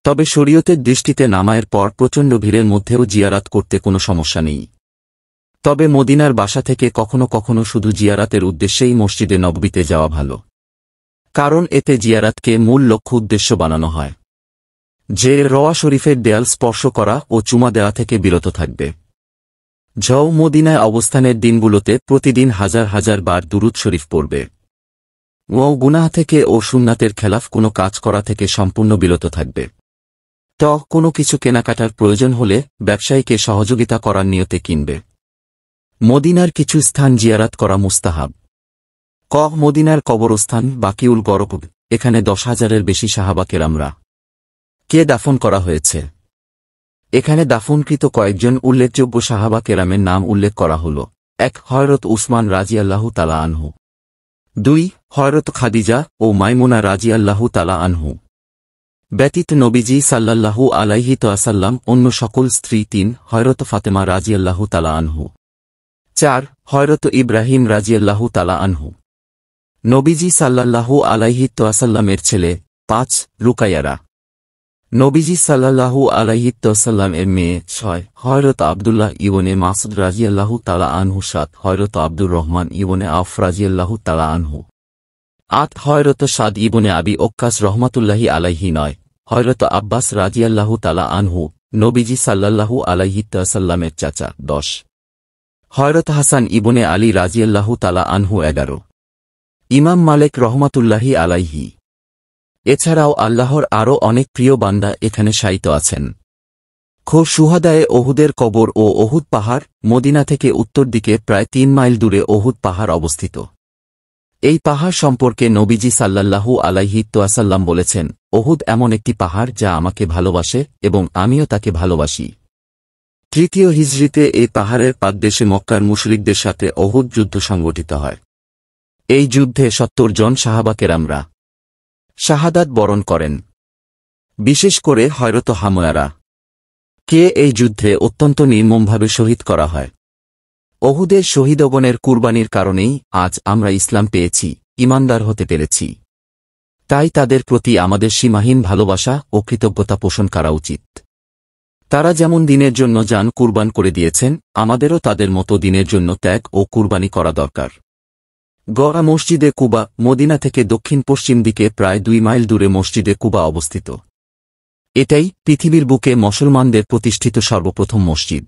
S1: তবে শরীয়তের দৃষ্টিতে নামায়ের পর প্রচণ্ড ভিড়ের মধ্যেও জিয়ারাত করতে কোনো সমস্যা নেই তবে মদিনার বাসা থেকে কখনো কখনো শুধু জিয়ারাতের উদ্দেশ্যেই মসজিদে নববিতে যাওয়া ভালো কারণ এতে জিয়ারাতকে মূল লক্ষ্য উদ্দেশ্য বানানো হয় যে রওয়া শরীফের দেয়াল স্পর্শ করা ও চুমা দেওয়া থেকে বিরত থাকবে ঝও মদিনায় অবস্থানের দিনগুলোতে প্রতিদিন হাজার হাজার বার দুরুদ শরীফ পড়বে ও গুনাহ থেকে ও সুন্নাতের খেলাফ কোনো কাজ করা থেকে সম্পূর্ণ বিরত থাকবে ত কোনো কিছু কেনাকাটার প্রয়োজন হলে ব্যবসায়ীকে সহযোগিতা করার নিয়তে কিনবে মদিনার কিছু স্থান জিয়ারাত করা মুস্তাহাব ক মদিনার কবরস্থান বাকিউল গরকব এখানে দশ হাজারের বেশি সাহাবাকের আমরা কে দাফন করা হয়েছে এখানে দাফনকৃত কয়েকজন উল্লেখযোগ্য সাহাবা কেরামের নাম উল্লেখ করা হল এক হয়রত উসমান রাজিয়াল্লাহ তালা আনহু দুই হয়রত খাদিজা ও মাইমুনা রাজিয়াল্লাহু তালা আনহু ব্যতীত নবীজি সাল্লাল্লাহু আলাইহি তোয়াসাল্লাম অন্য সকল স্ত্রী তিন হয়রত ফাতেমা রাজিয়াল্লাহ তালা আনহু চার হয়রত ইব্রাহিম রাজিয়াল্লাহ তালা আনহু নবীজি সাল্লাল্লাহু আলাইহি তোয়াসাল্লামের ছেলে পাঁচ রুকাইয়ারা নবীজি সাল্লাহু আলাইসাল্লাম এর মেয়ে ছয় হয়রত আবদুল্লাহ ইবনে মাসুদ রাজিয়াল্লাহু তালা আনহু সাত হয়রত আব্দুর রহমান ইবনে আফ রাজিয়াল্লাহু তালা আনহু আত হয়রত সাদ ইবনে আবি ওক্কাস রহমাতুল্লাহি আলাইহি নয় হয়রত আব্বাস রাজিয়াল্লাহু তালা আনহু নবীজি সাল্লাহু আলাইসাল্লামের চাচা দশ হয়রত হাসান ইবনে আলী রাজিয়াল্লাহু তালা আনহু এগারো ইমাম মালেক রহমাতুল্লাহি আলাইহি এছাড়াও আল্লাহর আরও অনেক প্রিয় বান্দা এখানে শায়িত আছেন খোর সুহাদায়ে ওহুদের কবর ও ওহুদ পাহাড় মদিনা থেকে উত্তর দিকে প্রায় তিন মাইল দূরে ওহুদ পাহাড় অবস্থিত এই পাহাড় সম্পর্কে নবীজি সাল্লাল্লাহু আলাইহি তোয়াসাল্লাম বলেছেন ওহুদ এমন একটি পাহাড় যা আমাকে ভালোবাসে এবং আমিও তাকে ভালোবাসি তৃতীয় হিজড়িতে এই পাহাড়ের পাদদেশে মক্কার মুশরিকদের সাথে অহুদ যুদ্ধ সংগঠিত হয় এই যুদ্ধে সত্তর জন সাহাবাকেরামরা শাহাদাত বরণ করেন বিশেষ করে হয়রত হাময়ারা কে এই যুদ্ধে অত্যন্ত নির্মমভাবে শহীদ করা হয় অহুদের শহীদগণের কুরবানির কারণেই আজ আমরা ইসলাম পেয়েছি ইমানদার হতে পেরেছি তাই তাদের প্রতি আমাদের সীমাহীন ভালোবাসা ও কৃতজ্ঞতা পোষণ করা উচিত তারা যেমন দিনের জন্য যান কুরবান করে দিয়েছেন আমাদেরও তাদের মতো দিনের জন্য ত্যাগ ও কুরবানি করা দরকার গড়া মসজিদে কুবা মদিনা থেকে দক্ষিণ পশ্চিম দিকে প্রায় দুই মাইল দূরে মসজিদে কুবা অবস্থিত এটাই পৃথিবীর বুকে মুসলমানদের প্রতিষ্ঠিত সর্বপ্রথম মসজিদ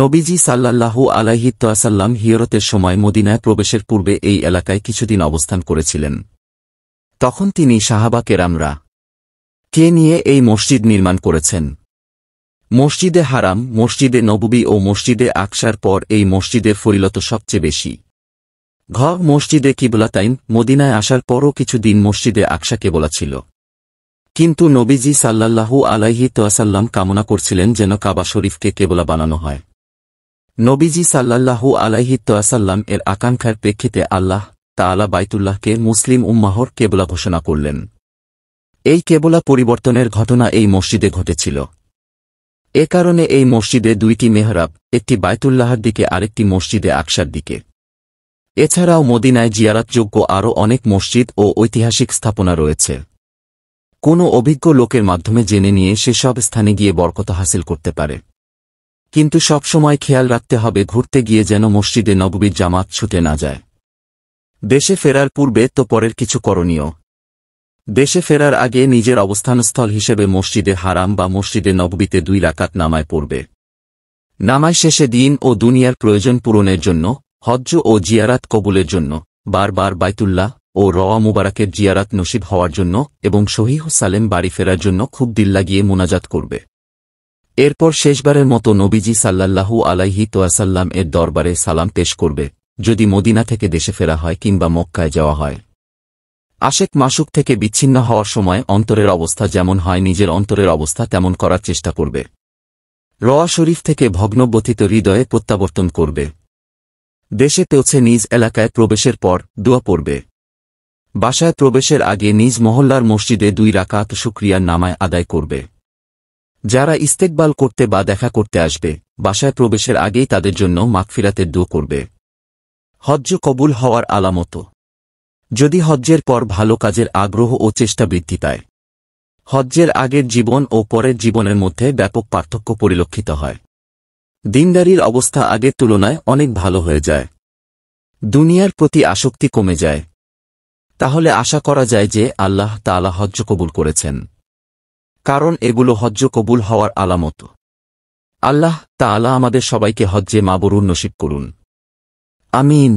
S1: নবীজি সাল্লাল্লাহু আলাহি হিয়রতের সময় মদিনায় প্রবেশের পূর্বে এই এলাকায় কিছুদিন অবস্থান করেছিলেন তখন তিনি সাহাবা কেরামরা কে নিয়ে এই মসজিদ নির্মাণ করেছেন মসজিদে হারাম মসজিদে নববী ও মসজিদে আকসার পর এই মসজিদের ফরিলত সবচেয়ে বেশি ঘ মসজিদে কিবলাতাইন মদিনায় আসার পরও কিছুদিন মসজিদে আকশা কেবলা ছিল কিন্তু নবীজি সাল্লাল্লাহু আলাইহি তোয়াসাল্লাম কামনা করছিলেন যেন কাবা শরীফকে কেবলা বানানো হয় নবীজি সাল্লাল্লাহু আলাইহি তোয়াসাল্লাম এর আকাঙ্ক্ষার প্রেক্ষিতে আল্লাহ তালা বাইতুল্লাহকে মুসলিম উম্মাহর কেবলা ঘোষণা করলেন এই কেবলা পরিবর্তনের ঘটনা এই মসজিদে ঘটেছিল এ কারণে এই মসজিদে দুইটি মেহরাব একটি বাইতুল্লাহর দিকে আরেকটি মসজিদে আকসার দিকে এছাড়াও মদিনায় জিয়ারাতযোগ্য আরও অনেক মসজিদ ও ঐতিহাসিক স্থাপনা রয়েছে কোনো অভিজ্ঞ লোকের মাধ্যমে জেনে নিয়ে সেসব স্থানে গিয়ে বরকত হাসিল করতে পারে কিন্তু সবসময় খেয়াল রাখতে হবে ঘুরতে গিয়ে যেন মসজিদে নববীর জামাত ছুটে না যায় দেশে ফেরার পূর্বে তো পরের কিছু করণীয় দেশে ফেরার আগে নিজের অবস্থানস্থল হিসেবে মসজিদে হারাম বা মসজিদে নববীতে দুই রাকাত নামায় পড়বে নামায় শেষে দিন ও দুনিয়ার প্রয়োজন পূরণের জন্য হজ্জ ও জিয়ারাত কবুলের জন্য বারবার বাইতুল্লাহ ও রওয়া মুবারাকের জিয়ারাত নসিব হওয়ার জন্য এবং শহীহ সালেম বাড়ি ফেরার জন্য খুব দিল লাগিয়ে মোনাজাত করবে এরপর শেষবারের মতো নবীজি সাল্লাল্লাহু আলাইহি তোয়াসাল্লাম এর দরবারে সালাম পেশ করবে যদি মদিনা থেকে দেশে ফেরা হয় কিংবা মক্কায় যাওয়া হয় আশেক মাসুক থেকে বিচ্ছিন্ন হওয়ার সময় অন্তরের অবস্থা যেমন হয় নিজের অন্তরের অবস্থা তেমন করার চেষ্টা করবে রওয়া শরীফ থেকে ভগ্নবথিত হৃদয়ে প্রত্যাবর্তন করবে দেশে তেওছে নিজ এলাকায় প্রবেশের পর দোয়া পড়বে বাসায় প্রবেশের আগে নিজ মহল্লার মসজিদে দুই রাকাত শুক্রিয়ার নামায় আদায় করবে যারা ইস্তেকবাল করতে বা দেখা করতে আসবে বাসায় প্রবেশের আগেই তাদের জন্য মাকফিরাতে দু করবে হজ্জ কবুল হওয়ার আলামত যদি হজ্জের পর ভালো কাজের আগ্রহ ও চেষ্টা বৃদ্ধি পায় হজ্জের আগের জীবন ও পরের জীবনের মধ্যে ব্যাপক পার্থক্য পরিলক্ষিত হয় দিনদারির অবস্থা আগের তুলনায় অনেক ভালো হয়ে যায় দুনিয়ার প্রতি আসক্তি কমে যায় তাহলে আশা করা যায় যে আল্লাহ তালা হজ্জ কবুল করেছেন কারণ এগুলো হজ্জ কবুল হওয়ার আলামত আল্লাহ তা আলা আমাদের সবাইকে হজ্জে মাবরুন নসিব করুন আমিন